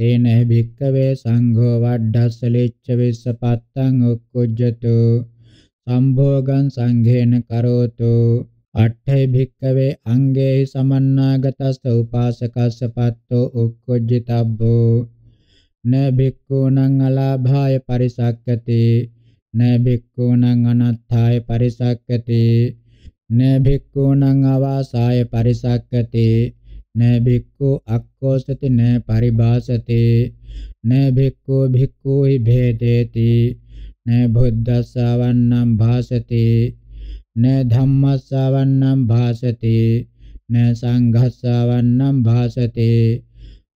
තේන භික්ඛවේ සංඝෝ වඩ්ඩස්ස ලිච්ඡ විස්සපත්තං උක්කුජ්ජතු සම්භෝගං සංඝේන කරෝතු අට්ඨේ භික්ඛවේ අංගේ සමන්නාගතස්ස උපාසකස්ස පත්තෝ උක්කුජ්ජිතබ්බෝ න භික්ඛූණං අලාභාය පරිසක්කති න භික්ඛූණං අනත්ථාය පරිසක්කති න භික්ඛූණං අවාසාය පරිසක්කති න භික්ඛු අක්ඛෝසති න පරිභාසති න භික්ඛු භික්ඛුහි භේදේති න බුද්ධස්සවන්නම් භාසති න ධම්මස්සවන්නම් භාසති න සංඝස්සවන්නම් භාසති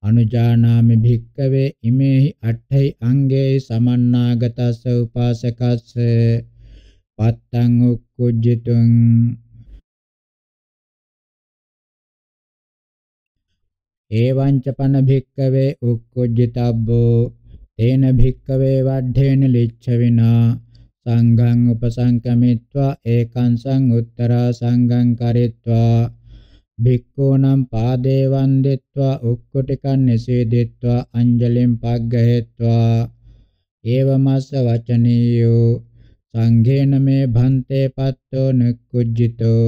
අනුජානාමි භික්කවේ ඉමේහි අට්ඨයි අංගේහි සමන්නාගතස්ස උපාසකස්ස පත්තං උක්කුජ්ජිතුං එවංච පන භික්කවේ උක්කුජ්ජිතබ්බෝ තේන භික්කවේ වඩ්ඩේන ලිච්ඡවිනා සංඝං උපසංකමිත්වා ඒකං සං උත්තරා සංඝං කරිත්වා භික්ඛූනම් පාදේ වන්දෙත්වා උක්කුටිකන් නිසීදෙත්වා අංජලිම් පග්ගහෙත්වා ඒවමස්ස වචනීයෝ සංඝේන මේ භන්තේ පත්තෝ නුක්කුජ්ජිතෝ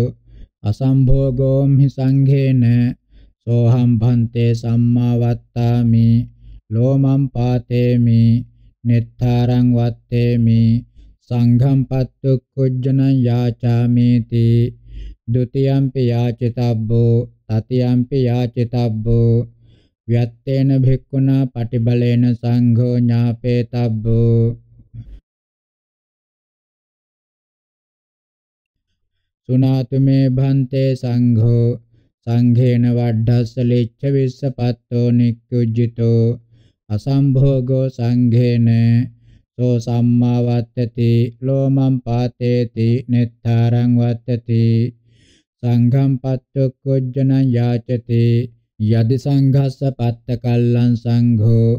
අසම්භෝගෝම් හි සංඝේන සෝහම් භන්තේ සම්මා වත්තාමි ලෝමම් පාතේමි නෙත්තාරං වත්තේමි සංඝම් පත්තුක්කුජ්ජනං යාචාමේති द्वितीयंपि याचिताब्बो ततियंपि याचिताब्बो व्यत्तेन भिक्खुना पटिबलेन संघो ज्ञापेताब्बो සුනාතු මේ භන්තේ සංඝෝ සංඝේන වඩ්ඩස්ස ලිච්ඡ විස්සපත්තෝ නික්කුජ්ජිතෝ අසම්භෝගෝ සංඝේන සෝ සම්මා වත්තති ලෝමං පාතේති නෙත්තරං වත්තති සංඝං පච්චකොච්චනං යාචති යදි සංඝස්ස පත්ත කල්ලං සංඝෝ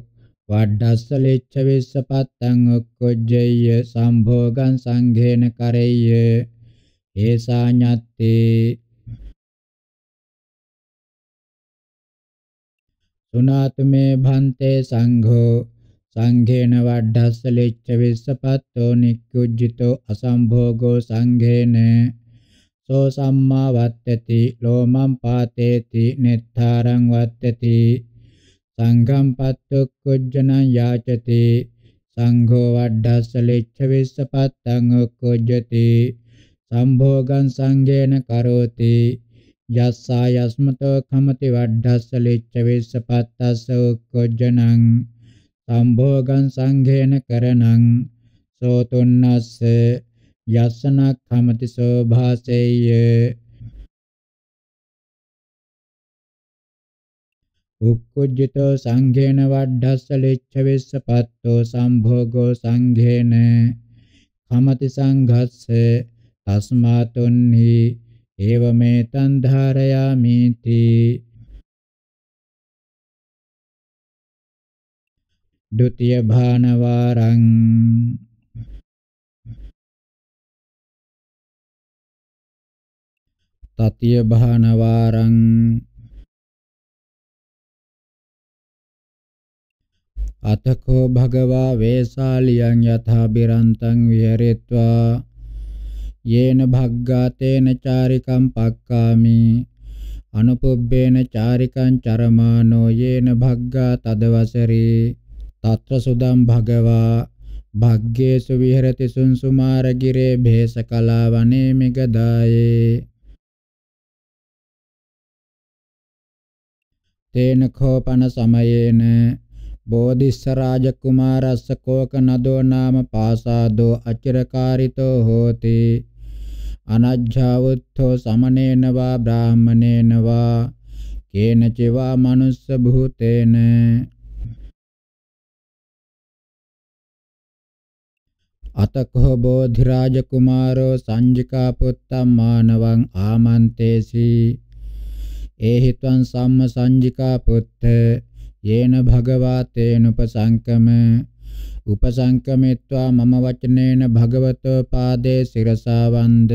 වඩස්ස ලෙච්ඡ වෙස්ස පත්තං ඔක්කොජ්ජය සම්භෝගං සංඝේන කරෙය්‍ය ඒසා ඤත්තේ සුනාතමේ භන්තේ සංඝෝ සංඝේන වඩස්ස ලෙච්ඡ වෙස්ස පත්තෝ නික්කුජ්ජිතෝ අසම්භෝගෝ සංඝේන සෝ සම්මා වත්තති ලෝමං පාතේති නෙත්තාරං වත්තති සංඝං පත්තුක්කුජ්ජනං යාචති සංඝෝ වඩ්ඩස්සලෙච්ඡ විස්සපත්තං උක්කුජ්ජති සම්භෝගං සංඝේන කරෝති යස්සා යස්මතෝ කමති වඩ්ඩස්සලෙච්ඡ විස්සපත්තස්ස උක්කුජ්ජනං සම්භෝගං සංඝේන කරණං සෝතුන්නස්සේ යස්සනක්ඛමති සෝභාසෙය්‍ය උක්කුජ්ජිතෝ සංඝේන වඩ්ඩස්ස ලිච්ඡ විස්සපත්තෝ සම්භෝගෝ සංඝේන කමති සංඝස්ස තස්මාතුන්හි ඒවමෙතං ධාරයාමිති ද්විතීය භානවාරං සතිය භානවාරං අතකෝ භගවා වේසාලියං යථා බිරන්තං විහෙරෙත්වා යේන භග්ගාතේන චාරිකම් පක්කාමි අනුපුබ්බේන චාරිකං චරමානෝ යේන භග්ගා තදවසරේ తත්‍ර සුදම් භගවා භග්ගේසු විහෙරති සුන්සුමාර ගිරේ භේසකලාවනේ මිගදායේ තේන කෝපන සමයේන බෝධිස්ස රාජකුමාරස්ස කෝක නදෝ නාම පාසාදෝ අචිරකාරිතෝ හෝති අනජ්ජාවුත්ථෝ සමනේන වා බ්‍රාහමනේන වා කේනචේවා මනුස්ස භූතේන අතකෝ බෝධිරාජ කුමාරෝ සංජිකා පුත්තම් මානවං ආමන්තේසි ඒහිත්වං සම්ම සංජිකා පුත්ත යේන භගවා තේනුපසංකම උපසංකමෙත්වා මම වචනේන භගවතෝ පාදේ සිරසාවන්ද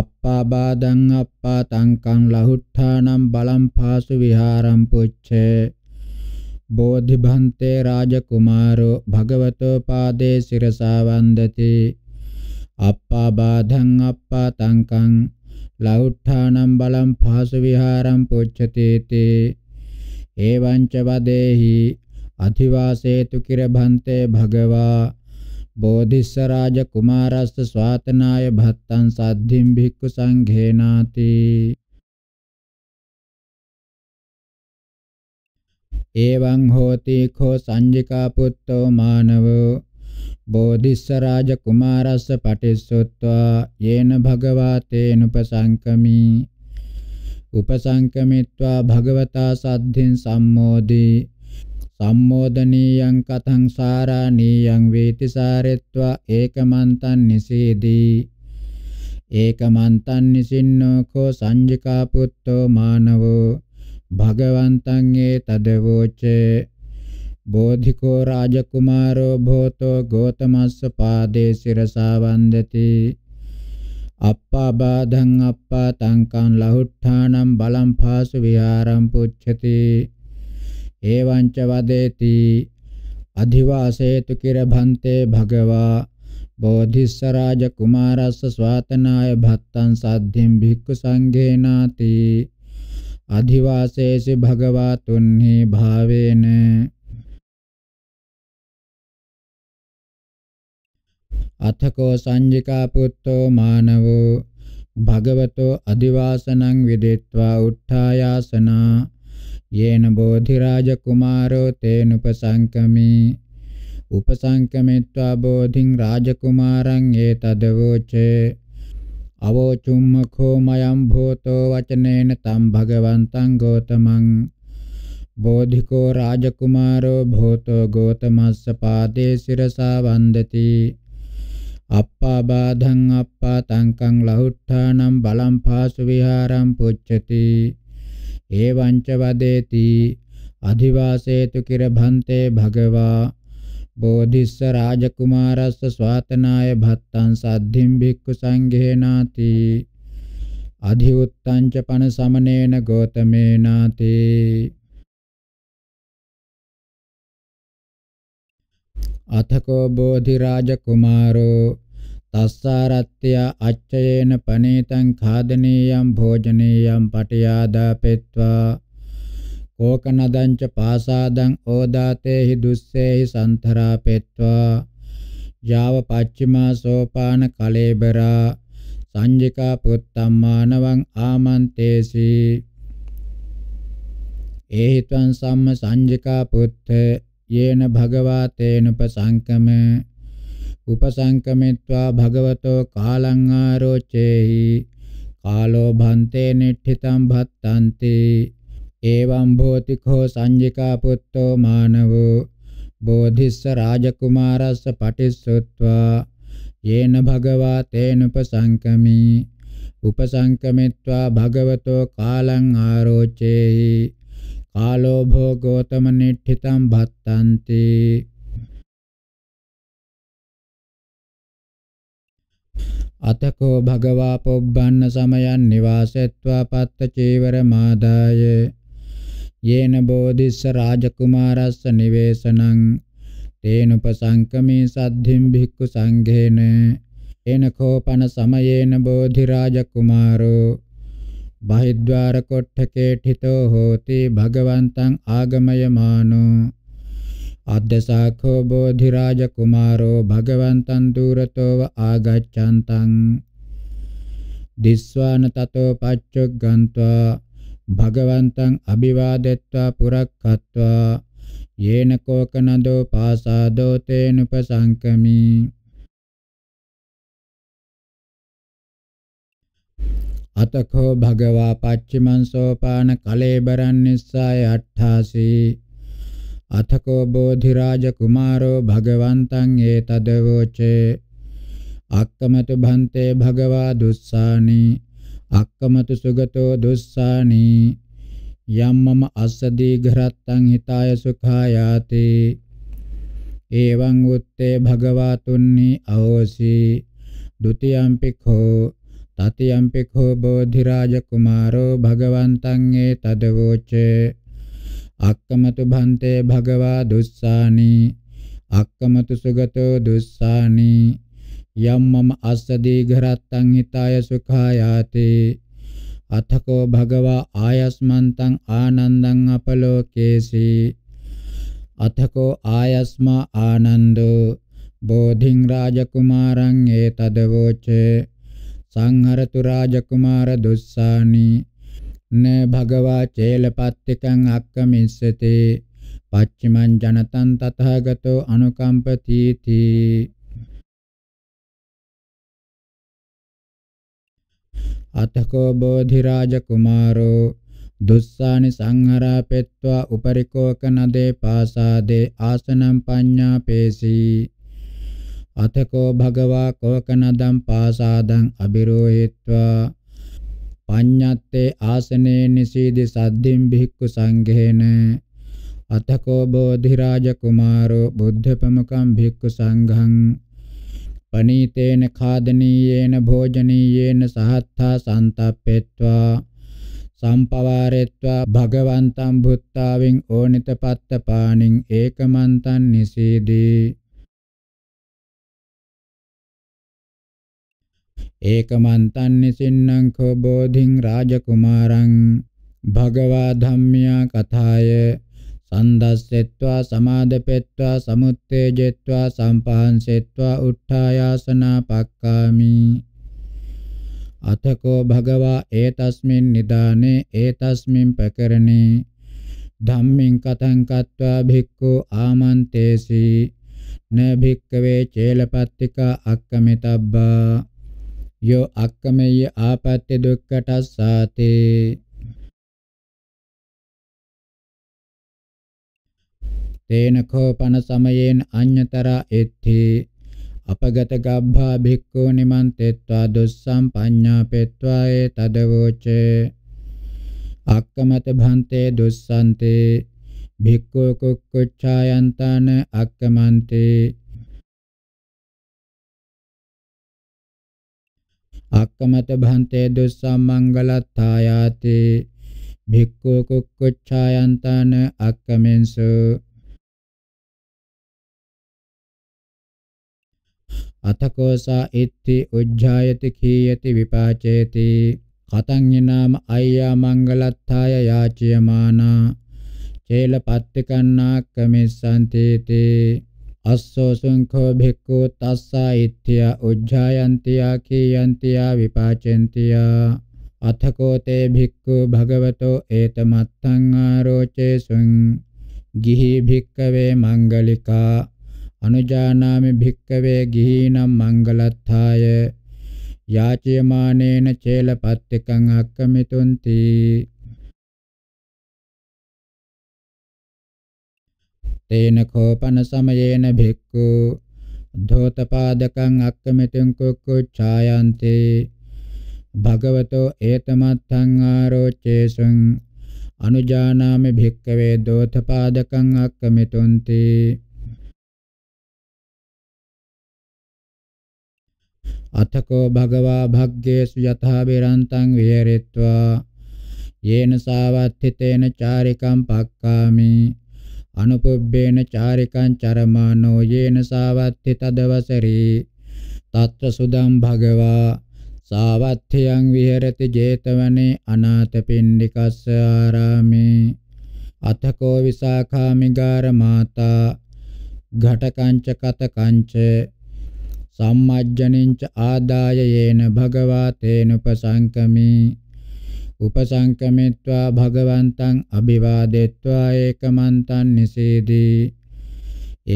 අප්පා බාදං අප්පා තංකං ලහුට්ඨානම් බලම් පාසු විහාරම් පුච්ඡේ බෝධිභන්තේ රාජකුමාරෝ භගවතෝ පාදේ සිරසා වන්දති අප්පා බාධං අප්පා තංකං ලෞට්ඨානම් බලම් පහස විහාරම් පොච්චතේති එවං ච වදේහි අතිවාසේතු කිර භන්තේ භගවා බෝධිස්ස රාජ කුමාරස්ස ස්වාතනාය භත්තං සද්ධිම් භික්ඛු සංඝේනාති එවං හෝති කෝ සංජිකා පුත්තෝ මානවෝ බෝධිස්ස රාජ කුමාරස්ස පටිස්සොත්වා යේන භගවා තේනුපසංකමි උපසංකමිත්වා භගවතා සද්ධින් සම්මෝදී සම්මෝදනීයං කතං සාරාණීයං වේති සාරෙත්වා ඒකමන්තං නිසීදී ඒකමන්තං නිසින්නෝ කෝ සංජිකා පුත්තෝ මානවෝ භගවන්තං ඒ තදවෝචේ බෝධිකෝ රාජකුමාරෝ භෝතෝ ගෝතමස්ස පාදේ සිරසා වන්දති අප්පා බාධං අප්පා තංකං ලහුට්ඨානම් බලම් පාසු විහාරම් පුච්ඡති එවං ච වදේති අධිවාසේතු කිර භන්තේ භගවා බෝධිස්ස රාජ කුමාරස්ස ස්වාතනාය භත්තං සද්ධින් භික්ඛු සංඝේනාති අධිවාසේසි භගවා තුන්හි භාවේන අතකෝ සංජිකා පුත්තෝ මානවෝ භගවතෝ අදිවාසනං විදිත්වා උත්ථායාසනා යේන බෝධි රාජ කුමාරෝ තේන උපසංකමේ උපසංකමෙත්වා බෝධිං රාජ කුමාරං ඒතදවෝචේ අවෝචුම්මකෝ මයම් භූතෝ වචනේන තම් භගවන්තං ගෝතමං බෝධිකෝ රාජ කුමාරෝ භූතෝ ගෝතමස්ස පාදේ සිරසා වන්දති අප්පාබාධං අප්පාතංකං ලහුට්ඨානම් බලම් පාසු විහාරම් පුච්ඡති එවංච වදේති අධිවාසේතු කිර භන්තේ භගවා බෝධිස්ස රාජකුමාරස්ස ස්වාතනාය භත්තං සද්ධිම් භික්ඛු සංඝේනාති අධි උත්තං ච පන සමනේන ගෝතමේනාතේ අතකෝ බෝධිරාජ කුමාරෝ තස්සාරත්ත්‍ය අච්චයේන පනේතං ඛාදනීයම් භෝජනීයම් පටියාදාපෙත්වා කෝකනදංච පාසාදං ඕදාතේහි දුස්සේහි සන්තරාපෙත්වා යාව පච්චිමා සෝපාන කලේබරා සංජිකා පුත්තම්මානවං ආමන්තේසි ඒහිත්වං සම්ම සංජිකා පුත්තේ යේන භගවා තේනුපසංකම උපසංකමිත්වා භගවතෝ කාලං ආරෝචේහි කාලෝ භන්තේ නිට්ඨිතං භත්තන්ති එවං භෝති කෝ සංජිකා පුත්තෝ මානවෝ බෝධිස්ස රාජකුමාරස්ස පටිස්සොත්වා යේන භගවා තේනුපසංකමි උපසංකමිත්වා භගවතෝ කාලං ආරෝචේහි කාලෝ භෝගෝතම නිට්ඨිතං භත්තන්ති අතකෝ භගවා පොබ්බන්න සමයන් නිවාසෙත්වා පත්ත චීවර මාදාය යේන බෝධිස්ස රාජකුමාරස්ස නිවේසනං තේනුපසංකමේ සද්ධිම් භික්ඛු සංඝේන එනකෝපන සමයේන බෝධි රාජකුමාරෝ බහිද්වාර කොට්ඨකේඨිතෝ හෝති භගවන්තං ආගමයමානෝ අද්දසාඛෝ බෝධි රාජ කුමාරෝ භගවන්තං දුරතෝව ආගච්ඡන්තං දිස්වාන තතෝ පච්චොග්ගන්त्वा භගවන්තං අභිවාදෙත්වා පුරක්ඛත්වා යේන කෝකනදෝ පාසාදෝ තේනුපසංකමී අතකෝ භගවා පච්චිමං සෝපාන කලේබරං නිස්සාය අට්ඨාසී අතකෝ බෝධිරාජ කුමාරෝ භගවන්තං ඒතදවෝචේ අක්කමතු භන්තේ භගවා දුස්සානි අක්කමතු සුගතෝ දුස්සානි යම්මම අස්සදී ගරත්තං හිතාය සුඛායාති එවං උත්තේ භගවා තුන්නි අහෝසි ဒ ුතියම්පිඛෝ තතියම්පි කෝ බෝධිරාජ කුමාරෝ භගවන්තං ඒ තදවෝචේ අක්කමතු භන්තේ භගවා දුස්සානි අක්කමතු සුගතෝ දුස්සානි යම් මම අස්සදී ඝරත්තං හිතාය සුඛායාති අතකෝ භගවා ආයස්මන්තං ආනන්දං අපලෝකේසි අතකෝ ආයස්මා ආනන්දෝ බෝධිං රාජකුමාරං ඒ තදවෝචේ සංහරතු රාජකුමාර දුස්සානි න භගවා චේලපත්තිකං අක්කමිස්සති පච්චිමං ජනතං තථාගතෝ අනුකම්පති තී අතකෝ බෝධි රාජකුමාරෝ දුස්සානි සංහරාපෙත්වා උපරිකෝක නදේ පාසාදේ ආසනම් පඤ්ඤාපේසී අතකෝ භගවා කෝකනදම් පාසාදං අබිරෝහිත්වා පඤ්ඤත්තේ ආසනේ නිසීදි සද්දින් භික්ඛු සංඝේන අතකෝ බෝධි රාජ කුමාරෝ බුද්ධ ප්‍රමුඛං භික්ඛු සංඝං පනීතේන ખાදනීයේන භෝජනීයේන සහත්තා සන්තප්පෙත්වා සම්පවාරෙත්වා භගවන්තං බුත්තාවින් ඕනිතපත්ත පාණින් ඒකමන්තං නිසීදී ඒකමන්තන්නේ සින්නං කෝ බෝධිං රාජකුමාරං භගවා ධම්මියා කථාය සන්දස්සෙත්වා සමාදපෙත්වා සමුත්තේජෙත්වා සම්පහන්සෙත්වා උට්ඨායාසනා පක්කාමි අතකෝ භගවා ඒතස්මින් නිදානේ ඒතස්මින් ප්‍රකරණේ ධම්මින් කතං කତ୍වා භික්ඛු ආමන්තේසි න භික්ඛවේ චේලපත්තිකා අක්කමිතබ්බා යෝ අක්කමෙය ආපත්‍ය දුක්ඛටස්සාතේ තේන කෝපන සමයෙන් අඤ්‍යතර එත්ති අපගත ගබ්භා භික්ඛු නිමන්තෙත්වා දුස්සම්පඤ්ඤා පෙත්වා ඒ තදවෝච අක්කමත භන්තේ දුස්සන්තේ භික්ඛු කුක්කුච්ඡායන්තන අක්කමන්තේ අක්කමත භන්තේ දුස්සම්මංගලත්ථායාති භික්ඛු කුක්කුච්ඡායන්තන අක්කමෙන්සු අතකෝසා ඉත්ති උජ්ජායති කීයති විපාචේති කතං යනාම අය්‍යා මංගලත්ථාය යාචියමානා චේලපත්තිකන්නා කමෙස්සන්තේතේ අස්සෝ සුංඛෝ භික්ඛු තස්සා ඉත්‍ය උජ්ජායන්ති ආකීයන්ති විපාචෙන්ති අතකෝ තේ භික්ඛු භගවතෝ ඒතමත්තං ආරෝචේසුං ගිහි භික්කවේ මංගලිකා අනුජානාමි භික්කවේ ගිහිනම් මංගලත්ථාය යාචයමානේන චේලපත්තිකං අක්කමිතුන්ති තේන කෝපන සමයේන භික්ඛු ධෝතපාදකං අක්කමිතං කුක්කුච්ඡායන්තේ භගවතෝ ඒතමත්තං ආරෝචේසං අනුජානාමි භික්ඛවේ ධෝතපාදකං අක්කමිතුන්ති අතකෝ භගවා භග්ගේසු යථා බිරන්තං විහෙරිත්වා යේන සාවත්ථිතේන චාරිකම් පක්කාමි අනුපුබ්බේන චාරිකං චරමානෝ යේන සාවත්ති තදවසරි තත්ත්‍ර සුදම් භගවා සාවත්තියං විහෙරති 제තවනේ අනාථපිණ්ඩිකස්ස ආරාමේ අතකෝ විසාඛාමිගාර මාතා ඝටකංච කතකංච සම්මජ්ජනින්ච ආදාය යේන භගවා තේනුපසංකමී උපසංකමිත්වා භගවන්තං අභිවාදෙත්වා ඒකමන්තං නිසීදී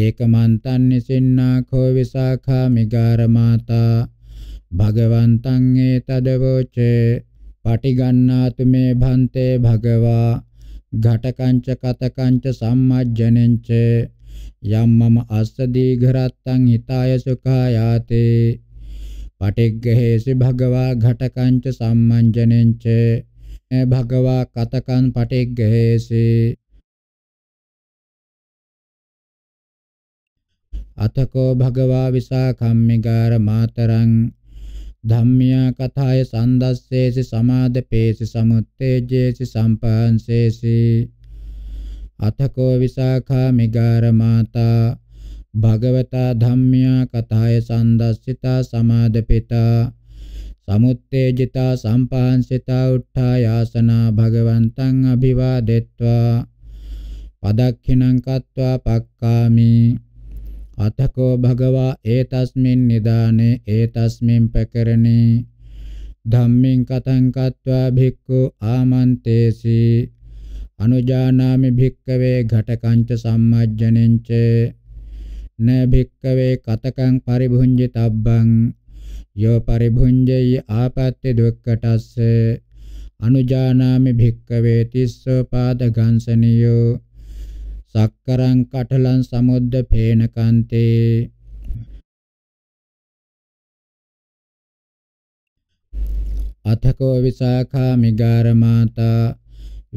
ඒකමන්තං නිසින්නා කෝ විසාඛා මිගාර මාතා භගවන්තං ඒතදවෝචේ පටිගන්නාතු මේ භන්තේ භගවා ඝටකංච කතකංච සම්මජ්ජනෙන්ච යම්මම අස්ස දීඝරත්තං හිතාය සුඛායාතේ පටිග්ගහේසි භගවා ඝටකංච සම්මජ්ජනෙන්ච භගවා කතකන් පටිග්ගහේසේ අතකෝ භගවා විසාකම්මිගාර මාතරං ධම්මියා කථාය සන්දස්සේසි සමාදපේසි සමුත්තේජේසි සම්පහන්සේසි අතකෝ විසාඛා මිගාර මාතා භගවතා ධම්මියා කථාය සන්දස්සිතා සමාදපිතා සමුත්තේජිතා සම්පාංසිතා උට්ඨායාසනා භගවන්තං අභිවාදෙත්වා පදක්ඛිනං කତ୍වා පක්කාමි අතකෝ භගවා ඒතස්මින් නිදානේ ඒතස්මින් පැකරණේ ධම්මින් කතං කତ୍වා භික්ඛු ආමන්තේසි අනුජානාමි භික්කවේ ඝටකංච සම්මජ්ජනෙන්ච න භික්කවේ කතකං පරිභුඤ්ජිතබ්බං යෝ පරිභුඤ්ජය ආපත්‍ති දුක්ඛටස්ස අනුජානාමි භික්ඛවේ තිස්සෝ පාදගංසනියෝ සක්කරං කටලං සමුද්ද පේනකන්තේ අතකෝ විසාඛා මිගාර මාතා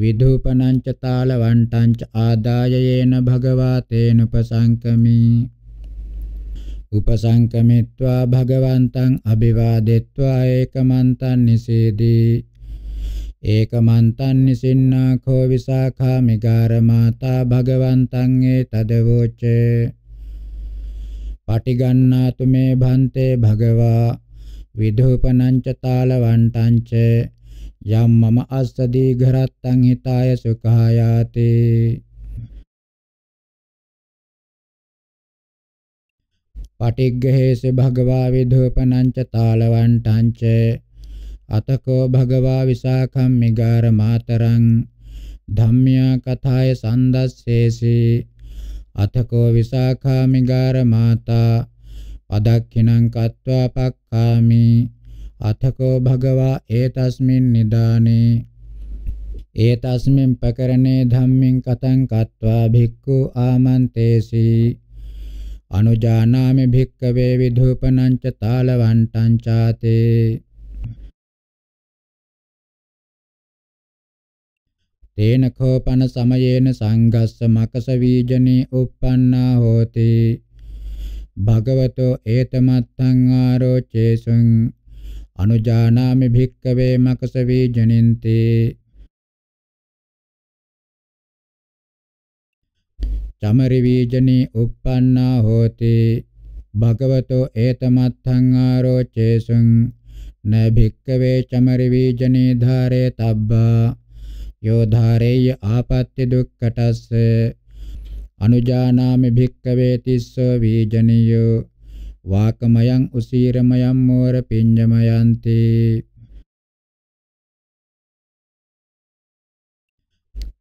විදූපනං ච තාලවන්ටං ච ආදායේන භගවා තේනුපසංකමී උපසංකමිත්වා භගවන්තං අභිවාදෙත්වා ඒකමන්තං නිසීදී ඒකමන්තං නිසින්නා කෝ විසාඛා මිගාර මාතා භගවන්තං ඒ තදවෝච පටිගන්නාතු මේ භන්තේ භගවා විදූපනංච තාලවන්තංච යම් මම අස්ස දීඝරත්තං හිතාය සුඛායාතේ පටිග්ගහේස භගවා විදෝපනංච තාලවන්ටංච අතකෝ භගවා විසාඛම් මිගාර මාතරං ධම්මියා කථාය සන්දස්සේසි අතකෝ විසාඛා මිගාර මාතා පදක්ඛිනං කତ୍වා පක්ඛාමි අතකෝ භගවා ඒතස්මින් නිදානේ ඒතස්මින් පකරණේ ධම්මින් කතං කତ୍වා භික්ඛු ආමන්තේසි අනුජානාමි භික්කවේ විධූපනං ච තාලවන්තං ചാතේ තේන කෝපන සමයේන සංගස්ස මකස වීජනේ uppannā hoti භගවතෝ ඒතමත්තං ආරෝචේසුං අනුජානාමි භික්කවේ මකස වීජනින්තේ චමරි වීජනේ uppannā hoti භගවතෝ ඒතමත්ථං ආරෝචේසුං න භික්කවේ චමරි වීජනේ ධාරේ තබ්බා යෝ ධාරේය ආපත්‍ය දුක්ඛටස්ස අනුජානාමි භික්කවේ තිස්සෝ වීජනියෝ වාකමයන් උසීරමයන් මෝර පිඤ්ඤමයන්ති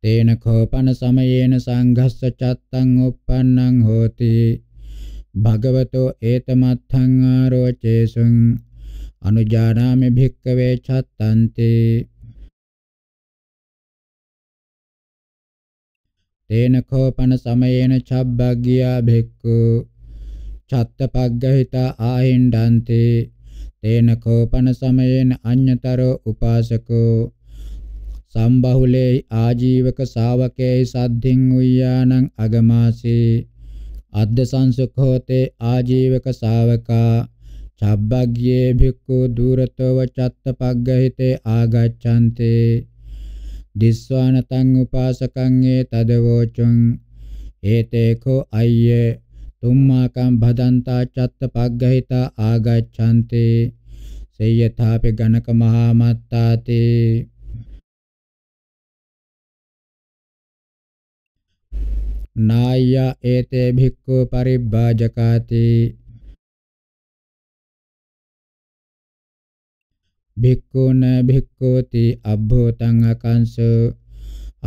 තේන කෝපන සමයේන සංඝස්ස චත්තං uppannං හෝති භගවතෝ ඒතමත්ථං ආරෝචේසුං අනුජානාමි භික්කවේ චත්තන්ති තේන කෝපන සමයේන චබ්බග්ගියා භික්ඛු චත්තපග්ගහිත ආහින්දන්ති තේන කෝපන සමයේන අඤ්‍යතරෝ උපාසකෝ සම්බහුලේ ආජීවක ශාවකේ සද්ධින් උයානං අගමාසී අද්ද සංසුඛෝතේ ආජීවක ශාවකා චබ්බග්ගේ භික්ඛු දුරතව චත්තපග්ගහිතේ ආගච්ඡන්තේ දිස්වානතං උපාසකං ඒ තදවෝචං ඒතේකෝ අය්‍ය තුම්මාකම් භදන්තා චත්තපග්ගහිතා ආගච්ඡන්තේ සේයථාපි ගණක මහා මත්තාතේ නාය ඒතේ භික්ඛු පරිබ්බාජකාති භික්ඛුන භික්ඛෝති අබ්බෝතං අකංස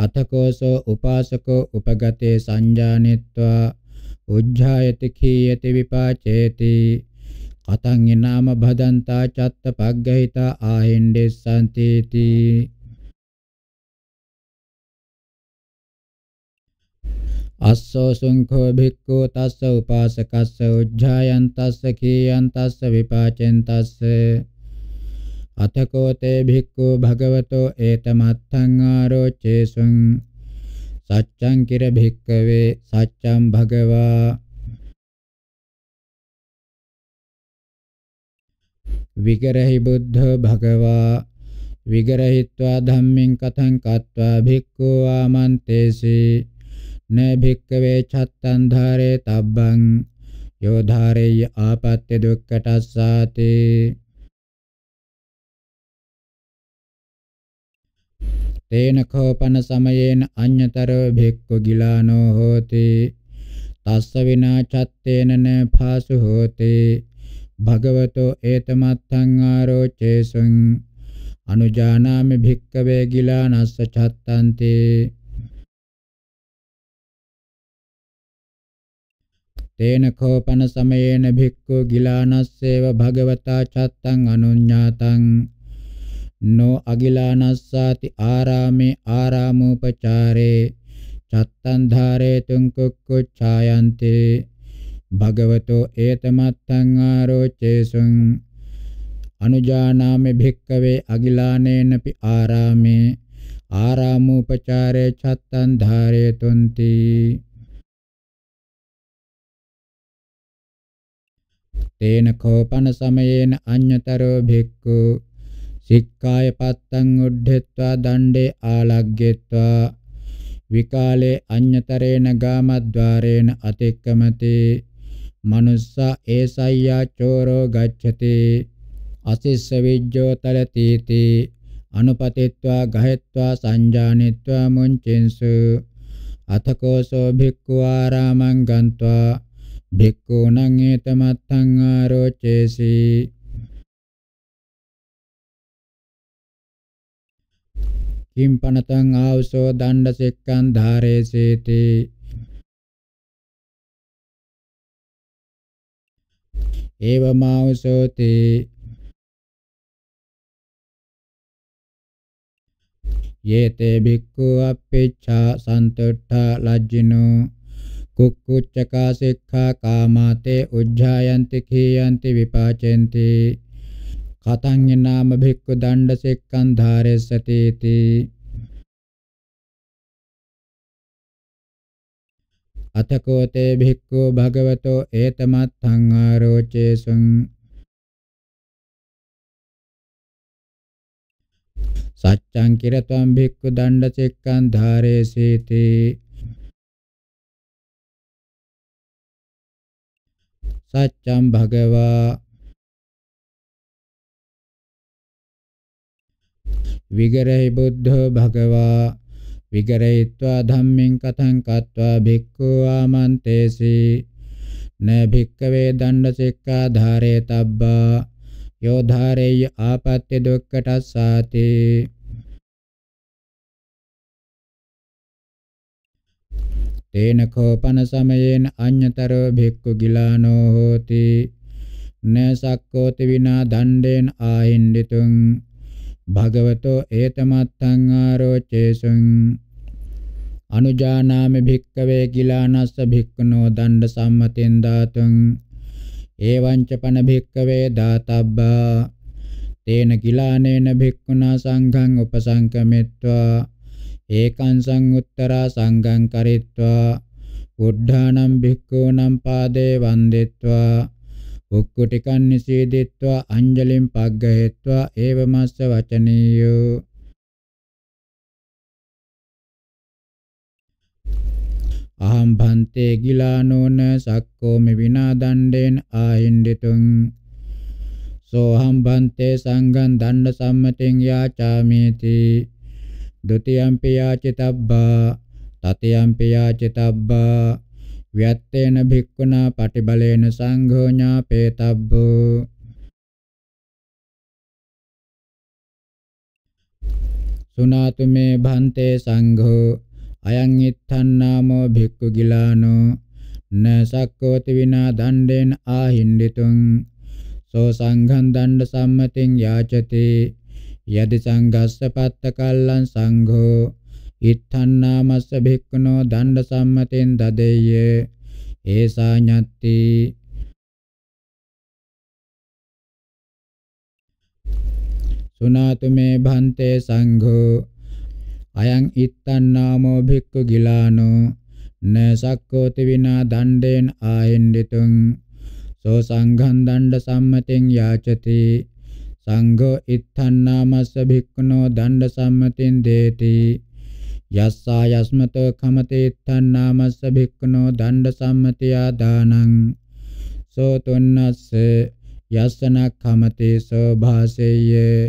අතකෝසෝ උපාසකෝ උපගතේ සංජානෙත්වා උජ්ජායති කීයති විපාචේති කතං ඊනාම භදන්තා චත්ත පග්ගහිතා ආහෙන්දෙස්සන්තේති අස්සෝ සුංඛෝ භික්ඛු තස්ස උපාසකස්ස උජ්ජායන් තස්ස කීයන් තස්ස විපාචෙන් තස්ස අතකෝ තේ භික්ඛු භගවතෝ ඒතමත්තං ආරෝචේසුං සච්ඡං කිර භික්ඛවේ සච්ඡං භගවා විගරහි බුද්ධ භගවා විගරහිत्वा ධම්මින් කතං කତ୍වා භික්ඛු ආමන්තේසී न භික්කවේ චත්තං ධාරේ තබ්බං යෝ ධාරේ ආපත්‍ය දුක්ඛටස්සාති තේන කෝපන සමයේන අඤ්‍යතරෝ භික්ඛු ගිලානෝ හෝති තස්ස විනා චත්තේන න භාසු හෝති භගවතෝ ඒතමත්තං ආරෝචේසං අනුජානාමි භික්කවේ ගිලානස්ස චත්තන්තේ තේන කෝපන සමයේන භික්ඛු ගිලානස්සේව භගවතා චත්තං අනුඤ්ඤාතං නෝ අගිලානස්සාති ආරාමේ ආරාමෝපචාරේ චත්තං ධාරේතුං කුක්කුච්ඡායන්තේ භගවතෝ ඒතමත්තං ආරෝචේසුං අනුජානාමේ භික්කවේ අගිලානේනපි ආරාමේ ආරාමෝපචාරේ චත්තං ධාරේතුන්ති තේන කෝපන සමයේන අඤ්‍යතරෝ භික්ඛු සික්ඛාය පත්තං උද්ධෙත්වා දණ්ඩේ ආලග්ගෙත්වා විකාලේ අඤ්‍යතරේන ගාමද්්වාරේන අතික්කමති මනුස්සා ඒසය්‍යා චෝරෝ ගච්ඡති අසිස්ස විජ්ජෝ තලතිති අනුපතිත්වා ගහෙත්වා සංජානිත්වා මුංචින්සු අතකෝසෝ භික්ඛු ආරාමං ගන්්වා භික්ඛූණං ඒතමත්තං ආරෝචේසි කිම් පනතං ආවසෝ දණ්ඩ සෙක්කං ධාරේසේති ඒවමාවසෝති යේතේ භික්ඛු අප්පේච්ඡා සන්තුට්ඨා ලජ්ජිනෝ කුක්කුච්චකා සික්ඛා කාමාතේ උජ්ජායන්ති කීයන්ති විපාචෙන්ති කතං නාම භික්ඛු දණ්ඩ සික්ඛං ධාරෙසතේති අතකෝතේ භික්ඛු භගවතෝ ඒතමත්ථං ආරෝචේසුං සච්ඡං කිරතම් භික්ඛු දණ්ඩ සික්ඛං ධාරේසීති සච්ඡම් භගවා විගරේ බුද්ධෝ භගවා විගරේत्वा ධම්මෙන් කතං කତ୍වා භික්ඛෝ ආමන්තේසි න භික්ඛවේ දණ්ඩ සික්ඛා ධාරේ තබ්බා යෝ ධාරේය ආපත්‍ය දුක්ඛටස්සාතේ තේන කෝපන සමයෙන් අඤ්‍යතරෝ භික්ඛු ගිලානෝ හෝති නසක්කෝති විනා දණ්ඩේන ආහින්දිතුං භගවතෝ ඒතමත්තං ආරෝචේසුං අනුජානාමි භික්කවේ ගිලානස්ස භික්ඛුනෝ දණ්ඩ සම්මතෙන් දාතුං එවංච පන භික්කවේ දාතබ්බා තේන ගිලානේන භික්ඛුනා සංඝං උපසංකමෙත්වා ඒකං සංඋත්තරා සංඝං කරිත්වා උද්ධානම් භික්ඛූනම් පාදේ වන්දිත්වා උක්කුටිකන් නිසීදිත්වා අංජලිම් පග්ගහෙත්වා ඒවමස්ස වචනීයෝ අහම් භන්තේ ගිලානෝන සක්කෝමි විනා දණ්ඩේන ආහින්දිතුං සෝහම් භන්තේ සංඝං දණ්ඩ සම්මතින් යාචාමේති දතියම්පි යාචිතබ්බා තතියම්පි යාචිතබ්බා ව්‍යත්තේන භික්ඛුනා පටිබලේන සංඝෝ ඥාපේතබ්බෝ සුනාතු මේ භන්තේ සංඝෝ අයං ඉත්ථන්නාමෝ භික්ඛු ගිලානෝ න සක්කෝති විනා දණ්ඩේන ආහින්දිතුං සෝ සංඝං දණ්ඩ සම්මතින් යාචති යදි සංඝස්ස පත්ත කල්ලං සංඝෝ ඉත්තන්නාමස්ස භික්ඛුනෝ දණ්ඩ සම්මතෙන් දදෙය්‍ය ඒසා ඤත්ති සුනාතු මේ භන්තේ සංඝෝ අයං ඉත්තන්නාමෝ භික්ඛු ගිලානෝ න සක්කෝති විනා දණ්ඩේන ආහෙන්දිතුං සෝ සංඝං දණ්ඩ සම්මතෙන් යාචති සංඝෝ ඉත්ථන්නාමස්ස භික්ඛුනෝ දණ්ඩ සම්මතින් දේති යස්සා යස්මතෝ කමතේ ඉත්ථන්නාමස්ස භික්ඛුනෝ දණ්ඩ සම්මතියා දානං සෝ තුන්නස්ස යස්සන කමතේ සෝ භාසෙය්‍ය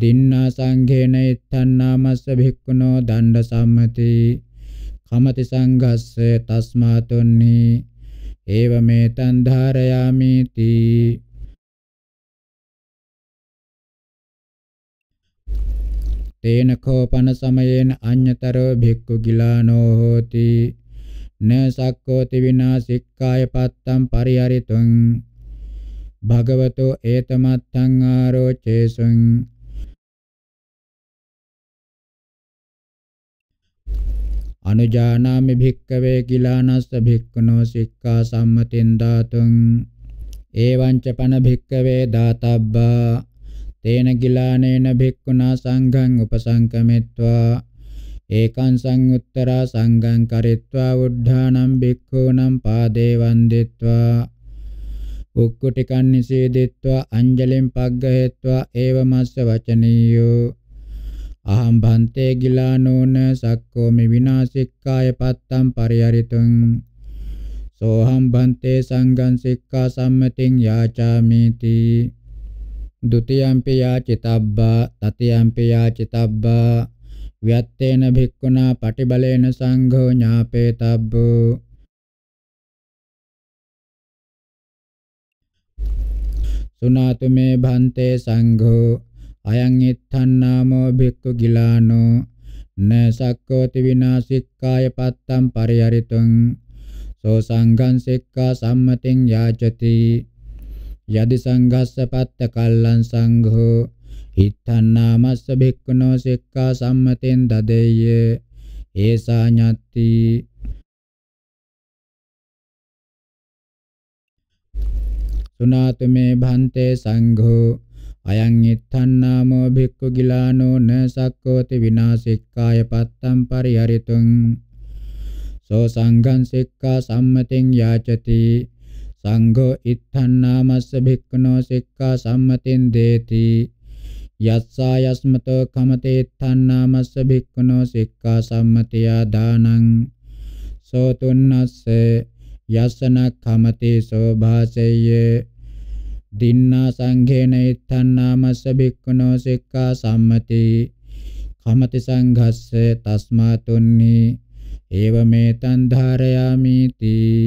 දින්නා සංඝේන ඉත්ථන්නාමස්ස භික්ඛුනෝ දණ්ඩ සම්මති කමති සංඝස්ස තස්මාතුන්නි ඒවමෙතං ධාරයාමිති තේන කෝපන සමයේන අඤ්‍යතරෝ භික්ඛු ගිලානෝ හෝති න සක්කෝති විනාසික්ඛාය පත්තම් පරිහරිතුං භගවතෝ ඒතමත්තං ආරෝචේසං අනුජානාමි භික්කවේ කිලානස්ස භික්ඛුනෝ සික්ඛා සම්මතින් දාතුං එවං ච පන භික්කවේ දාතබ්බා තේන කිලානේන භික්ඛුනා සංඝං උපසංකමෙත්වා ඒකං සංඋත්තරා සංඝං කරිත්වා උද්ධානම් භික්ඛූනම් පාදේ වන්දිත්වා උක්කුටිකන් නිසීදිත්වා අංජලින් පග්ගහෙත්වා ඒවමස්ස වචනීයෝ අහම් බන්තේ ගිලානෝන සක්කෝ මේ විනාශික්කාය පත්තම් පරිහරිතුං සෝහම් බන්තේ සංඝං සික්ඛා සම්මතින් යාචාමිති ဒ ුතියම්පි යාචිතබ්බා තතියම්පි යාචිතබ්බා ව්‍යත්තේන භික්ඛුනා පටිබලේන සංඝෝ ඥාපේතබ්බෝ සුනාතු මේ භන්තේ සංඝෝ අයං itthannaamo bhikkhu gilano na sakkoti vinasikkaya pattam pariharitun so sanggan sikka sammatin yajati යදි සංඝස්ස පත්ත කල්ලං සංඝෝ හිතන්නාමස්ස භික්ඛුනෝ සික්ඛා සම්මතෙන් දදෙය්‍ය ඒසා ඤත්ති සුනාතුමේ භන්තේ සංඝෝ අයං itthannaamo bhikkhu gilano na sakkoti vinasikkaya pattam pariharitun so sanghan sikka sammatin yacati සංඝෝ itthannaamassa bhikkhuno sikka sammatin deti යස්සා යස්මතෝ කමතේ තණ්හාමස්ස භික්ඛුනෝ සික්ඛා සම්මතියා දානං සෝතුන්නස්ස යස්සන කමතේ සෝභාසෙය්‍ය දින්නා සංඝේන ඉත්තන්නාමස්ස භික්ඛුනෝ සික්ඛා සම්මති කමති සංඝස්ස තස්මා තුන්නි ඒව මේතං ධාරයාමි තී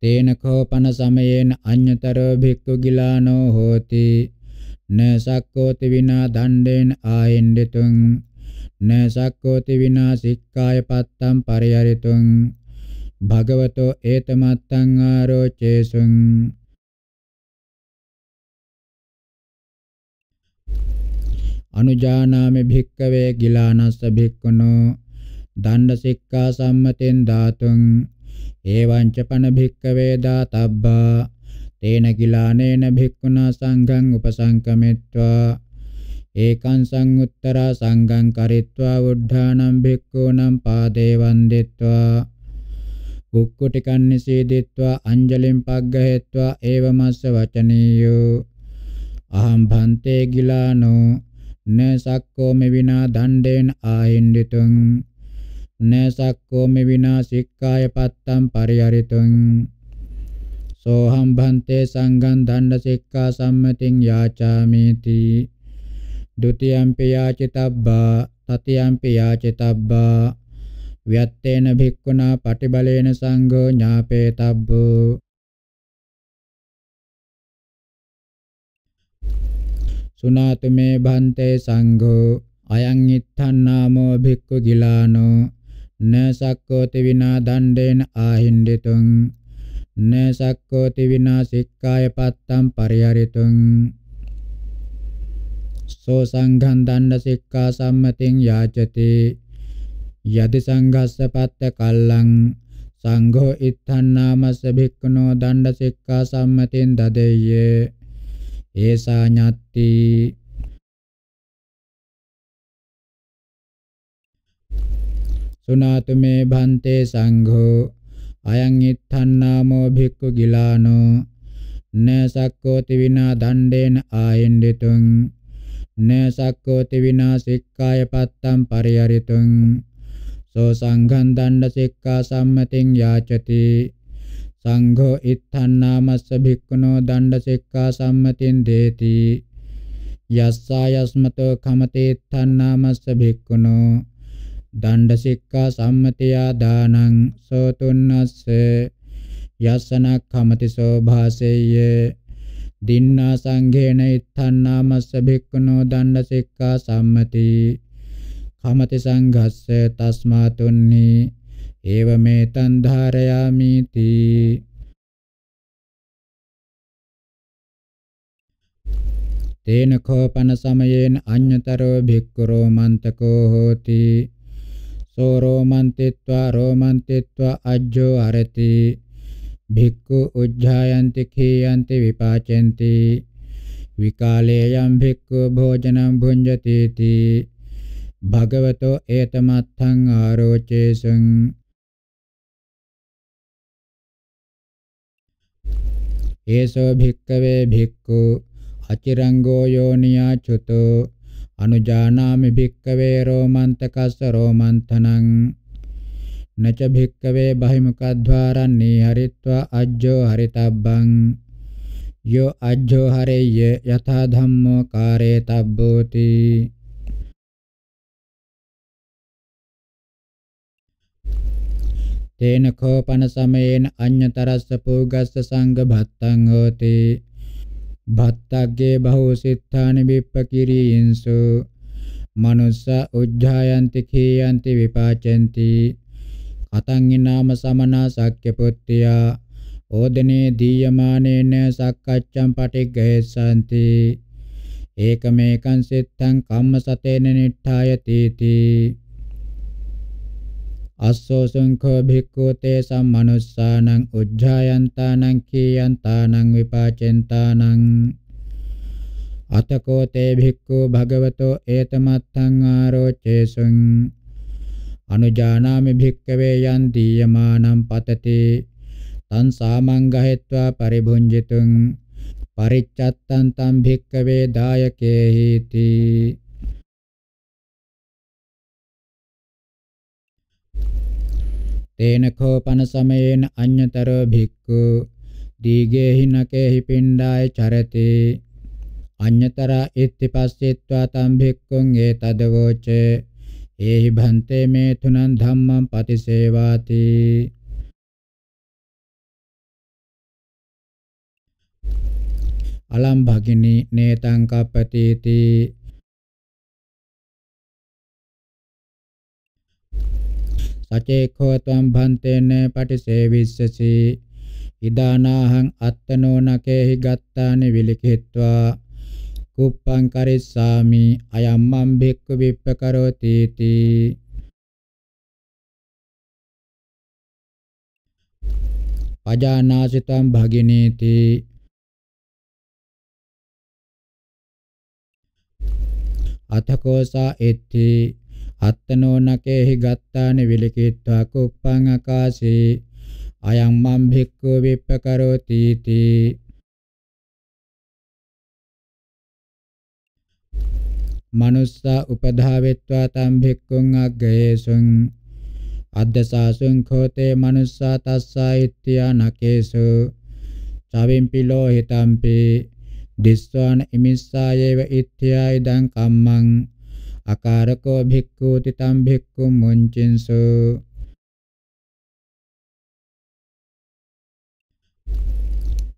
තේන කෝපන සමයෙන් අඤ්‍යතරෝ භික්ඛු ගිලානෝ හෝති න සක්කෝති විනා දණ්ඩේන ආයෙන්ඩිතුං න සක්කෝති විනා සික්ඛාය පත්තම් පරිහරිතුං භගවතෝ ඒතමත්තං ආරෝචේසුං අනුජානාමි භික්කවේ ගිලානස්ස භික්ඛුනෝ දණ්ඩ සික්ඛා සම්මතෙන් ධාතුං එවං ච පන භික්කවේ දාතබ්බා තේන ගිලානේන භික්ඛුනා සංඝං උපසංකමෙත්වා ඒකං සංඋත්තර සංඝං කරිත්වා උද්ධානම් භික්ඛූනම් පාදේ වන්දෙත්වා උක්කුටි කන්නිසීදිත්වා අංජලිම් පග්ගහෙත්වා ඒවමස්ස වචනීයෝ අහම් භන්තේ ගිලානෝ න සක්කෝ මෙ විනා දණ්ඩේන ආහින්දිතුං න සක්කෝ මෙ විනා සික්ඛාය පත්තම් පරිහරිතුං සෝහම් භන්තේ සංඝං දණ්ඩ සික්ඛා සම්මතින් යාචාමේති ဒ ුතියම්පි යාචිතබ්බා තතියම්පි යාචිතබ්බා ව්‍යත්තේන භික්ඛුනා පටිබලේන සංඝෝ ඥාපේතබ්බෝ සුනාතු මේ භන්තේ සංඝෝ අයං ඉත්ථන්නාමෝ භික්ඛු ගිලානෝ න සක්කෝති විනා දණ්ඩේන ආහින්දිතුං න සක්කෝති විනා සික්ඛාය පත්තම් පරිහරිතුං සෝ සංඝං දණ්ඩ සික්ඛා සම්මතින් යාචති යති සංඝස්ස පත්ත කල්ලං සංඝෝ ඉත්ථන්නාමස්ස භික්ඛුනෝ දණ්ඩ සික්ඛා සම්මතෙන් දදෙය්‍ය ඒසා ඤත්ති සුනාතු මේ භන්තේ සංඝෝ අයං ඉත්ථන්නාමෝ භික්ඛු ගිලානෝ න සක්කෝති විනා දණ්ඩේන ආයෙන්ඩිතුං න සක්කෝති විනා සික්ඛාය පත්තම් පරිහරිතුං සෝ සංඝං දණ්ඩ සික්ඛා සම්මතින් යාචති සංඝෝ ඉත්ථන්නාමස්ස භික්ඛුනෝ දණ්ඩ සික්ඛා සම්මතින් දේති යස්සා යස්මතෝ කමතේ ඉත්ථන්නාමස්ස භික්ඛුනෝ දණ්ඩ සික්ඛා සම්මතියා දානං සෝ තුන්නස්ස යස්සනක් කමති සෝභාසෙය්‍ය දින්නා සංඝේන ඉත්ථන්නාමස්ස භික්ඛුනෝ දණ්ඩ සික්ඛා සම්මති කමති සංඝස්ස තස්මාතුන්නි ඒව මේතං ධාරයාමි තී තේන කෝපන සමයෙන් අඤ්‍යතරෝ භික්ඛුරෝ මන්තකෝ හෝති සෝ රෝමන්තිත්වා රෝමන්තිත්වා අජ්ජෝ අරති භික්ඛු උජ්ජායන්ති කීයන්ති විපාචෙන්ති විකාලේයම් භික්ඛු භෝජනං භුඤ්ජති තී භගවතෝ ඒතමත්තං ආරෝචේසං ඒසෝ භික්කවේ භික්ඛු අචිරංගෝ යෝනියා චුතෝ අනුජානාමි භික්කවේ රෝමන්තකස්ස රෝමන්තනං නච භික්කවේ බහිමුකද්්වාරං නීහරිත්වා අජ්ජෝ හරිතබ්බං යෝ අජ්ජෝ හරේය යථා ධම්මෝ කාරේතබ්බෝති තේන කෝපන සමයෙන් අඤ්‍යතරස්ස පෝගස්ස සංඝ භත්තං හෝති භත්තග්ගේ බහූ සිත්තානි විප්පකිරීන්සු මනුස්ස උජ්ජායන්ති කීයන්ති විපාචෙන්ති කතං නාම සමනා සක්්‍ය පුත්තියා ඕදනේ දීයමානේන සක්කච්ඡම් පටිග්ගයසanti ඒකමේකං සිත්තං කම්මසතේන නිට්ඨාය තීති අස්සෝසංඛෝ භික්ඛු තේසම් මනුස්සානං උජ්ජායන්තානං කීයන්තානං විපාචෙන්තානං අතකෝ තේ භික්ඛු භගවතෝ ඒතමත්තං ආරෝචේසුං අනුජානාමි භික්ඛවේ යන් දීයමානම් පතති තං සාමංගහෙත්වා පරිභුංජිතුං පරිච්ඡත්තං තං භික්ඛවේ දායකේහිති තේන කෝපන සමයෙන් අඤ්‍යතරෝ භික්ඛු දීගේහි නකේහි පිණ්ඩාය චරති අඤ්‍යතර ඉත්‍ති පස්සෙත්වා තම් භික්ඛුං ඒතදවෝච ඒහි භන්තේ මේ තුනන් ධම්මං පතිසේවාති අලම් භගිනී නේතං කප්පතිති සචේඛෝ ත්වම් භන්තේන පටිසේවිස්සසි ඉදානාහං අත්තනෝ නකේහි ගත්තානි විලිඛිත්වා කුප්පං කරිස්සාමි අයම් මම් භික්ඛු විප්පකරෝති තී පජානාසිතම් භගිනීති අතකෝසා එත්ති අත්තනෝ නකේහි ගත්තානි විලිකිත්වා කුප්පං ආකාශේ අයං මම් භික්ඛු විප්පකරෝති තී මනුස්සා උපධාවෙත්වා තම් භික්ඛුං අග්ගයේසුං අද්දසාසුං khෝතේ මනුස්සා තස්සා ඉත්‍යා නකේසු චවිම්පි ලෝහිතම්පි දිස්වාන ඉමිස්සායේව ඉත්‍යා ඉදං කම්මං අකාරකෝ භික්ඛු තිතම් භික්ඛු මුංචින්සෝ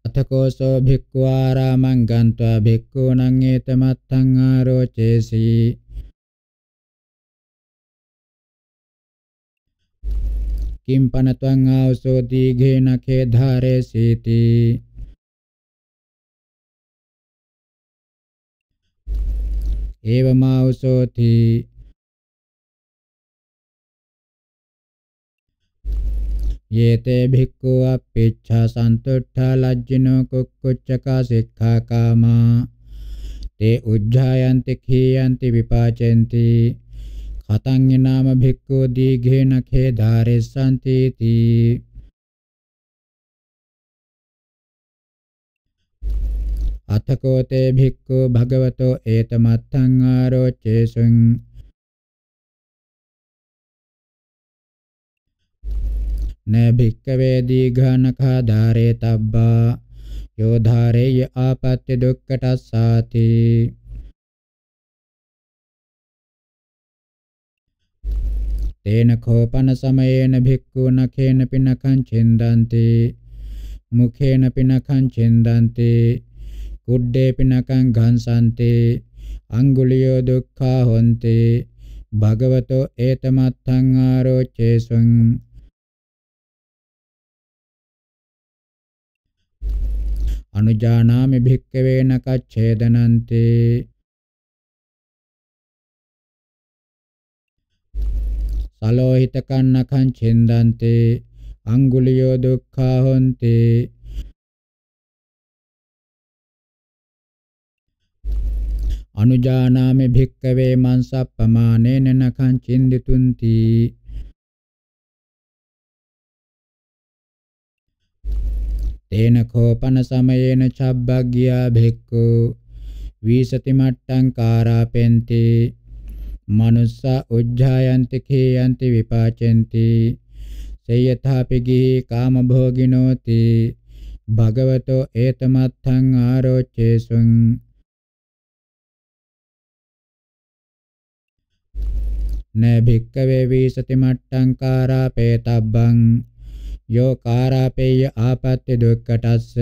අතකෝසෝ භික්ඛු ආරාමං ගන්त्वा භික්ඛූණං ඒතමත්තං ආරෝචේසි කිම්පනත්වං ආවසෝ දීඝේනඛේ ධාරේසීති एवमावसोति යේතේ භික්ඛු අප්පිච්ඡා සන්තුට්ඨා ලජ්ජිනෝ කුක්කුච්චකා සික්ඛාකාමා තේ උජ්ජායන්ති කීයන්ති විපාචෙන්ති කතං නාම භික්ඛු දීඝේන ඛේ ධාරෙස්සන්ති තී අතකෝතේ භික්ඛු භගවතෝ ඒතමත්තං ආරෝචේසුං න භික්ඛවේ දීඝනඛා ධාරේ තබ්බා යෝ ධාරේ ආපත්‍ය දුක්ඛටස්සාති තේන කෝපන සමයේන භික්ඛු නඛේන පිනකං චින්දන්ති මුඛේන පිනකං චින්දන්ති කුඩ්ඩේ පිනකං ඝංසන්තේ අංගුලියෝ දුක්ඛා හොන්තේ භගවතෝ ඒතමත්තං ආරෝචේසං අනුජානාමි භික්කවේන කච්ඡේදනන්තේ සලෝහිත කන්නකං චින්දන්තේ අංගුලියෝ දුක්ඛා හොන්තේ අනුජානාමි භික්කවේ මන්සප්පමානේන නඛං චින්දිතුන්ති තේන කෝපන සමයේන චබ්බග්ගියා භික්ඛු වීසති මට්ටං කාරාපෙන්ති මනුස්ස උජ්ජායන්ති කේයන්ති විපාචෙන්ති සේයථාපි ගිහි කාමභෝගිනෝති භගවතෝ ඒතමත්ථං ආරෝචේසුං න භික්කවේ වීසති මට්ටං කාරාපේ තබ්බං යෝ කාරාපේය ආපත්‍ය දුක්කටස්ස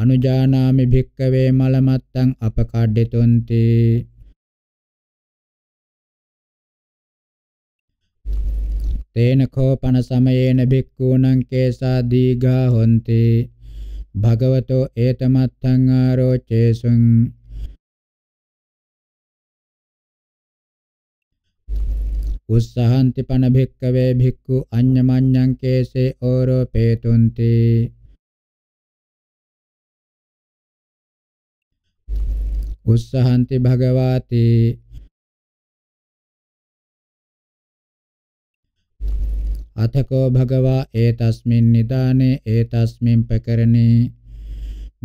අනුජානාමි භික්කවේ මලමත්තං අපකඩ්ඩිතුන්ති තේන කෝපන සමයේන භික්ඛූණං කේසා දීඝා හොಂತಿ භගවතෝ ඒතමත්තං ආරෝචේසුං උස්සහන්ති පන භික්කවේ භික්ඛු අඤ්ඤමඤ්ඤං කේසේ ඕරෝපේතුන්ති උස්සහන්ති භගවාති අතකෝ භගවා ඒතස්මින් නිදානේ ඒතස්මින් ප්‍රකරණේ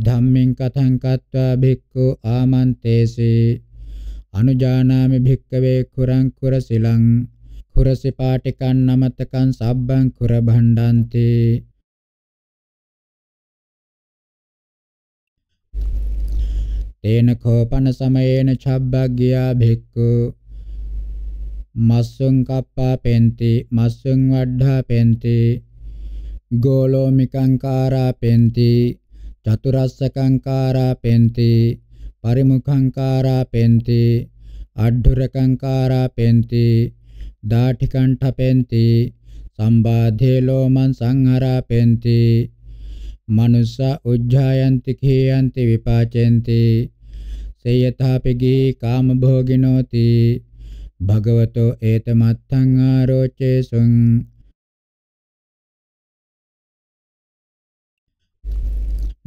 ධම්මින් කතං කତ୍වා භික්ඛු ආමන්තේසේ අනුජානාමි භික්කවේ කුරං කුරසිලං කුරසි පාටිකං නමතකං සබ්බං කුර භණ්ඩන්ති තේන කෝපන සමයේන ඡබ්බග්ගියා භික්ඛු මස්සුං කප්පා පෙන්ති මස්සුං වඩ්ඩා පෙන්ති ගෝලෝමිකං කාරා පෙන්ති චතුරස්සකං කාරා පෙන්ති පරිමුඛංකාරා පෙන්ති අඩ්ඩුරකංකාරා පෙන්ති දාඨිකණ්ඨ පෙන්ති සම්බාධේ ලෝමං සංහරා පෙන්ති මනුස්ස උජ්ජායන්ති කේයන්ති විපාචෙන්ති සේයථාපිගී කාමභෝගිනෝති භගවතෝ ඒතමත්තං ආරෝචේසුං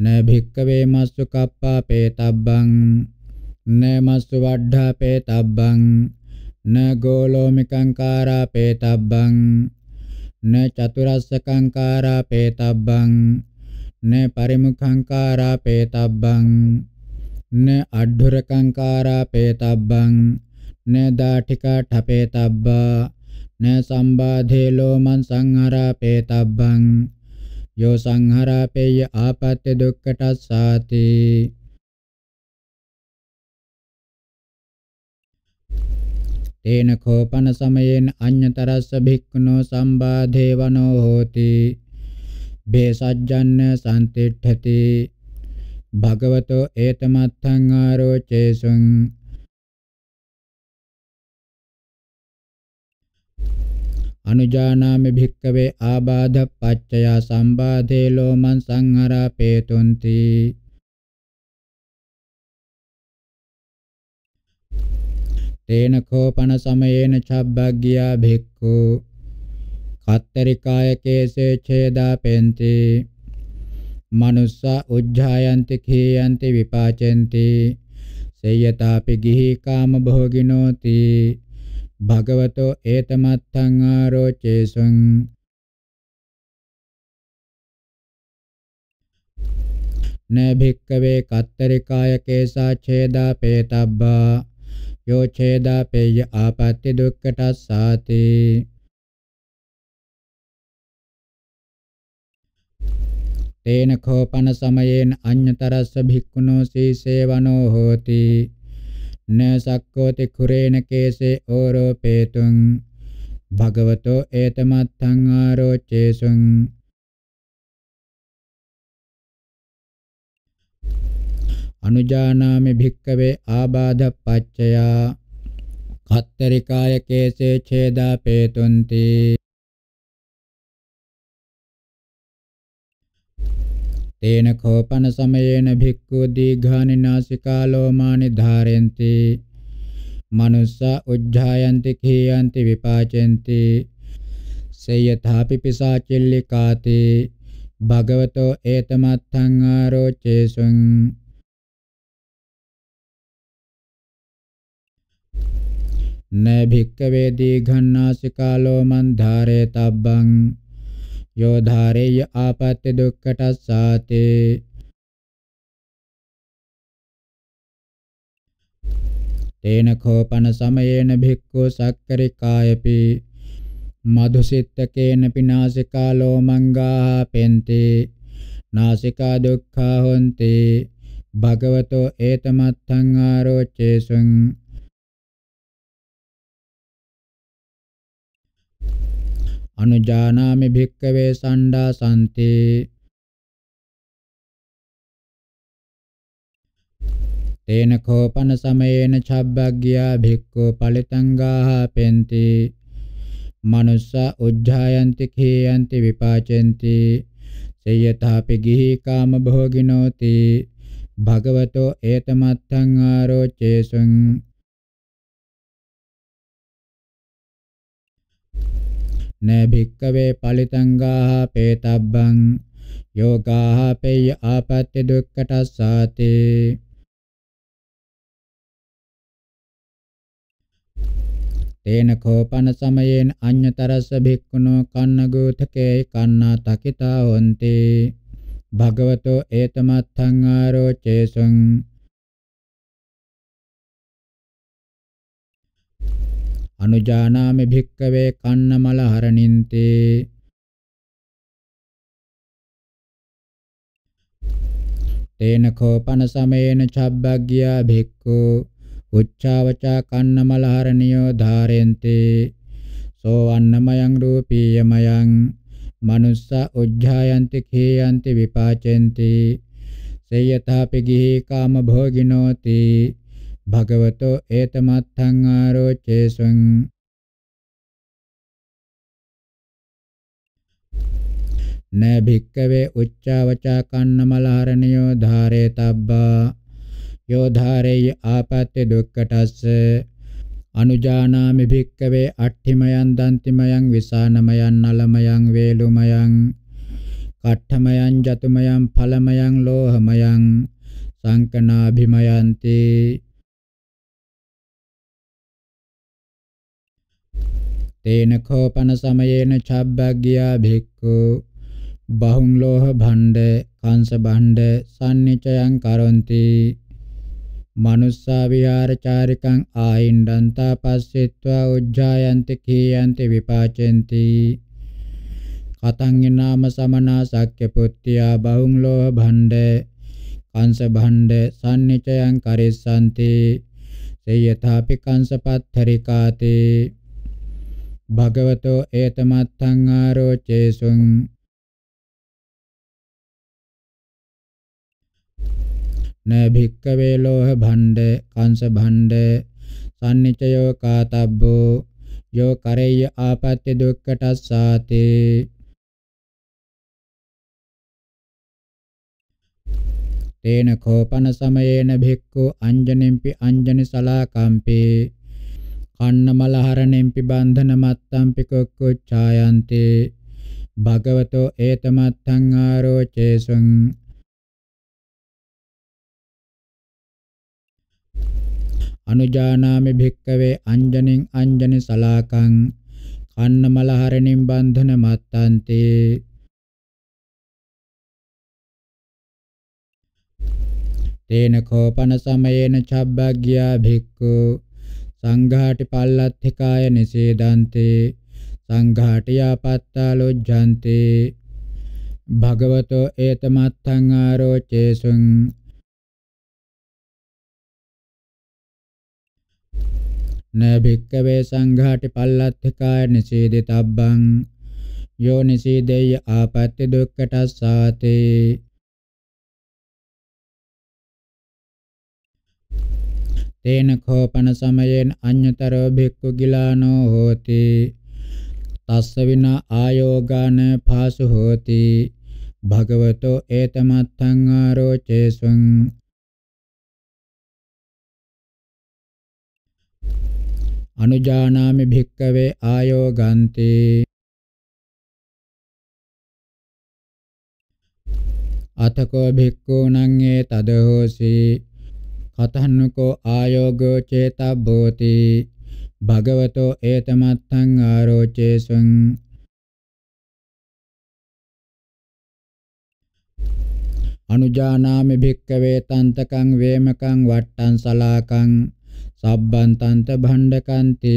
න භික්කවේ මස්සු කප්පාපේ තබ්බං න මස්සු වඩ්ඩාපේ තබ්බං න ගෝලෝමිකං කාරාපේ තබ්බං න චතුරස්සකං කාරාපේ තබ්බං න පරිමුඛං කාරාපේ තබ්බං න අඩ්ඩුරකං කාරාපේ තබ්බං න දාඨිකා ඨපේ තබ්බා න සම්බාධේ ලෝමං සංහරාපේ තබ්බං යෝ සංහරාපේය ආපත්‍ය දුක්ඛටස්සාති තේන කෝපන සමයෙන් අඤ්‍යතරස්ස භික්ඛුනෝ සම්බාධේවනෝ හෝති බේසජ්ජන්න සම්තිට්ඨති භගවතෝ ඒතමත්තං ආරෝචේසුං අනුජානාමි භික්කවේ ආබාධ පච්චයා සම්බාධේ ලෝමං සංහරා පේතුන්ති තේන කෝපන සමයේන චබ්බග්ගියා භික්ඛු කත්තරිකාය කේසේ ඡේදා පෙන්ති මනුස්ස උජ්ජායන්ති කීයන්ති විපාචෙන්ති සේයතාපි ගිහි කාම භෝගිනෝති භගවතෝ ඒතමත්තං ආරෝචේසං න භික්කවේ කත්තරිකාය කේසා ඡේදා පේතබ්බා යෝ ඡේදා පේය ආපත්‍ති දුක්ඛටස්සාති තේන කෝපන සමයේන අඤ්‍යතරස්ස භික්ඛුනෝ සීසේවනෝ හෝති न शक्नोति खुरेण केशे ओरोपेतुं භගවතෝ ඒතමත්තං ආරෝචේසුං අනුජානාමි භික්කවේ ආබාධ පච්චයා කත්තරිකාය කේසේ ඡේදා පේතුන්ති තේන කෝපන සමයේන භික්ඛු දීඝානිනාසිකා ලෝමානි ධාරෙන්ති මනුස්සා උජ්ජායන්ති කීයන්ති විපාචෙන්ති සේයථාපි පිසාචෙල්ලිකාති භගවතෝ ඒතමත්තං ආරෝචේසුං නෑ භික්කවේ දීඝානාසිකා ලෝමන් ධාරේ තබ්බං यो धारेय आपत्ति दुक्कटस्साते තේන කෝපන සමයේන භික්ඛු සක්කරිකායපි මధుසිට්ඨකේන පිනාසිකා ලෝමංගා පෙන්ති නාසිකා දුක්ඛා හොಂತಿ භගවතෝ ඒතමත්තං ආරෝචේසං අනුජානාමි භික්කවේ සණ්ඩා සම්තේ තේන කෝපන සමයේන චබ්බග්ගියා භික්ඛු පලිතංගාහ පෙන්ති මනුස්ස උජ්ජායන්ති කේයන්ති විපාචෙන්ති සේයථාපි ගිහි කාම භෝගිනෝති භගවතෝ ඒතමත්තං ආරෝචේසං න භික්කවේ පලිතංගාහ පේතබ්බං යෝගාහ පේය ආපත්‍ය දුක්ඛටස්සාති තේන කෝපන සමයෙන් අඤ්‍යතරස්ස භික්ඛුනෝ කන්නගෝතකේ කන්නා තකිතා හොන්ති භගවතෝ ඒතමත්තං ආරෝචේසං අනුජානාමි භික්කවේ කන්නමල හරණින්තේ තේන කෝපන සමේන චබ්බග්ගියා භික්ඛු උච්චාවචා කන්නමල හරණියෝ ධාරෙන්තේ සෝ අන්නමයං රූපීයමයං මනුස්ස උජ්ජායන්ති කේයන්ති විපාචෙන්ති සේයථාපි ගිහි කාම භෝගිනෝති භගවතෝ ඒතමත්තං ආරෝචේසං න භික්කවේ උච්චාවචා කන්නමලහරණියෝ ධාරේතබ්බා යෝ ධාරේය ආපත්‍ය දුක්කටස්ස අනුජානාමි භික්කවේ අට්ඨිමයන් දන්තිමයන් විසානමයන් නලමයන් වේලුමයන් කට්ඨමයන් ජතුමයන් ඵලමයන් ලෝහමයන් සංකනාභිමයන්ති තේන කෝපන සමයේන චබ්බග්ගියා භික්ඛු බහුං ලෝහ භණ්ඩ කාංශ භණ්ඩ සම්නිචයං කරොන්ති මනුස්සා විහාරචාරිකං ආයින්දන්තා පස්සෙත්වා උජ්ජායන්ති කීයන්ති විපාචෙන්ති කතං නාම සමනා සක්්‍ය පුත්‍ත්‍යා බහුං ලෝහ භණ්ඩ කංශ භණ්ඩ සම්නිචයං කරිස්සanti සේයථාපි කංශ පත්තරිකාතේ භගවතෝ ඒතමත්තං ආරෝචේසුං න භික්කවේ ලෝහ භණ්ඩ කංශ භණ්ඩ සම්නිචයෝ කාතබ්බෝ යෝ කරෙය්‍ය ආපත්‍ය දුක්ඛටස්සාති තේන කෝපන සමයේන භික්ඛු අංජනිම්පි අංජනි සලාකම්පේ කන්නමලහර නෙම්පි බන්ධන මත්තම්පි කොක්කොච්ඡායන්ති භගවතෝ ඒතමත්තං ආරෝචේසං අනුජානාමි භික්කවේ අංජනින් අංජනි සලාකං කන්නමල හරණින් බන්ධන මත්තන්ති තේන කෝපන සමයේන චබ්බග්ගියා භික්ඛු සංඝාටි පල්ලත්ථකාය නිසේදන්තේ සංඝාටි ආපත්තා ලොජ්ජන්තේ භගවතෝ ඒතමත්තං ආරෝචේසුං නබික්කවේ සංඝාටි පල්ලත්ථකාය නිසේදිතබ්බං යෝ නිසීදේය ආපත්‍ය දුක්ඛටස්සාතේ තේන කෝපන සමයෙන් අඤ්‍යතරෝ භික්ඛු ගිලානෝ හෝති තස්ස විනා ආයෝගාන පාසු හෝති භගවතෝ ඒතමත්තං ආරෝචේසුං අනුජානාමි භික්කවේ ආයෝගන්ති අතකෝ භික්ඛූණං ඒ තදහෝසි කතහන්නකෝ ආයෝගෝ චේතබ්බෝති භගවතෝ ඒතමත්තං ආරෝචේසං අනුජානාමි භික්කවේ තන්තකං වේමකං වට්ටං සලාකං සබ්බන්තන්ත භණ්ඩකන්ති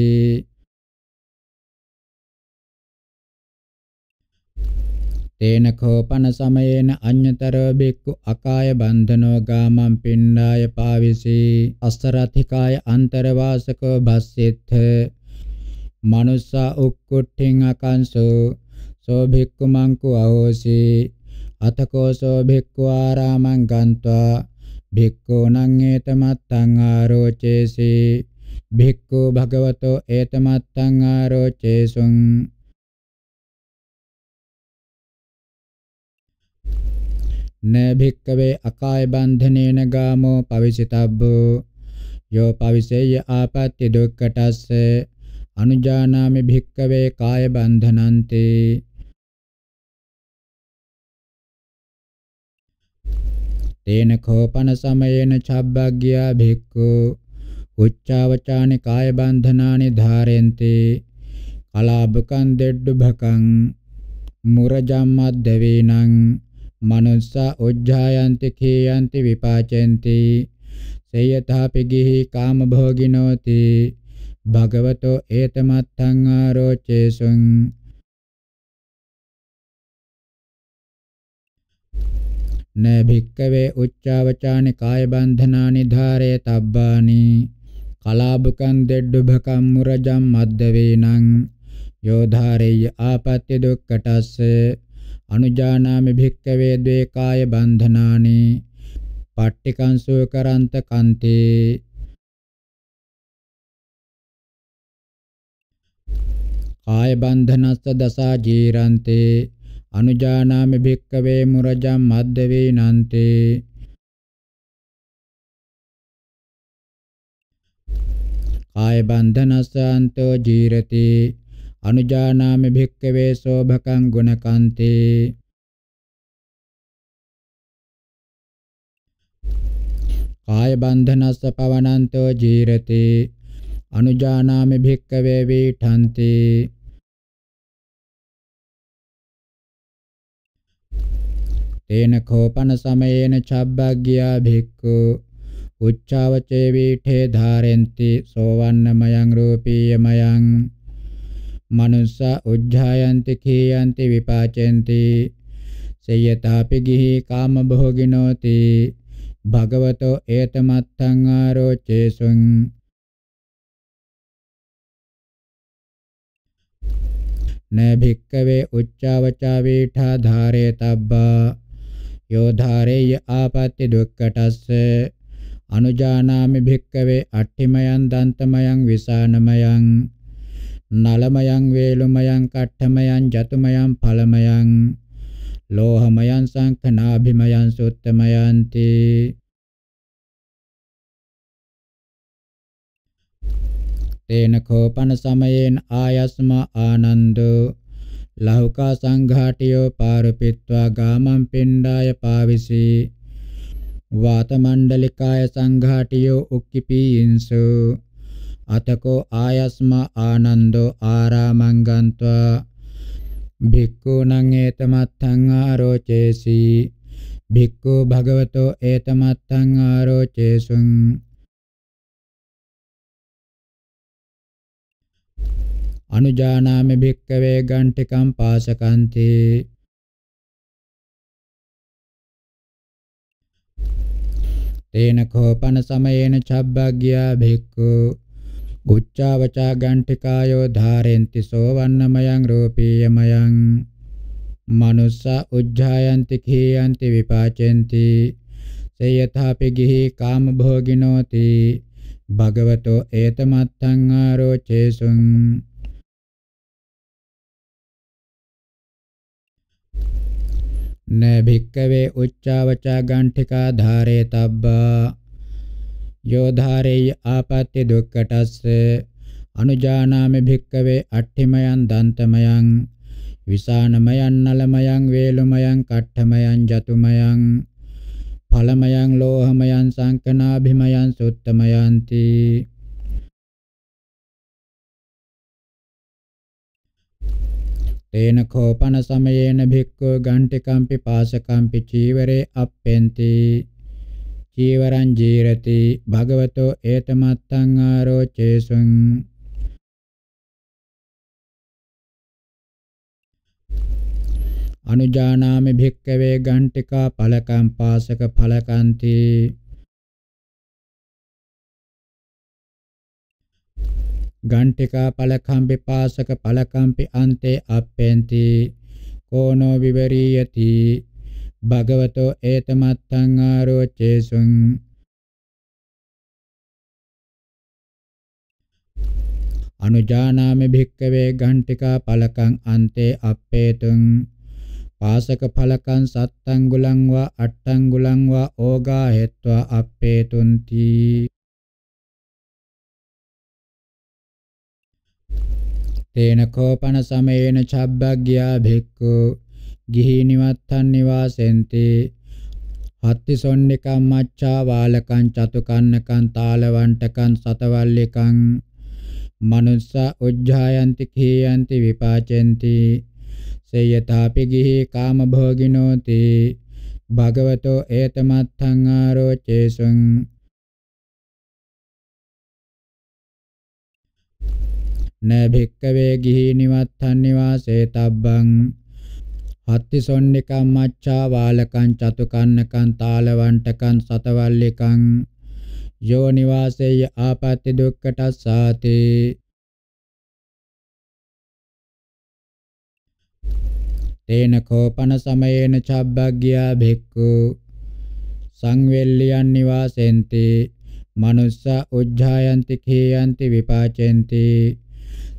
තේන කෝපන සමයේන අඤ්‍යතරෝ බික්කු අකාය බන්ධනෝ ගාමං පින්ඩාය පාවිසී අස්සරතිකාය අන්තරවාසකෝ භස්සෙත්ථ මනුස්සා උක්කුට්ඨින් අකංසෝ සෝ භික්ඛු මංකු අහෝසි අතකෝ සෝ භික්ඛු ආරාමං ගන්त्वा භික්ඛූණං ඒතමත්තං ආරෝචේසි භික්ඛු භගවතෝ ඒතමත්තං ආරෝචේසුං න භික්කවේ අකාය බන්ධනේන ගාමෝ පවිසිතබ්බෝ යෝ පවිසෙය ආපත්‍ය දුක්කටස්ස අනුජානාමි භික්කවේ කාය බන්ධනන්තේ තේන කෝපන සමයේන චබ්බග්ගියා භික්ඛු උච්චාවචානි කාය බන්ධනානි ධාරෙන්ති කලාබකං දෙඩ්ඩු භකං මුරජම්මද්දවේනං manussa ujjayanti khiyanti vipacenti සේයතාපි ගිහි කාම භෝගිනෝති භගවතෝ ඒතමත්තං ආරෝචේසුං න භික්කවේ උච්චාවචානි කාය බන්ධනානි ධාරේ තබ්බානි කලාබුකං දෙඩ්ඩුභකම් මුරජම් මද්දවේනං යෝධාරේය ආපත්‍ය දුක්කටස්සේ අනුජානාමි භික්කවේ ද්වේ කාය බන්ධනානි පට්ඨිකංසෝ කරන්ත කන්තේ කාය බන්ධනස්ස දසා ජීරන්තේ අනුජානාමි භික්කවේ මුරජම් මද්දවේ නන්තේ කාය බන්ධනස්සන්තෝ ජීරති අනුජානාමි භික්කවේ සෝභකං ගුණකාන්තේ කාය බන්ධනස්ස පවනන්තෝ ජීරති අනුජානාමි භික්කවේ වීඨන්ති තේන කෝපන සමයේන චබ්බග්ගියා භික්ඛු උච්චාවචේ වීඨේ ධාරෙන්ති සෝවන්නමයං රූපීයමයං manussa උජ්ජායන්ති කීයන්ති විපාචෙන්ති සේයතාපි ගිහි කාම භෝගිනෝති භගවතෝ ඒතමත්තං ආරෝචේසුං න භික්කවේ උච්චාවචා වේඨා ධාරේ තබ්බා යෝ ධාරේය ආපත්‍ති දුක්කටස්ස අනුජානාමි භික්කවේ අට්ඨිමයන් දන්තමයන් විසානමයන් නලමයන් වේලුමයන් කට්ඨමයන් ජතුමයන් ඵලමයන් ලෝහමයන් සංඛනාභිමයන් සුත්තමයන්ති තේන කෝපන සමයෙන් ආයස්ම ආනන්දෝ ලෞකා සංඝාටියෝ පාරපිත්වා ගාමං පිණ්ඩාය පාවිසී වාත මණ්ඩලිකාය සංඝාටියෝ උක්කිපීයින්සෝ අතකෝ ආයස්ම ආනන්දෝ ආරාමං ගන්त्वा භික්ඛූණං ඒතමත්තං ආරෝචේසි භික්ඛු භගවතෝ ඒතමත්තං ආරෝචේසුං අනුජානාමි භික්කවේ ගණ්ඨිකම් පාසකන්ති තේන කෝපන සමයේන චබ්බග්ගියා භික්ඛු උච්චාවචා ගණ්ඨිකායෝ ධාරෙන්ති සෝවන්නමයං රූපීයමයං මනුස්ස උජ්ජායන්ති කීයන්ති විපාචෙන්ති සේයථාපි ගිහි කාම භෝගිනෝති භගවතෝ ඒතමත්තං ආරෝචේසුං න භික්කවේ උච්චාවචා ගණ්ඨිකා ධාරේ තබ්බා යෝධාරේය ආපත්‍ය දුක්කටස්ස අනුජානාමි භික්කවේ අට්ඨිමයන් දන්තමයන් විසානමයන් නලමයන් වේලුමයන් කට්ඨමයන් ජතුමයන් ඵලමයන් ලෝහමයන් සංකනාභිමයන් සුත්තමයන්ති තේන කෝපන සමයේන භික්ඛු ගණ්ඨිකම්පි පාසකම්පි චීවරේ අප්පෙන්ති චීවරං ජීරති භගවතෝ ඒතමත්තං ආරෝචේසුං අනුජානාමි භික්කවේ ගණ්ඨිකා ඵලකම් පාසක ඵලකන්ති ගණ්ඨිකා ඵලකම් විපාසක ඵලකම්පි අන්තේ අප්පෙන්ති කෝනෝ විවරියති භගවතෝ ඒතමත්තං ආරෝචේසුං අනුජානාමි භික්කවේ ගණ්ඨිකා පලකං අන්තේ අප්පේතුං පාසක ඵලකං සත්තංගුලං වා අට්ඨංගුලං වා ඕගා හෙත්වා අප්පේතුන්ති තේන කෝපන සමේන චබ්බග්ග්‍යා භික්ඛු ගිහි නිවත්තන් නිවාසෙන්ති හත්තිසොන්නිකම් මච්ඡා වාලකං චතුකන්නකං තාලවණ්ටකං සතවල්ලිකං මනුස්සා උජ්ජායන්ති කීයන්ති විපාචෙන්ති සේයතාපි ගිහි කාමභෝගිනෝති භගවතෝ ඒතමත්තං ආරෝචේසුං න භික්කවේ ගිහි නිවත්තන් නිවාසේ තබ්බං හත්ති සොන්නිකං මච්ඡා වාලකං චතුකන්නකං තාලවන්ටකං සතවල්ලිකං යෝ නිවාසෙය ආපත්‍ති දුක්ඛටස්සාති තේන කෝපන සමයේන චබ්බග්ගියා භික්ඛු සංවේල්ලියන් නිවාසෙන්ති මනුස්ස උජ්ජායන්ති කේයන්ති විපාචෙන්ති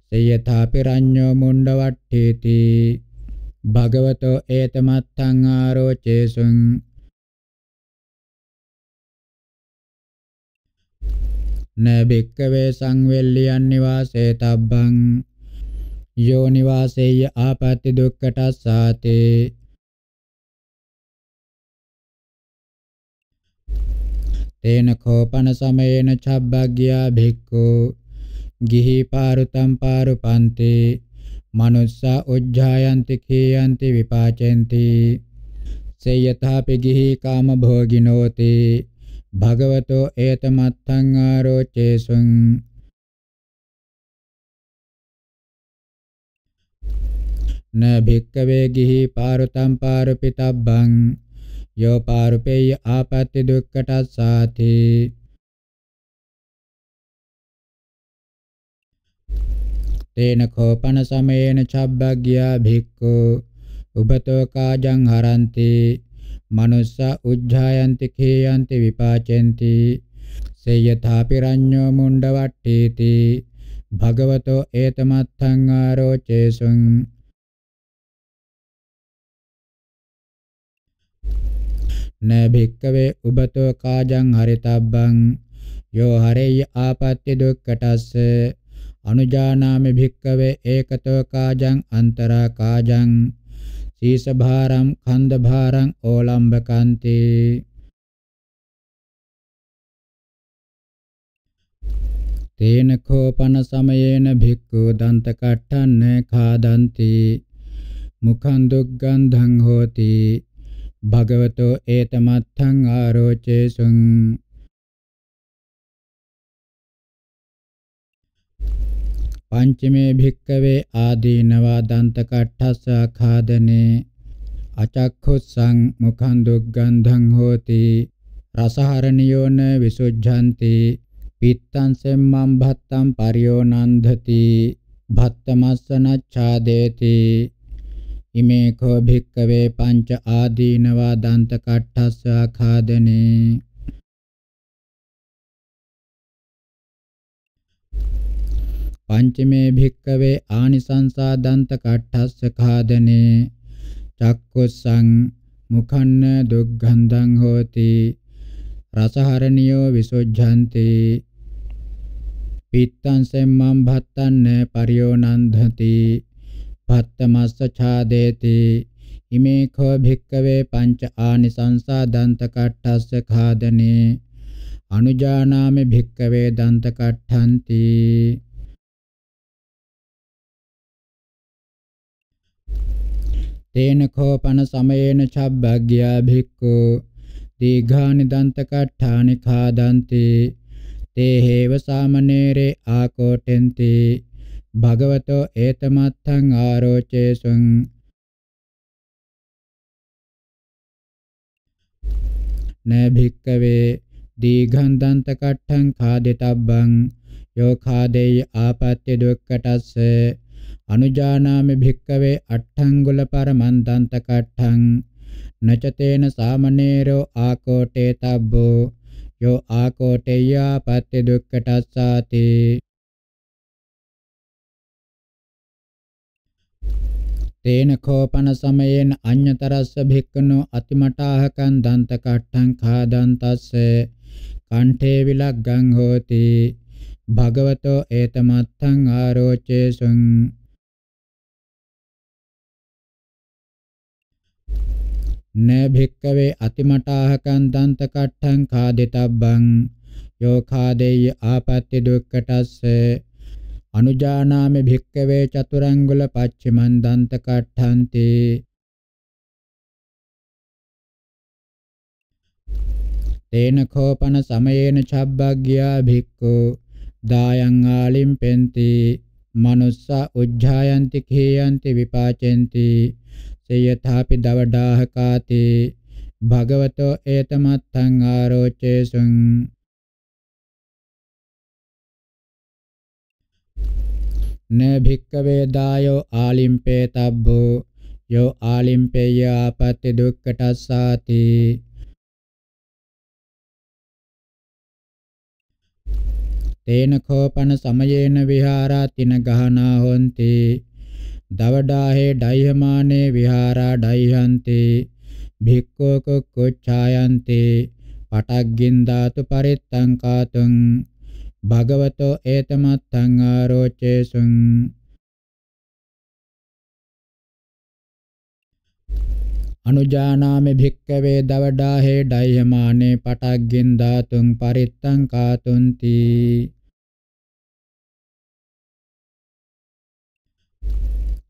සේයථා පිරඤ්ඤෝ මුණ්ඩවට්ඨේති භගවතෝ ඒතමත්තං ආරෝචේසුං නබික්කවේ සංවෙල්ලියන් නිවාසේ තබ්බං යෝ නිවාසෙය්‍ය ආපත්‍ති දුක්කටස්සාතේ තේන කෝපන සමයේන චබ්බග්ගියා භික්ඛු ගිහි පාරුතම් පාරුපන්තේ manussa ujjayanti khiyanti vipacenti සේයථාපි ගිහි කාම භෝගිනෝති භගවතෝ ඒතමත්තං ආරෝචේසුං න භික්කවේ ගිහි පාරුතම් පාරුපිතබ්බං යෝ පාරුපේය ආපත්‍ති දුක්ඛටස්සාති තේන කෝපන සමේන චබ්බග්ගියා භික්ඛු උබතෝ කාජං හරಂತಿ මනුස්ස උජ්ජායන්ති කේයන්ති විපාචෙන්ති සේයථා පිරඤ්ඤෝ මුණ්ඩ වට්ටීති භගවතෝ ඒතමත්තං ආරෝචේසුං න භික්කවේ උබතෝ කාජං හරිතබ්බං යෝ හරේය ආපත්‍ය දුක්කටස්ස අනුජානාමි භික්කවේ ඒකතෝ කාජං අන්තරා කාජං සීස භාරම් ඛණ්ඩ භාරං ඕලම්බකන්තේ තේන කෝපන සමයේන භික්ඛු දන්ත කට්ටන්න ખાදಂತಿ මුඛං දුක්ගන්ධං හෝති භගවතෝ ඒතමත්තං ආරෝචේසුං පංචමේ භික්කවේ ආදීනවා දන්ත කට්ඨස්ස ආඛාදනේ අචක්ඛුස්සං මුඛං දුග්ගන්ධං හෝති රසහරණියෝන විසුද්ධන්ති පිත්තං සෙම්මං භත්තං පරියෝනන්ධති භත්තමස්සනච්ඡාදේති ඉමේ කෝ භික්කවේ පංච ආදීනවා දන්ත කට්ඨස්ස ආඛාදනේ පංචමේ භික්කවේ ආනිසංසා දන්ත කට්ඨස්ස ඛාදනේ චක්කුස්සං මුඛන්න දුග්ගන්ධං හෝති රසහරණියෝ විසොජ්ජන්ති පිත්තං සෙම්මං භත්තන්න පරියෝනන්ධති පත්තමස්ස ඡාදේති ඉමේ කෝ භික්කවේ පංච ආනිසංසා දන්ත කට්ඨස්ස ඛාදනේ අනුජානාමේ භික්කවේ දන්ත කට්ඨන්ති තේන කෝපන සමයේන චබ්බග්ගයා භික්ඛු දීඝානි දන්ත කට්ඨානි ඛාදන්ති තේ හේව සාමනේරේ ආකෝටෙන්ති භගවතෝ ඒතමත්තං ආරෝචේසුං නෑ භික්කවේ දීඝං දන්ත කට්ඨං ඛාදිතබ්බං යෝ ඛාදේ ආපත්‍ය දුක්කටස්සේ අනුජානාමි භික්කවේ අට්ඨංගුල පරමන්තන්ත කට්ඨං නචතේන සාමනේරෝ ආකෝටේ තබ්බෝ යෝ ආකෝටේයා පත්‍ය දුක්ඛටස්සාති තේන කෝපන සමයෙන් අඤ්‍යතරස්ස භික්කනෝ අතිමටාහකං දන්ත කට්ඨං ખાදන්තස්ස කණ්ඨේ විලග්ගං හෝති භගවතෝ ඒතමත්තං ආරෝචේසුං න භික්කවේ අතිමටාහකං දන්ත කට්ඨං කාදිතබ්බං යෝ කාදේය ආපත්‍ති දුක්කටස්ස අනුජානාමි භික්කවේ චතුරංගුල පච්චමන් දන්ත කට්ඨන්ති තේන කෝපන සමයේන චබ්බග්ගියා භික්ඛු දායං ආලිම් පෙන්ති මනුස්සා උජ්ජායන්ති කේයන්ති විපාචෙන්ති සේයථාපි දවඩාහකාති භගවතෝ ඒතමත්තං ආරෝචේසුං න භික්කවේ දායෝ ආලිම්පේ තබ්බෝ යෝ ආලිම්පේය ආපත්‍ති දුක්ඛටස්සාති තේන කෝපන සමයේන විහාරා තින ගහනා හොන්ති දවඩාහේ ඩයිහමානේ විහාරා ඩයිහන්ති භික්ඛෝ කුක්කුච්ඡායන්ති පටග්ගින් ධාතු පරිත්තං කාතුං භගවතෝ ඒතමත්තං ආරෝචේසුං අනුජානාමේ භික්කවේ දවඩාහේ ඩයිහමානේ පටග්ගින් ධාතුං පරිත්තං කාතුන්ති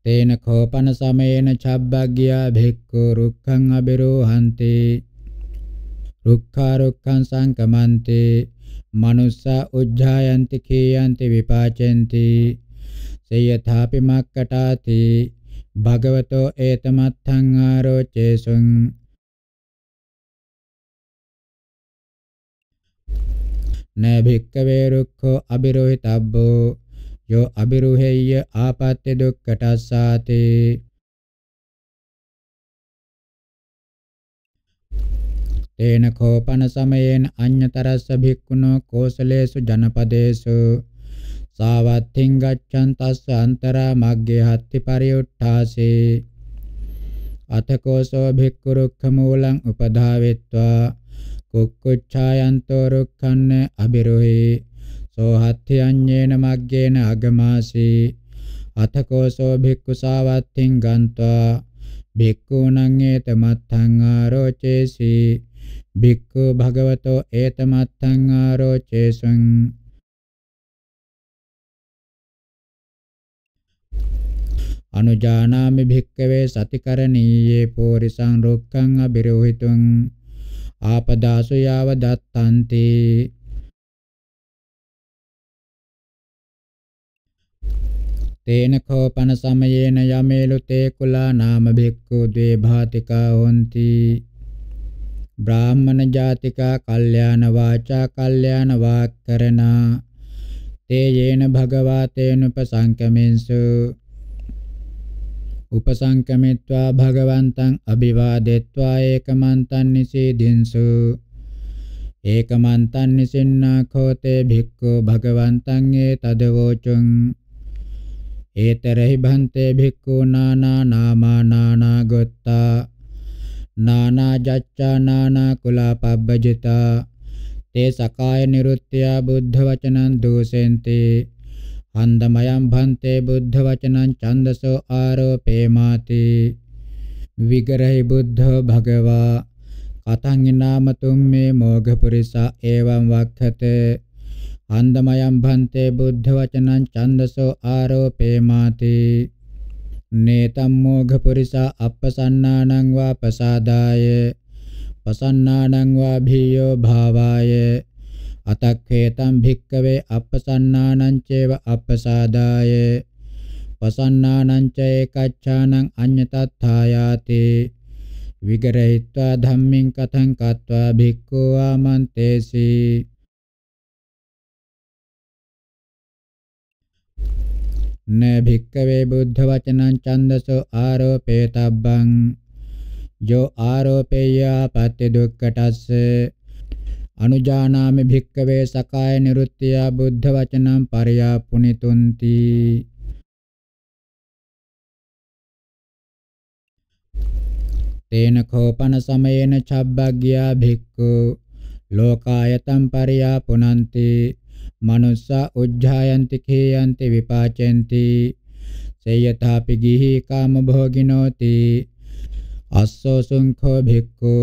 තේන කෝපන සමේන චබ්බග්ගියා භික්ඛු රුක්ඛං අබිරෝහන්ති රුක්ඛා රුක්ඛං සංකමන්තේ මනුස්සා උජ්ජායන්ති කීයන්ති විපාචෙන්ති සේයථාපි මක්කටාති භගවතෝ ඒතමත්තං ආරෝචේසුං නෑ භික්කවේ රුක්ඛෝ අබිරෝහිතබ්බෝ යෝ අබිරුහෙය්‍ය ආපත්‍ය දුක්ඛටස්සාතේ තේන කෝපන සමයෙන් අඤ්‍යතරස්ස භික්ඛුනෝ කෝසලේසු ජනපදේසු සාවත්ථින් ගච්ඡන් තස්ස අන්තරා මග්ගේ හත්ති පරියුට්ඨාසේ අතකෝසෝ භික්ඛු රුක්ඛ මූලං උපධාවෙත්වා කුක්කුච්ඡායන්තෝ රුක්ඛන්න අබිරෝහේ සෝ හත්ථයඤ්ඤේන මග්ගේන අගමාසී අතකෝසෝ භික්ඛු සාවත්තින් ගන්්වා භික්ඛූණං ඒතමත්තං ආරෝචේසි භික්ඛු භගවතෝ ඒතමත්තං ආරෝචේසං අනුජානාමි භික්කවේ සතිකරණීයේ පෝරිසං රොක්ඛං අබිරෝහිතුං ආපදාසු යාව දත්තන්ති තේන කෝපන සමයේන යමේලු තේ කුලා නාම භික්ඛු ද්වේභාතිකා හොಂತಿ බ්‍රාහ්මණ ජාතිකා කල්යාණ වාචා කල්යාණ වාක්කරණා තේ යේන භගවා තේනුපසංකමෙන්සු උපසංකමිත්වා භගවන්තං අභිවාදෙත්වා ඒකමන්තං නිසීදින්සු ඒකමන්තං නිසින්නා කෝතේ භික්ඛු භගවන්තං ඒ තදවෝචුං ඒතරහි භන්තේ භික්ඛු නානා නාමා නානා ගොත්තා නානා ජච්ඡා නානා කුලාපබ්බජිතා තේ සකාය නිරුත්ත්‍ය බුද්ධ වචනං දෝසෙන්ති හන්දමයම් භන්තේ බුද්ධ වචනං ඡන්දසෝ ආරෝපේ මාති විගරහි බුද්ධ භගවා කතං නාමතුම් මේ මෝඝ පුරිසා එවං වක්ඛතේ අන්දමයම් භන්තේ බුද්ධ වචනං ඡන්දසෝ ආරෝපේ මාති නේතම් මොඝ පුරිසා අපසන්නානං වා පසාදාය පසන්නානං වා භීයෝ භාවාය අතක්ඛේතම් භික්කවේ අපසන්නානං චේව අපසාදාය පසන්නානං ච ඒකච්ඡානං අඤ්ඤතත්ථායාති විගරහිත්වා ධම්මින් කතං කତ୍වා භික්ඛෝ ආමන්තේසී न भिक्कवे बुद्ध वचनं छन्दसो आरोपेतब्बं यो आरोपेय आपत्ति दुक्कटस्स अनुजानामि भिक्कवे सकाय निरुत्य बुद्ध वचनं पर्यापुनितुन्ति තේන කෝපන සමයේන චබ්බග්ගියා භික්ඛු ලෝකායතම් පරියාපුනන්ති manussa ujjayanti kheyanti vipacenti සේයථාපි ගිහි කාම භෝගිනෝති අස්සෝ සුංඛෝ භික්ඛු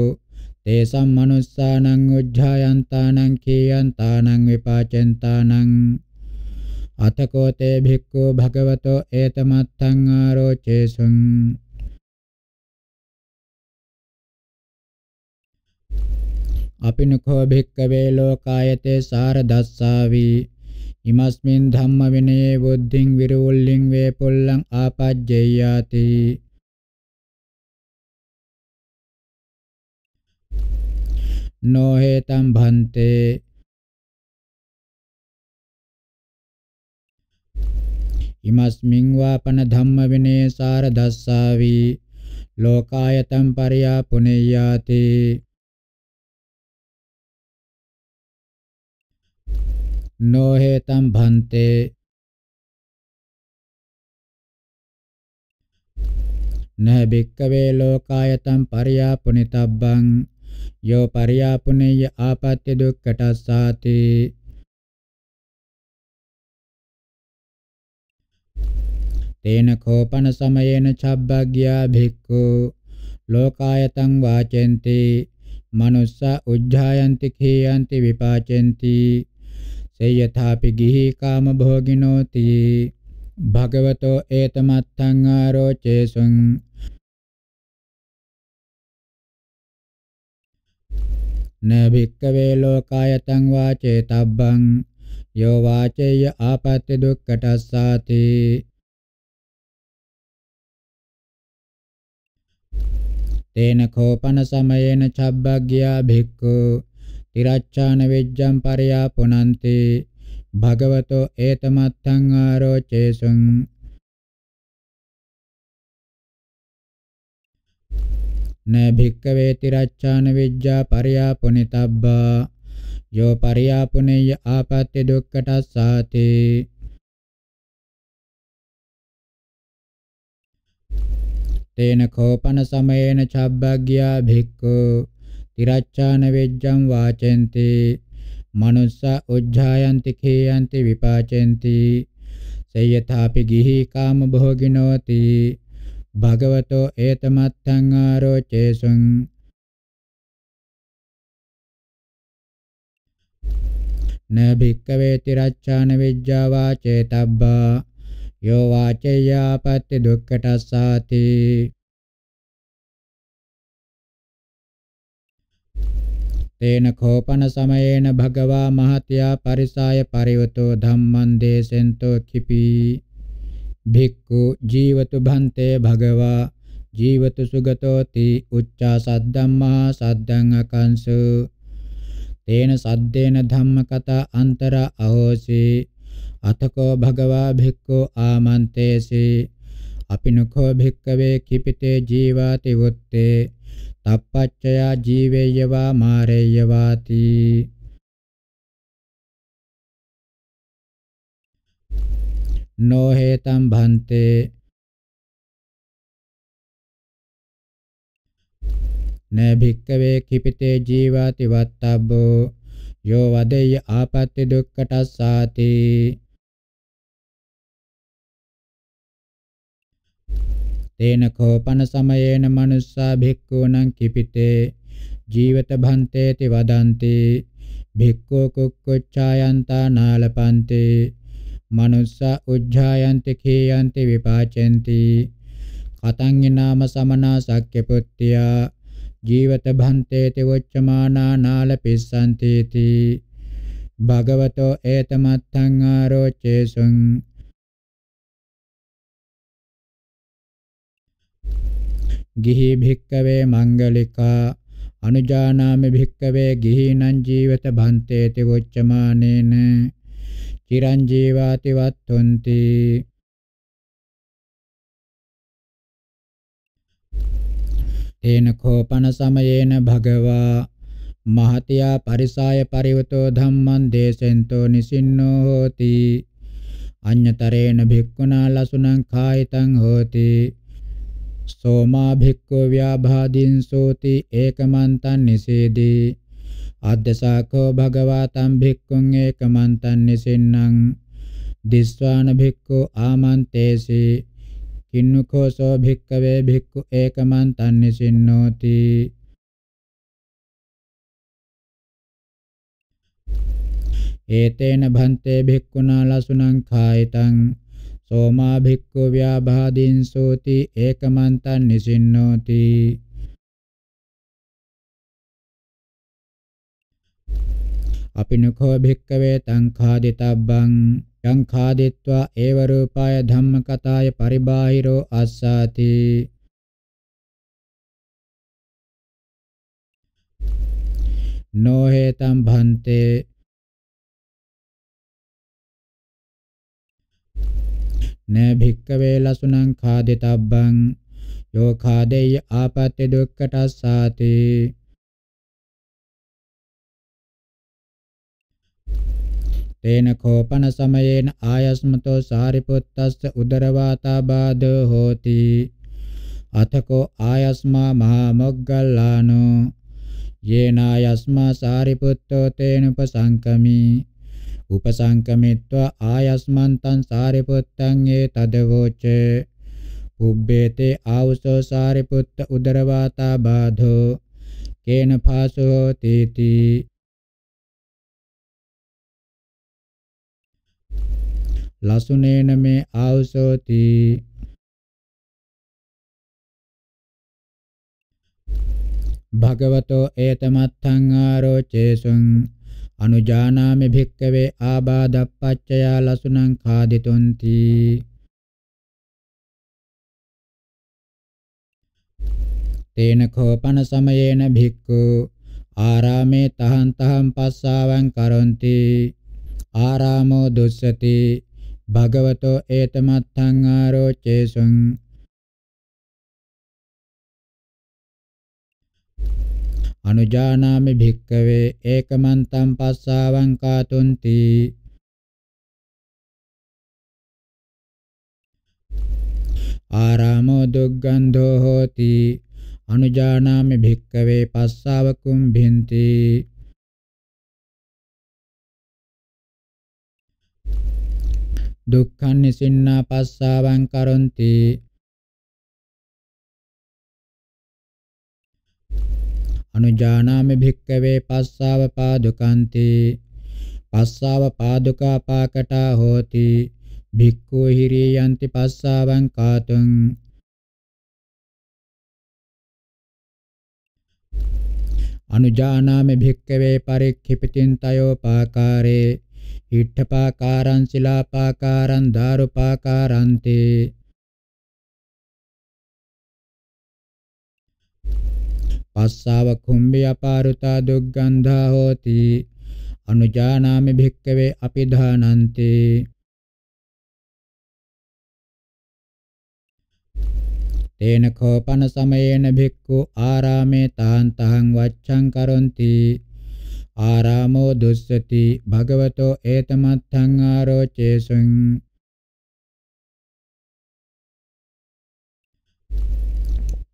තේසම් මනුස්සානං උද්ධායන්තානං කීයන්තානං විපාචෙන්තානං අතකෝතේ භික්ඛු භගවතෝ ඒතමත්තං ආරෝචේසුං අපිනකෝ භික්කවේ ලෝකායතේ සාර දස්සාවි ඉමස්මින් ධම්ම විනේ බුද්ධින් විරුල්ලින් වේ පුල්ලං ආපජ්ජේයාති නොහෙතම් භන්තේ ඉමස්මින් වාපන ධම්ම විනේ සාර දස්සාවි ලෝකායතම් පරියා පුනේයාති නොහෙතම් භන්තේ නහ බික්කවේ ලෝකායතම් පරියාපුනිතබ්බං යෝ පරියාපුනේය ආපත්‍ය දුක්ඛටස්සාති තේන කෝපන සමයේන චබ්බග්ග්‍යා භික්ඛු ලෝකායතං වාචෙන්ති මනුස්සා උජ්ජායන්ති කීයන්ති විපාචෙන්ති සේයථාපි ගිහි කාම භෝගිනෝති භගවතෝ ඒතමත්තං ආරෝචේසුං නභික්කවේ ලෝකායතං වාචේ තබ්බං යෝ වාචේය ආපත්‍ය දුක්ඛටස්සාති තේන කෝපන සමයේන චබ්බග්ග්‍යා භික්ඛු තිරච්ඡාන වෙජ්ජම් පරයා පුනන්ති භගවතෝ ඒතමත්තං ආරෝචේසුං න භික්කවේ තිරච්ඡාන විජ්ජා පරියාපුනිතබ්බා යෝ පරියාපුනේය ආපත්‍ය දුක්ඛටස්සාති තේන කෝපන සමයේන චබ්බග්ගියා භික්ඛු තිරච්ඡාන වෙජ්ජං වාචෙන්ති මනුස්ස උජ්ජායන්ති කේයන්ති විපාචෙන්ති සේයථාපි ගිහි කාම භෝගිනෝති භගවතෝ ඒතමත්තං ආරෝචේසුං න භික්කවේ තිරච්ඡාන විජ්ජා වාචේතබ්බා යෝ වාචේයාපත්ති දුක්ඛටස්සාති තේන කෝපන සමයේන භගවා මහත්යා පරිසාය පරිවතෝ ධම්මං දේසෙන්තෝ කිපි භික්ඛු ජීවතු භන්තේ භගවා ජීවතු සුගතෝති උච්චා සද්දම්මා සද්දං අකංසු තේන සද්දේන ධම්මකතා අන්තර අහෝසි අතකෝ භගවා භික්ඛු ආමන්තේසි අපිනකෝ භික්කවේ කිපිතේ ජීවාති වුත්තේ තප්පච්චයා ජීවේය වා මාරේය වාති නොහෙතම් භන්තේ නභික්කවේ කිපිතේ ජීවාති වත්තබ්බෝ යෝ වදෙය ආපත්‍ය දුක්කටස්සාති තේන කෝපන සමයේන මනුස්සා භික්ඛූණං කිපිතේ ජීවිත භන්තේති වදන්ති භික්ඛු කුක්කුච්ඡායන්තා නාලපන්තේ මනුස්සා උජ්ජායන්ති කීයන්ති විපාචෙන්ති කතං නාම සමනා සක්්‍ය පුත්‍ත්‍යා ජීවිත භන්තේති වොච්චමානා නාල පිස්සන්තේති භගවතෝ ඒතමත්තං ආරෝචේසුං ගිහි භික්කවේ මංගලිකා අනුජානාමි භික්කවේ ගිහිනං ජීවිත භන්තේති වොච්චමානේන චිරං ජීවාති වත්තුන්ති තේන කෝපන සමයේන භගවා මහතියා පරිසාය පරිවතෝ ධම්මං දේසෙන්තෝ නිසින්නෝ හෝති අඤ්‍යතරේන භික්ඛුනා ලසුනං කායිතං හෝති සෝමා භික්ඛු ව්‍යාභාදීන් සෝති ඒකමන්තං නිසේදී අද්දසාකෝ භගවතං භික්ඛුං ඒකමන්තං නිසෙන්නං දිස්වාන භික්ඛු ආමන්තේසි කින්නුකෝ සෝ භික්ඛවේ භික්ඛු ඒකමන්තං නිසින්නෝති ඒතේන භන්තේ භික්ඛුනා ලසුනං කායිතං සෝමා භික්ඛු ව්‍යාබාධින් සෝති ඒකමන්තං නිසින්නෝති අපිනකෝ භික්කවේ තං ඛාදිතබ්බං යං ඛාදිත්වා ඒව රූපාය ධම්මකතාය පරිබාහිරෝ අස්සාති නොහෙතම් භන්තේ නෑ භික්කවේ ලසුනං ખાදිතබ්බං යෝ ખાදෙය ආපත්‍ය දුක්ඛටස්සාති තේන කෝපන සමයේන ආයස්මතෝ සාරිපුත්තස්ස උදරවාතා බාධෝ හෝති අතකෝ ආයස්මා මහා මොග්ගල්ලානෝ යේනායස්මා සාරිපුත්තෝ තේන උපසංකමී උපසංකමිත්වා ආයස්මන්තං සාරිපුත්තං ඒ තදවෝච උබ්බේතේ ආවසෝ සාරිපුත්ත උදරවාතා බාධෝ කේන භාසෝ තීති ලසුනේන මේ ආවසෝති භගවතෝ ඒතමත්තං ආරෝචේසුං අනුජානාමි භික්කවේ ආබාධප්පච්චයා ලසුනං කාදිතුන්ති තේන කෝපන සමයේන භික්ඛු ආරාමේ තහං තහං පස්සාවං කරොන්ති ආරාමෝ දුස්සති භගවතෝ ඒතමත්තං ආරෝචේසං අනුජානාමි භික්කවේ ඒකමන්තම් පස්සාවං කාතුන්ති ආරාමෝ දුග්ගන්ධෝ හෝති අනුජානාමි භික්කවේ පස්සාව කුම්භින්ති දුක්ඛන් නිසින්නා පස්සාවං කරොන්ති අනුජානාමි භික්කවේ පස්සාව පාදුකන්ති පස්සාව පාදුකා පාකටා හෝති භික්ඛු හිරියන්ති පස්සාවං කාතුං අනුජානාමි භික්කවේ පරික්ඛිපතින් තයෝ පාකාරේ හිට්ඨපාකාරං සිලාපාකාරං දාරුපාකාරන්තේ පස්සාව කුම්භය අපාරුතා දුග්ගන්ධා හෝති අනුජානාමි භික්කවේ අපිධානන්ති තේන කෝපන සමයේන භික්ඛු ආරාමේ තාන්තං වච්ඡං කරොන්ති ආරාමෝ දුස්සති භගවතෝ ඒතමත්තං ආරෝචේසං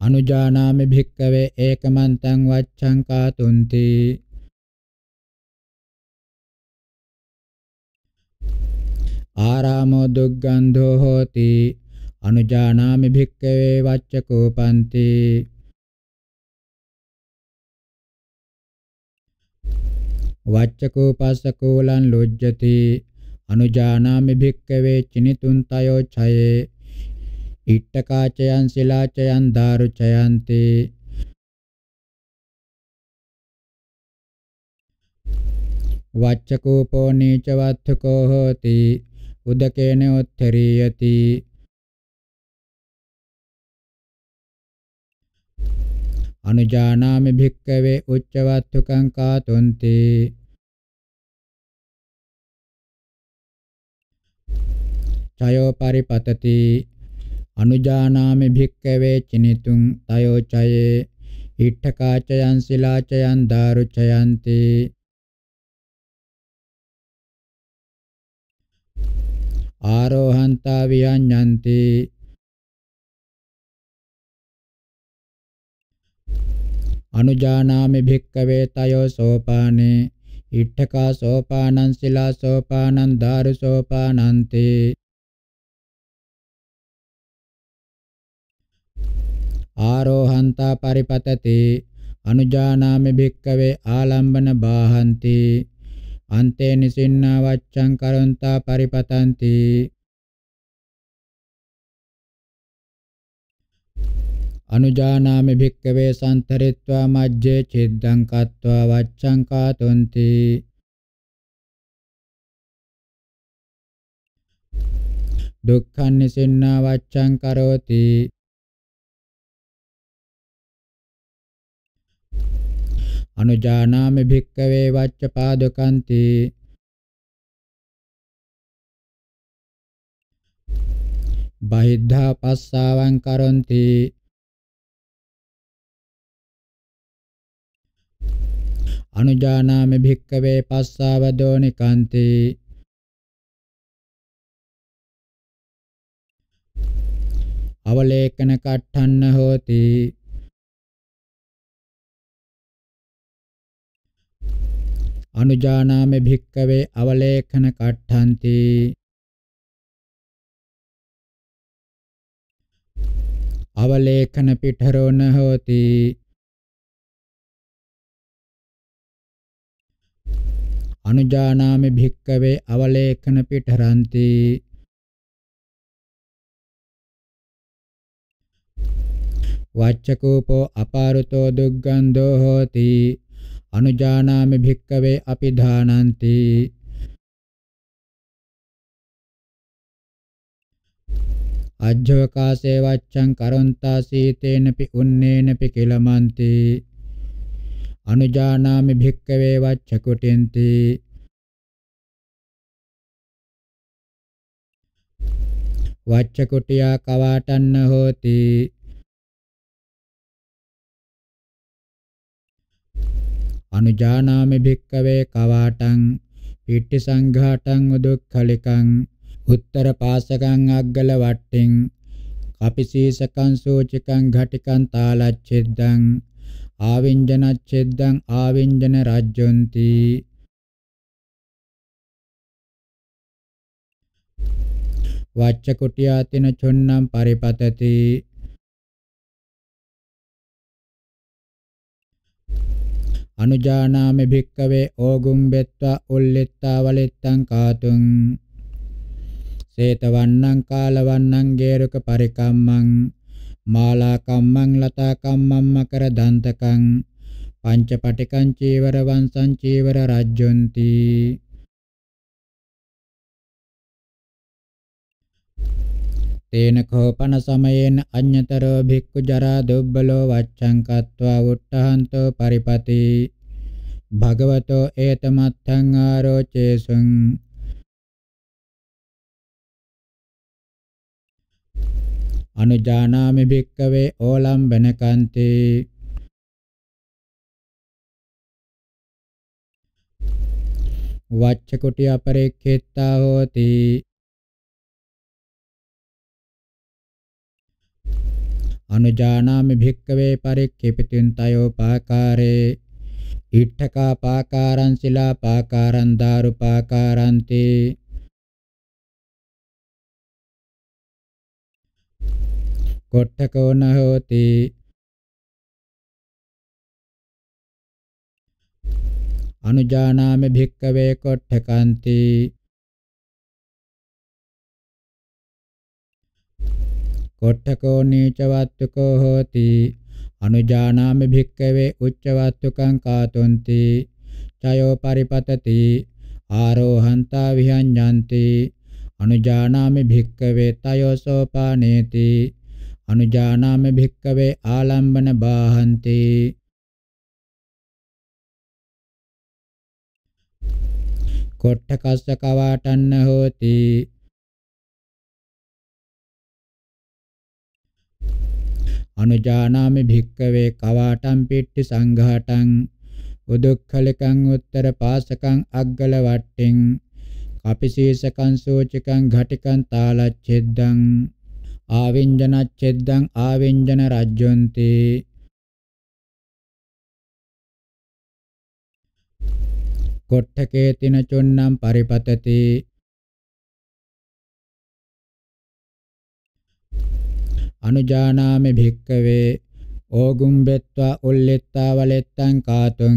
අනුජානාමි භික්කවේ ඒකමන්තං වච්ඡං කාතුන්ති ආරාමෝ දුග්ගන්ධෝ හෝති අනුජානාමි භික්කවේ වච්චකෝපන්ති වච්චකෝපස්සකෝලං ලොජ්ජති අනුජානාමි භික්කවේ චිනිතුන් තයෝ ඡයේ ඉට්ඨකාචයන් ශිලාචයන් දාරුචයන්තේ වච්චකූපෝ නීච වත්ථකෝ හෝති උදකේන උත්තරීයති අනුජානාමි භික්කවේ උච්චවත්තුකං කාතුන්ති චයෝ පරිපතති අනුජානාමි භික්කවේ චිනිතුං තයෝ චයේ හිට්ඨකාචයන් සිලාචයන් දාරුචයන්ති ආරෝහන්තා විඤ්ඤන්ති අනුජානාමි භික්කවේ තයෝ සෝපානේ ඉට්ඨකා සෝපානං සිලා සෝපානං දාරු සෝපානන්ති ආරෝහන්තා පරිපතති අනුජානාමි භික්කවේ ආලම්බන බාහන්ති අන්තේ නිසින්නා වච්ඡං කරොන්තා පරිපතಂತಿ අනුජානාමි භික්කවේ සම්තරිත්වා මජ්ජේ චිද්දං කତ୍වා වච්ඡං කාතුන්ති දුක්ඛන් නිසින්නා වච්ඡං කරෝති අනුජානාමි භික්කවේ වච්ච පාදකන්ති බහිද්ධා පස්සාවං කරොන්ති අනුජානාමි භික්කවේ පස්සාව දෝනිකන්ති අවලේකන කට්ඨන්න හෝති අනුජානාමි භික්කවේ අවලේඛන කට්ඨන්ති අවලේඛන පිටරෝ න හෝති අනුජානාමි භික්කවේ අවලේඛන පිටරන්ති වච්චකූපෝ අපාරුතෝ දුග්ගන්ධෝ හෝති අනුජානාමි භික්කවේ අපිධානಂತಿ අජ්ජවකාසේ වච්ඡං කරොන්තා සීතේනපි උන්නේනපි කිලමන්ති අනුජානාමි භික්කවේ වච්ච කුටින්ති වච්ච කුටියා කවාටන්න හෝති අනුජානාමි භික්කවේ කවාටං පිට්ටි සංඝාටං උදුක්ඛලිකං උත්තර පාසකං අග්ගල වට්ටින් කපිසීසකං සෝචිකං ඝටිකං තාලච්ඡෙද්දං ආවින්ජනච්ඡෙද්දං ආවින්ජන රාජ්‍යොන්ති වච්ච කුටියාතින චොන්නම් පරිපතති අනුජානාමි භික්කවේ ඕගුම් බෙත්වා උල්ලිත්තා වලිත්තං කාතුං සේතවන්නං කාලවන්නං ගේරුක පරිකම්මං මාලා කම්මං ලතා කම්මං මකර දන්තකං පංච පටිකං චීවර වංශං චීවර රජ්ජොන්ති තේන කෝපන සමයෙන් අඤ්‍යතරෝ භික්ඛු ජරා දුබ්බලෝ වච්ඡං කତ୍වා උට්ඨහන්තෝ පරිපති භගවතෝ ඒතමත්තං ආරෝචේසං අනුජානාමි භික්කවේ ඕලම්බන කන්තේ වච්ච කුටි අපරේක්ඛේත්තා හෝති අනුජානාමි භික්කවේ පරික්ඛේපිතින් තයෝ පාකාරේ ඊට්ඨකා පාකාරං සිලා පාකාරං දාරු පාකාරන්ති කොට්ඨකෝ නහෝති අනුජානාමි භික්කවේ කොට්ඨකන්ති කොට්ඨකෝ නීචවත්තුකෝ හෝති අනුජානාමි භික්කවේ උච්චවත්තුකං කාතුන්ති චයෝ පරිපතති ආරෝහන්තා විහඤ්ඤන්ති අනුජානාමි භික්කවේ තයෝ සෝපානේති අනුජානාමි භික්කවේ ආලම්බන බාහන්ති කොට්ඨකස්ස කවාටන්න හෝති අනුජානාමි භික්කවේ කවාටම් පිට්ටි සංඝාටං උදුක්ඛලකං උත්තර පාසකං අග්ගල වට්ටෙන් කපිශේෂකං සෝචකං ඝටිකං තාලච්ඡෙද්දං ආවෙන්ජනච්ඡෙද්දං ආවෙන්ජන රජ්ජොන්ති කොට්ඨකේ තින චොන්නම් පරිපතති අනුජානාමි භික්කවේ ඕගුම් බෙත්වා උල්ලිත්තා වලෙත්තං කාතුං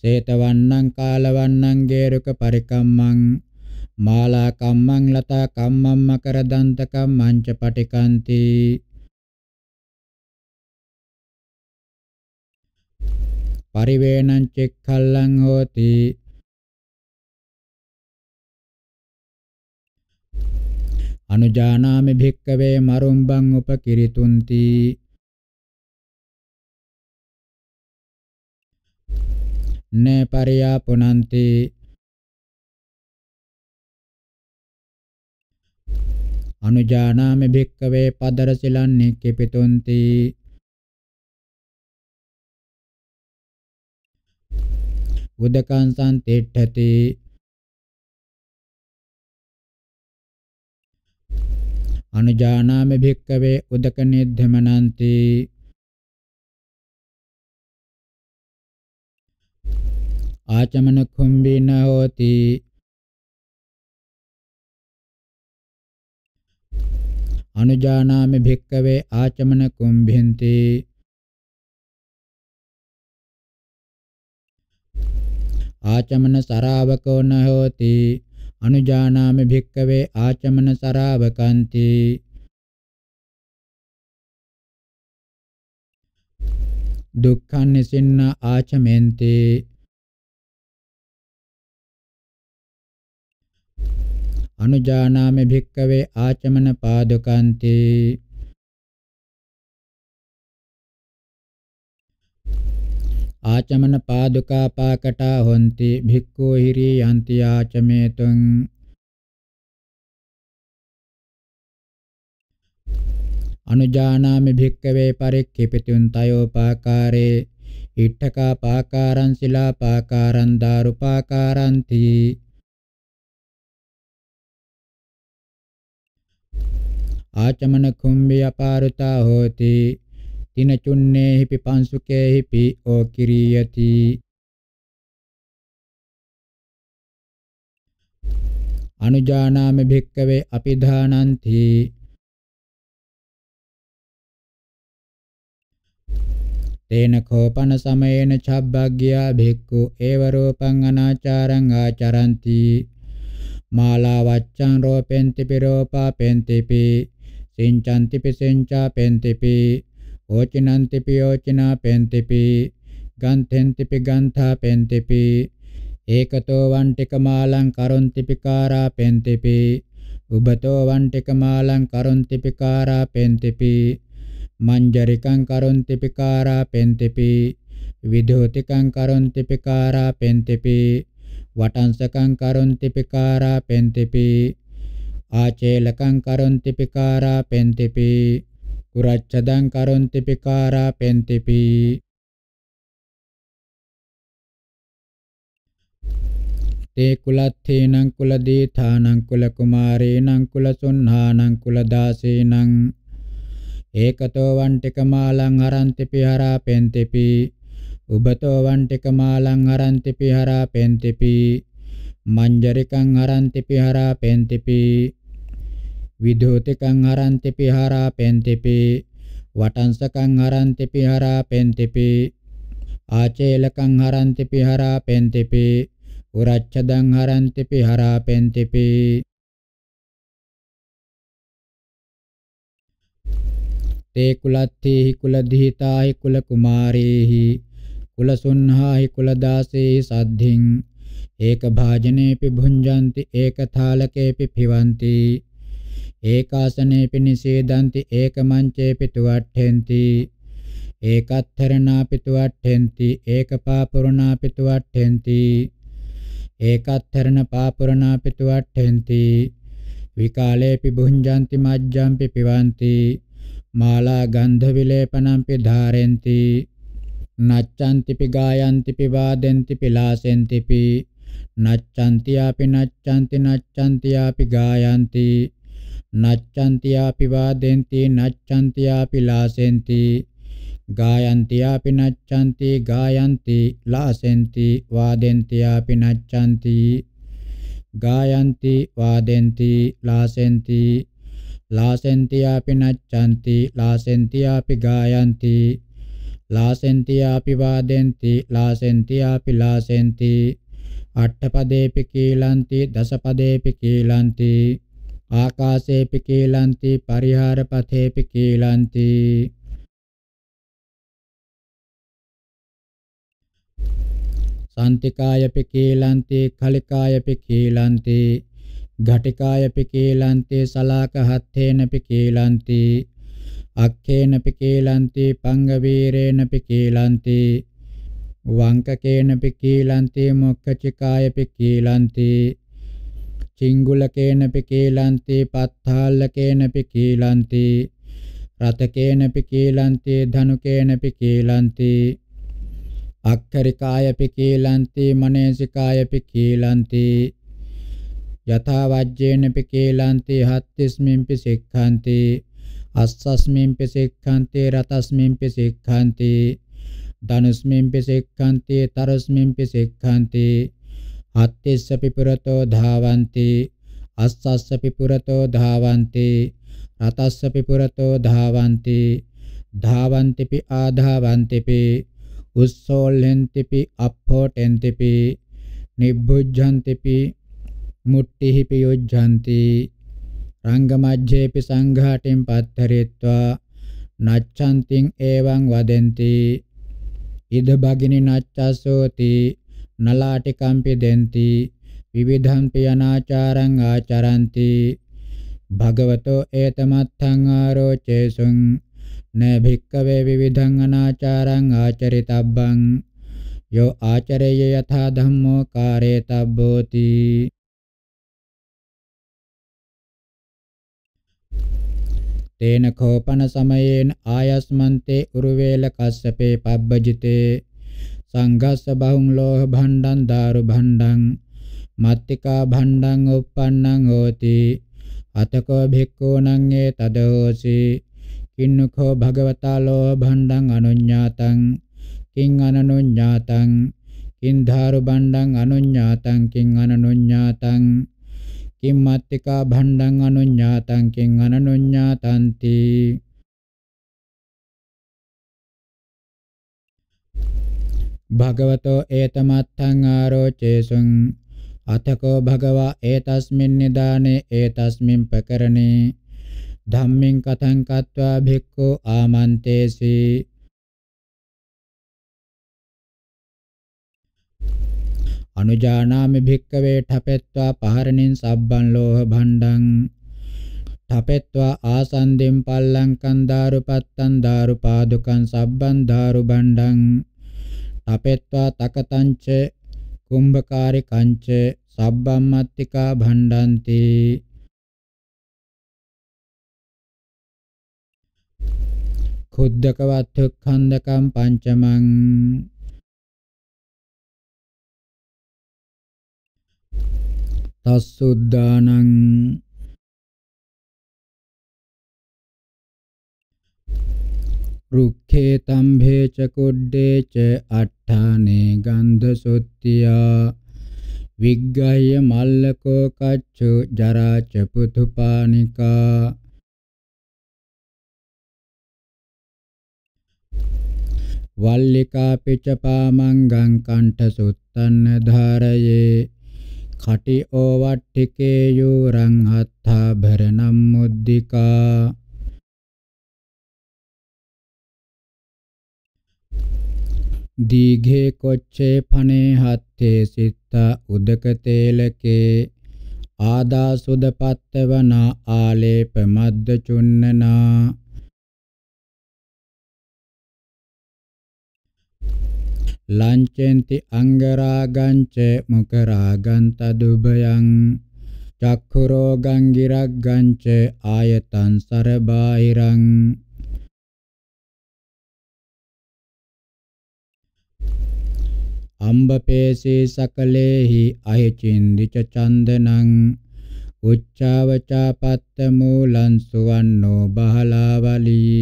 සේතවන්නං කාලවන්නං ගේරුක පරිකම්මං මාලා කම්මං ලතා කම්මං මකර දන්ත කම්මං ච පටිකන්ති පරිවේණං චෙක්ඛල්ලං හෝති අනුජානාමි භික්කවේ මරුම්බං උපකිරිතුන්ති නේ පරියාපුනන්ති අනුජානාමි භික්කවේ පදරසිලන් නික්කිපිතුන්ති උදකං සම්තිට්ඨති අනුජානාමි භික්කවේ උදක නිද්ධමනන්ති ආචමන කුම්බින හෝති අනුජානාමි භික්කවේ ආචමන කුම්භින්ති ආචමන සරාවකෝ නොහෝති අනුජානාමි භික්කවේ ආචමන සරාවකන්ති දුක්ඛං නිසින්න ආචමෙන්ති අනුජානාමි භික්කවේ ආචමන පාදකන්ති ආචමන පාදුකා පාකටා හොಂತಿ භික්ඛු හිරි යන්ති ආචමේතුං අනුජානාමි භික්කවේ පරික්ඛිපිතුන් තයෝ පාකාරේ හිට්ඨකා පාකාරං සිලා පාකාරං දාරු පාකාරන්ති ආචමන කුම්භි අපාරුතා හෝති තින චුන්නේහි පිපංසුකේහි පීඕ කිරියති අනුජානාමි භික්කවේ අපිධානන්ති තේන කෝපන සමයේන චබ්බග්ගියා භික්ඛු ඒව රූපං අනාචාරං ආචරಂತಿ මාලා වච්ඡං රෝපෙන්ති පිරෝපා පෙන්තිපි සින්චන්ති පිසින්චා පෙන්තිපි ඕචනන්තිපි ඕචනා පෙන්තිපි ගන්තෙන්තිපි ගන්ථා පෙන්තිපි ඒකතෝ වන්ටික මාලං කරොන්තිපි කාරා පෙන්තිපි උබතෝ වන්ටික මාලං කරොන්තිපි කාරා පෙන්තිපි මංජරිකං කරොන්තිපි කාරා පෙන්තිපි විදෝතිකං කරොන්තිපි කාරා පෙන්තිපි වටංසකං කරොන්තිපි කාරා පෙන්තිපි ආචේලකං කරොන්තිපි කාරා පෙන්තිපි කුරච්ඡදං කරොන්ති පිකාරා පෙන්තිපි තේ කුලත්තේනං කුලදීථානං කුල කුමාරේනං කුල සුන්හානං කුල දාසේනං ඒකතෝ වන්ටික මාලං හරන්ති පිහරා පෙන්තිපි උබතෝ වන්ටික මාලං හරන්ති පිහරා පෙන්තිපි මංජරිකං හරන්ති පිහරා පෙන්තිපි විදෝතිකං හරන්ති පිහරා පෙන්තිපි වටංසකං හරන්ති පිහරා පෙන්තිපි ආචේලකං හරන්ති පිහරා පෙන්තිපි උරච්ඡදං හරන්ති පිහරා පෙන්තිපි තේ කුලත්ථේහි කුල දිහිතාහි කුල කුමාරේහි කුල සුන්හාහි කුල දාසේහි සද්ධින් ඒක භාජනේපි භුංජಂತಿ ඒක තාලකේපි පිවන්ති ඒකාසනේ පිනිසේදන්ති ඒකමංචේ පිටුවට්ඨෙන්ති ඒකත්තරණා පිටුවට්ඨෙන්ති ඒකපාපුරණා පිටුවට්ඨෙන්ති ඒකත්තරණ පාපුරණා පිටුවට්ඨෙන්ති විකාලේපි භුංජಂತಿ මජ්ජම්පි පිවಂತಿ මාලා ගන්ධ විලේපනම්පි ධාරෙන්ති නච්ඡන්තිපි ගායන්තිපි වාදෙන්තිපි ලාසෙන්තිපි නච්ඡන්ති ආපි නච්ඡන්ති නච්ඡන්ති ආපි ගායන්ති නච්ඡන්ති ආපිවාදෙන්ති නච්ඡන්ති ආපිලාසෙන්ති ගායන්ති ආපිනච්ඡන්ති ගායන්ති ලාසෙන්ති වාදෙන්ති ආපිනච්ඡන්ති ගායන්ති වාදෙන්ති ලාසෙන්ති ලාසෙන්ති ආපිනච්ඡන්ති ලාසෙන්ති ආපි ගායන්ති ලාසෙන්ති ආපි වාදෙන්ති ලාසෙන්ති ආපි ලාසෙන්ති අට්ඨපදේපි කීලන්ති දසපදේපි කීලන්ති ආකාශේපි කීලන්ති පරිහාරපතේපි කීලන්ති සාන්තිකායපි කීලන්ති කලිකායපි කීලන්ති ඝටිකායපි කීලන්ති සලාකහත්තේනපි කීලන්ති අක්ඛේනපි කීලන්ති පංගවීරේනපි කීලන්ති වංකකේනපි කීලන්ති මොක්ඛචිකායපි කීලන්ති චිංගුලකේනපි කීලන්ති පත්තාලකේනපි කීලන්ති රතකේනපි කීලන්ති ධනුකේනපි කීලන්ති අක්ඛරිකායපි කීලන්ති මනේසිකායපි කීලන්ති යථා වජ්ජේනපි කීලන්ති හත්තිස්මින්පි සික්ඛන්ති අස්සස්මින්පි සික්ඛන්ති රතස්මින්පි සික්ඛන්ති ධනුස්මින්පි සික්ඛන්ති තරස්මින්පි සික්ඛන්ති හත්තෙස්සපි පුරතෝ ධාවಂತಿ අස්සස්සපි පුරතෝ ධාවಂತಿ රතස්සපි පුරතෝ ධාවಂತಿ ධාවಂತಿපි ආධාවಂತಿපි උස්සෝල්හෙන්තිපි අප්පෝටෙන්තිපි නිබ්බුජ්ජන්තිපි මුට්ටිහිපි යොජ්ජන්ති රංගමජ්ජේපි සංඝාටින් පත්තරිත්වා නච්ඡන්තින් එවං වදෙන්ති ඉද භගිනි නච්ඡසෝති නලාටිකම්පි දෙන්ති විවිධම්පි අනාචාරං ආචරಂತಿ භගවතෝ ඒතමත්ථං ආරෝචේසුං න භික්කවේ විවිධං අනාචාරං ආචරිතබ්බං යෝ ආචරේය යථා ධම්මෝ කාරේතබ්බෝති තේන කෝපන සමයේන ආයස්මන්තේ උරුවේල කස්සපේ පබ්බජිතේ සංඝස්ස බහුං ලෝහ භණ්ඩං දාරු භණ්ඩං මත්තිකා භණ්ඩං uppannං හෝති අතකෝ භික්ඛූණං ඒ තදෝසි කින්නුඛෝ භගවතා ලෝහ භණ්ඩං අනුඤ්ඤාතං කිං අනනුඤ්ඤාතං කින් දාරු භණ්ඩං අනුඤ්ඤාතං කිං අනනුඤ්ඤාතං කිම් මත්තිකා භණ්ඩං අනුඤ්ඤාතං කිං අනනුඤ්ඤාතන්ති භගවතෝ ඒතමත්තං ආරෝචේසුං අතකෝ භගවා ඒතස්මින් නිදානේ ඒතස්මින් පකරණේ ධම්මින් කතං කତ୍වා භික්ඛු ආමන්තේසි අනුජානාමි භික්කවේ ඨපෙත්වා පහරණින් සබ්බන් ලෝහ භණ්ඩං ඨපෙත්වා ආසන්දිම් පල්ලංකං දාරුපත්තං දාරුපාදුකං සබ්බන් දාරු භණ්ඩං තපෙත්වා තකතංච කුම්භකාරි කංච සබ්බම්මත්තිකා භණ්ඩಂತಿ කුද්දකවත්ථඛන්දකම් පංචමං තස්සුද්ධානං රුක්ඛේ තම්භේ ච කුඩ්ඩේ ච අට්ඨානේ ගන්ධ සොත්තියා විග්ගය මල්ලකෝ කච්චු ජරා ච පුතුපානිකා වල්ලිකා පිච්චපාමංගං කණ්ඨ සුත්තන්න ධාරයේ කටි ඕවට්ඨිකේ යෝරං අත්ථා භරණම් මුද්దికා දීඝේ කොච්චේ ඵනේ හත්තේ සිත්තා උදකතේලකේ ආදාසුද පත්තවනා ආලේප මද්ද චුන්නනා ලංචෙන්ති අංගරාගංච මුකරාගං තදුබයං චක්ඛුරෝගං ගිරග්ගංච ආයතං සරබාහිරං අම්බපේසේ සකලේහි අයචින්දිච චන්දනං උච්චාවචා පත්ත මූලං සුවන්නෝ බහලාවලී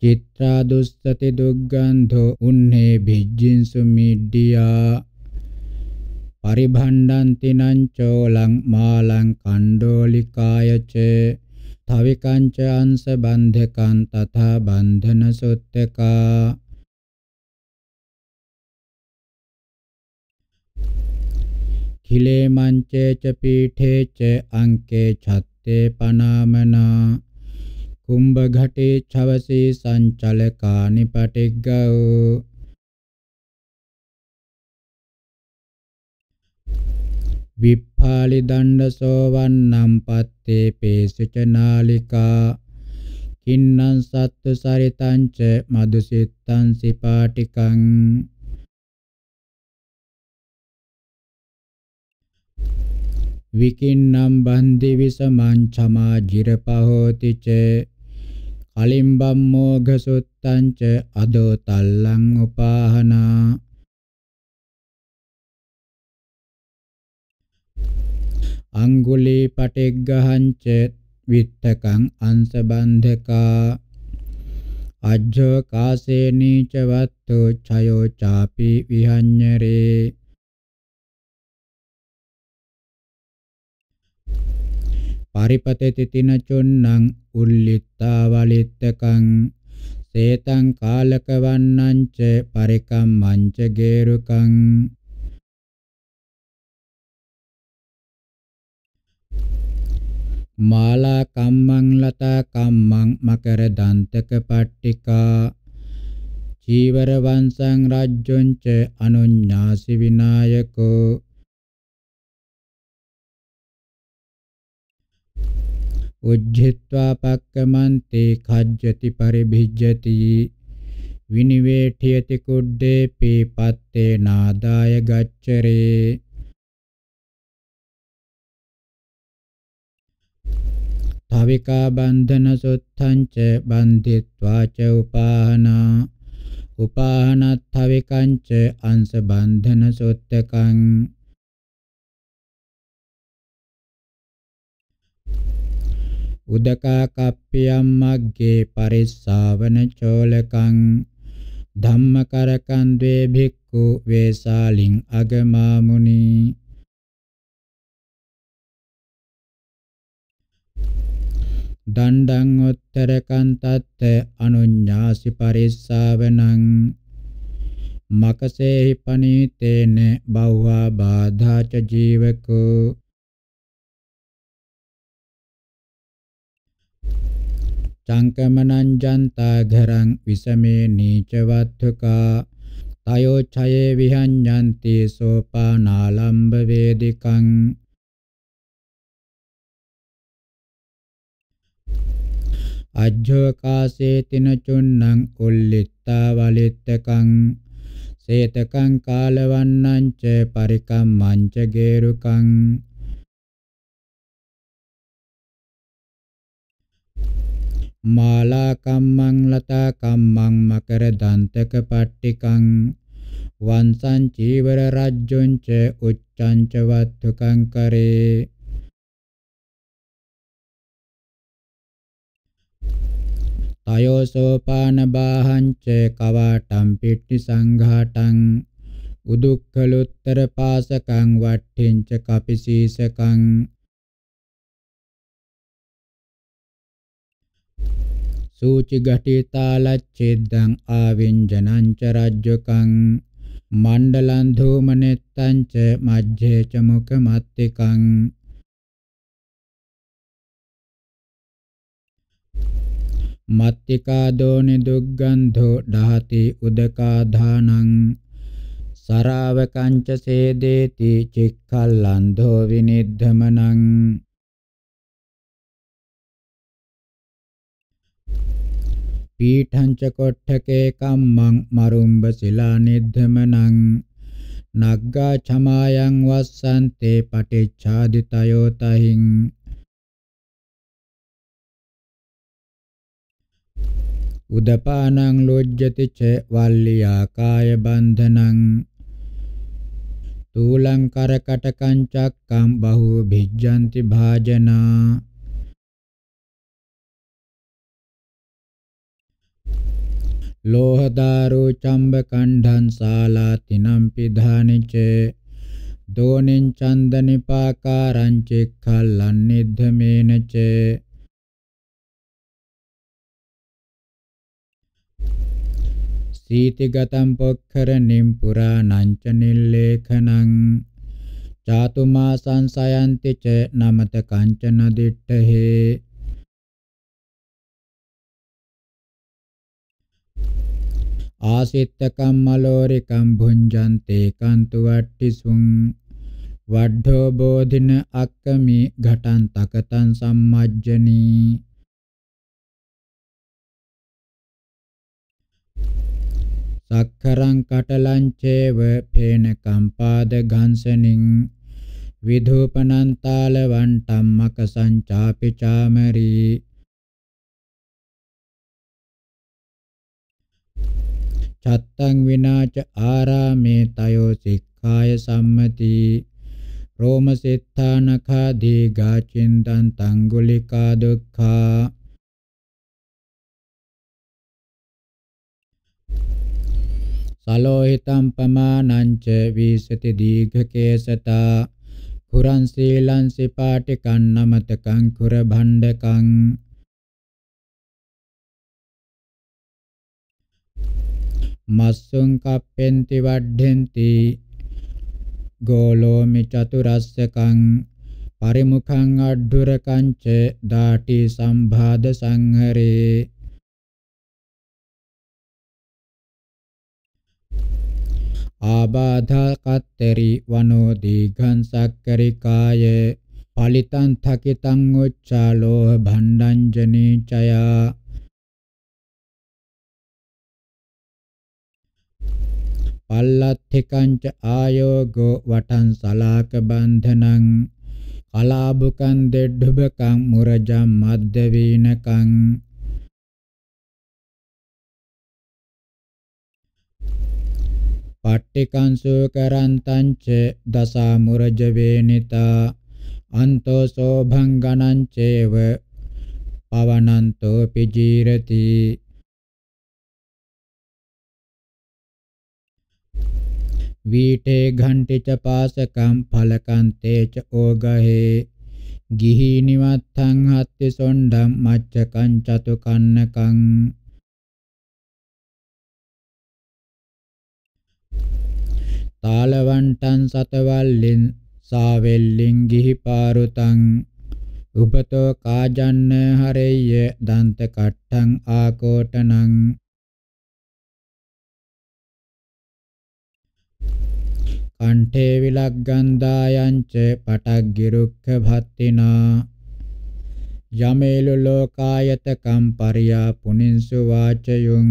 චිත්‍රා දුස්සති දුග්ගන්ධෝ උන්නේ භිජ්ජින්සු මිඩ්ඩියා පරිභණ්ඩන්ති නං චෝලං මාලං කණ්ඩෝලිකායචේ තවිකංච අංශ බන්ධකං තථා බන්ධන සුත්තකා කිලේ මංචේච පීඨේච අංකේ ඡත්තේ පනාමනා කුම්භ ඝටේ ඡවසී සංචලකානි පටිග්ගෝ විප පාලි දණ්ඩ සෝවන්නම් පත්තේ පේසුච නාලිකා කින්නං සත්තු සරිතංච මදුසිත්තං සිපාටිකං විකින්නම් බන්දි විසමං චමා ජිරපහෝති ච කලිම්බම් මෝඝසුත්තං ච අදෝ තල්ලං උපාහනා අංගුලි පටිග්ගහංච විත්තකං අංශබන්ධකා අජ්ජෝ කාසේනී ච වත්තු ඡයෝ ചാපි විහඤ්ඤරේ පරිපතේති තින චොන්නං උල්ලිත්තා වලිත්තකං සේතං කාලක වන්නං ච පරිකම්මං ච ගේරුකං මාලා කම්මං ලතා කම්මං මකර දන්තක පට්ටිකා චීවර වංශං රාජ්‍යං ච අනුඤ්ඤාසි විනායකෝ උජ්ජිත්වා පක්කමන්තේ khajjati paribhijjati විනිවේඨයති කුඩ්ඩේ පේ පත්තේ නාදාය ගච්ඡරේ භවිකා බන්ධන සුත්තංච බන්ධිත්වා ච උපාහනා උපාහනත්ථවිකංච අංශ බන්ධන සුත්තකං උදකා කප්පියම් මග්ගේ පරිස්සාවන චෝලකං ධම්මකරකන් ද්වේ භික්ඛු වේසාලින් අගමා මුනි දණ්ඩං උත්තරකං තත්ත අනුඤ්ඤාසි පරිස්සාවනං මකසේහි පනීතේන බව්වා බාධාච ජීවකෝ චංකමනං ජන්තා ඝරං විසමේ නීචවත්තුකා තයෝ ඡයේ විහඤ්ඤන්ති සෝපානාලම්භ වේදිකං අජ්ජෝකාසේ තින චුන්නං උල්ලිත්තා වලිත්තකං සේතකං කාලවන්නං ච පරිකම්මං ච ගේරුකං මාලා කම්මං ලතා කම්මං මකර දන්තක පට්ටිකං වංසං චීවර රජ්ජුං ච උච්ඡං ච වත්තුකං කරේ තයෝසෝපාන බාහංච කවාටම් පිට්ටි සංඝාටං උදුක්ඛලුත්තර පාසකං වට්ඨින්ච කපිසීසකං සූචි ගටිතාලච්ඡේද්දං ආවින්ජනං ච රජ්ජකං මණ්ඩලං ධූමනෙත්තං ච මජ්ජේ ච මුඛ මත්තිකං මත්තිකා දෝනි දුග්ගන්ධෝ ඩහති උදකා ධානං සරාවකංච සේදේති චික්ඛල්ලන්ධෝ විනිද්ධමනං පීඨංච කොට්ඨකේ කම්මං මරුම්බ සිලා නිද්ධමනං නග්ගා ඡමායං වස්සන්තේ පටිච්ඡාදිතයෝ තහින් උදපානං ලොජ්ජති ච වල්ලියා කාය බන්ධනං තූලං කරකට කංචක්කම් බහූ භිජ්ජಂತಿ භාජනා ලෝහදාරෝ චම්බ කණ්ඩං සාලා තිනම් පිධානිච දෝනින් චන්දනිපාකාරං චෙක්ඛල්ලන් නිද්ධමේනච සීතිගතම් පොක්ඛරණින් පුරාණං ච නිල්ලේඛනං චාතුමා සංසයන්ති ච නමත කංචන දිට්ඨේ ආසිත්ත කම්මලෝරිකම් භුඤ්ජන්තේ කන්තු වට්ටිසුං වඩ්ඩෝ බෝධින අක්කමි ඝටන් තකතන් සම්මජ්ජනී සක්කරං කටලං චේව පේන කම්පාද ඝංසනින් විධූපනං තාල වණ්ටම් මක සංචාපි චාමරි චත්තං විනාච ආරාමේ තයෝ සික්ඛාය සම්මති රෝම සිතානඛා දීඝා චින්තං තංගුලිකා දුක්ඛා කලෝහිතම් පමානංච වීසති දීඝකේසතා කුරං සීලං සිපාටි කන්නමතකං කුර භණ්ඩකං මස්සුං කප්පෙන්ති වඩ්ඩෙන්ති ගෝලෝමි චතුරස්සකං පරිමුඛං අඩ්ඩුරකංච දාටි සම්භාද සංහරේ ආබාධා කත්තරි වනෝ දීඝං සක්කරිකායේ පලිතං තකිතං උච්චාලෝහ භණ්ඩංජනේ චයා පල්ලත්ථිකංච ආයෝගෝ වටං සලාක බන්ධනං කලාබුකං දෙඩ්ඩුබකං මුරජම් මද්දවීනකං පට්ටිකංසු කරන්තංච දසාමුරජ වේනිතා අන්තෝ සෝභංගනං චේව පවනන්තෝ පිජීරති වීඨේ ඝණ්ටිච පාසකම් ඵලකන්තේච ඕගහේ ගිහි නිවත්තං හත්ති සොණ්ඩම් මච්චකං චතු කන්නකං තාලවන්ටන් සතවල්ලින් සාවෙල්ලින් ගිහි පාරුතං උපතෝ කාජන්න හරෙය්‍ය දන්ත කට්ටං ආකෝටනං කණ්ඨේ විලග්ගන්ධායංච පටග්ගිරුක්ඛ භත්තිනා යමේලු ලෝකායතකම් පරියා පුනින්සු වාචයුං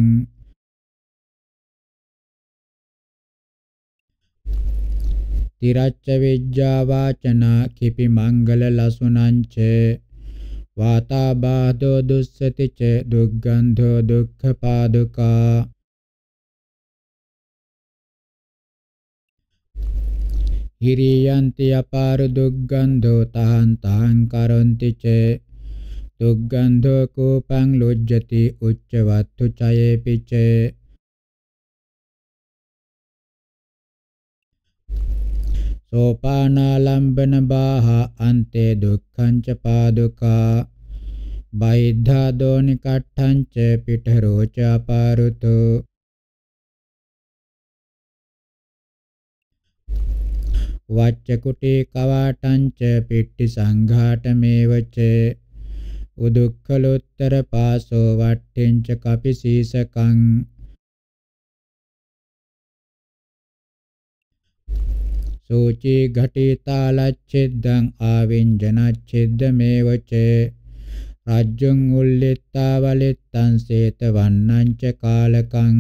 තිරච්ච විජ්ජා වාචනා කිපි මංගල ලසුනංච වාතා බාධෝ දුස්සති ච දුග්ගන්ධෝ දුක්ඛ පාදුකා හිරියන්ති අපාරු දුග්ගන්ධෝ තහං තහං කරොන්ති ච දුග්ගන්ධෝ කෝපං ලොජ්ජති උච්චවත්තු චයේ පිචේ සෝපානාලම්බන බාහා අන්තේ දුක්ඛං ච පාදුකා බයිද්ධා දෝනි කට්ඨං ච පිටරෝ ච අපාරුතෝ වච්ච කුටි කවාටං ච පිට්ටි සංඝාටමේවච උදුක්ඛලොත්තර පාසෝ වට්ඨෙන් ච කපිසීසකං සෝචි ඝටිතාලච්ඡෙද්දං ආවෙන්ජනච්ඡෙද්දමේවච රාජ්‍යං උල්ලෙත්තා වලෙත්තං සේත වන්නංච කාලකං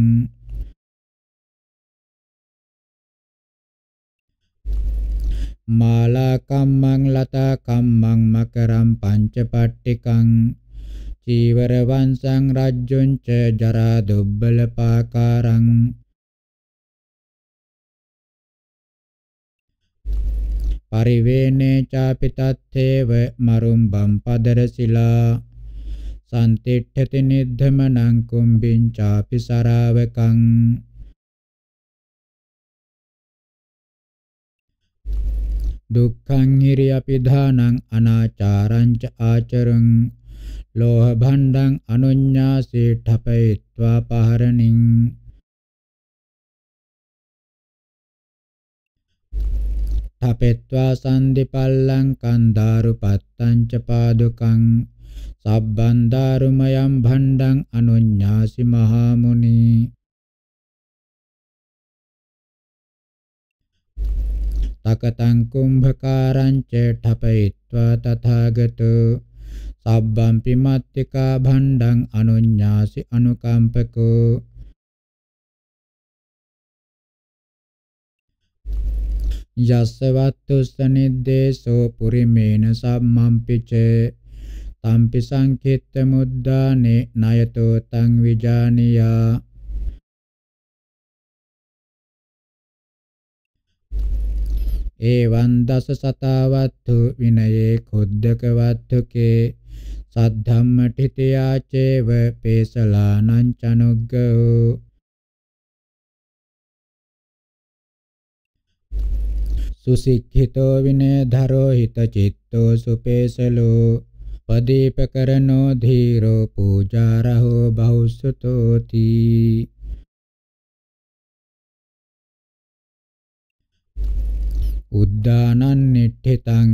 මාලා කම්මං ලතා කම්මං මකරම් පංච පට්ටිකං චීවර වංශං රජ්ජුං ච ජරා දුබ්බල පාකාරං පරිවේනේ චාපි තත්තේව මරුම්බම් පදරසිලා සම්තිට්ඨති නිද්ධමනං කුම්බින් චාපි සරාවකං දුක්ඛං හිරි අපිධානං අනාචාරං ච ආචරං ලෝහ භණ්ඩං අනුඤ්ඤාසේ ඨපයित्वा පහරණින් තපෙත්වා සන්දිපල්ලංකං දාරු පත්තංච පාදුකං සබ්බන් දාරුමයං භණ්ඩං අනුඤ්ඤාසි මහා මුනි තකතං කුම්භකාරං චේඨපයිත්වා තථාගතෝ සබ්බම්පි මත්තිකා භණ්ඩං අනුඤ්ඤාසි අනුකම්පකෝ යස්සවත්තු සනිද්දේසෝ පුරිමේන සම්මම්පිච තම්පි සංකිට්ඨ මුද්දානේ නයතෝ තං විජානියා ඒවං දස සතාවත්තු විනයේ කුද්දකවත්තුකේ සද්ධම්ම ඨිතයාචේව පේසලානං චනුග්ගෝ සුසික්ඛිතෝ විනේ ධරෝ හිත චිත්තෝ සුපේසලෝ පදීපකරණෝ ධීරෝ පූජාරහෝ බෞසුතෝති උද්දානන් නිට්ඨිතං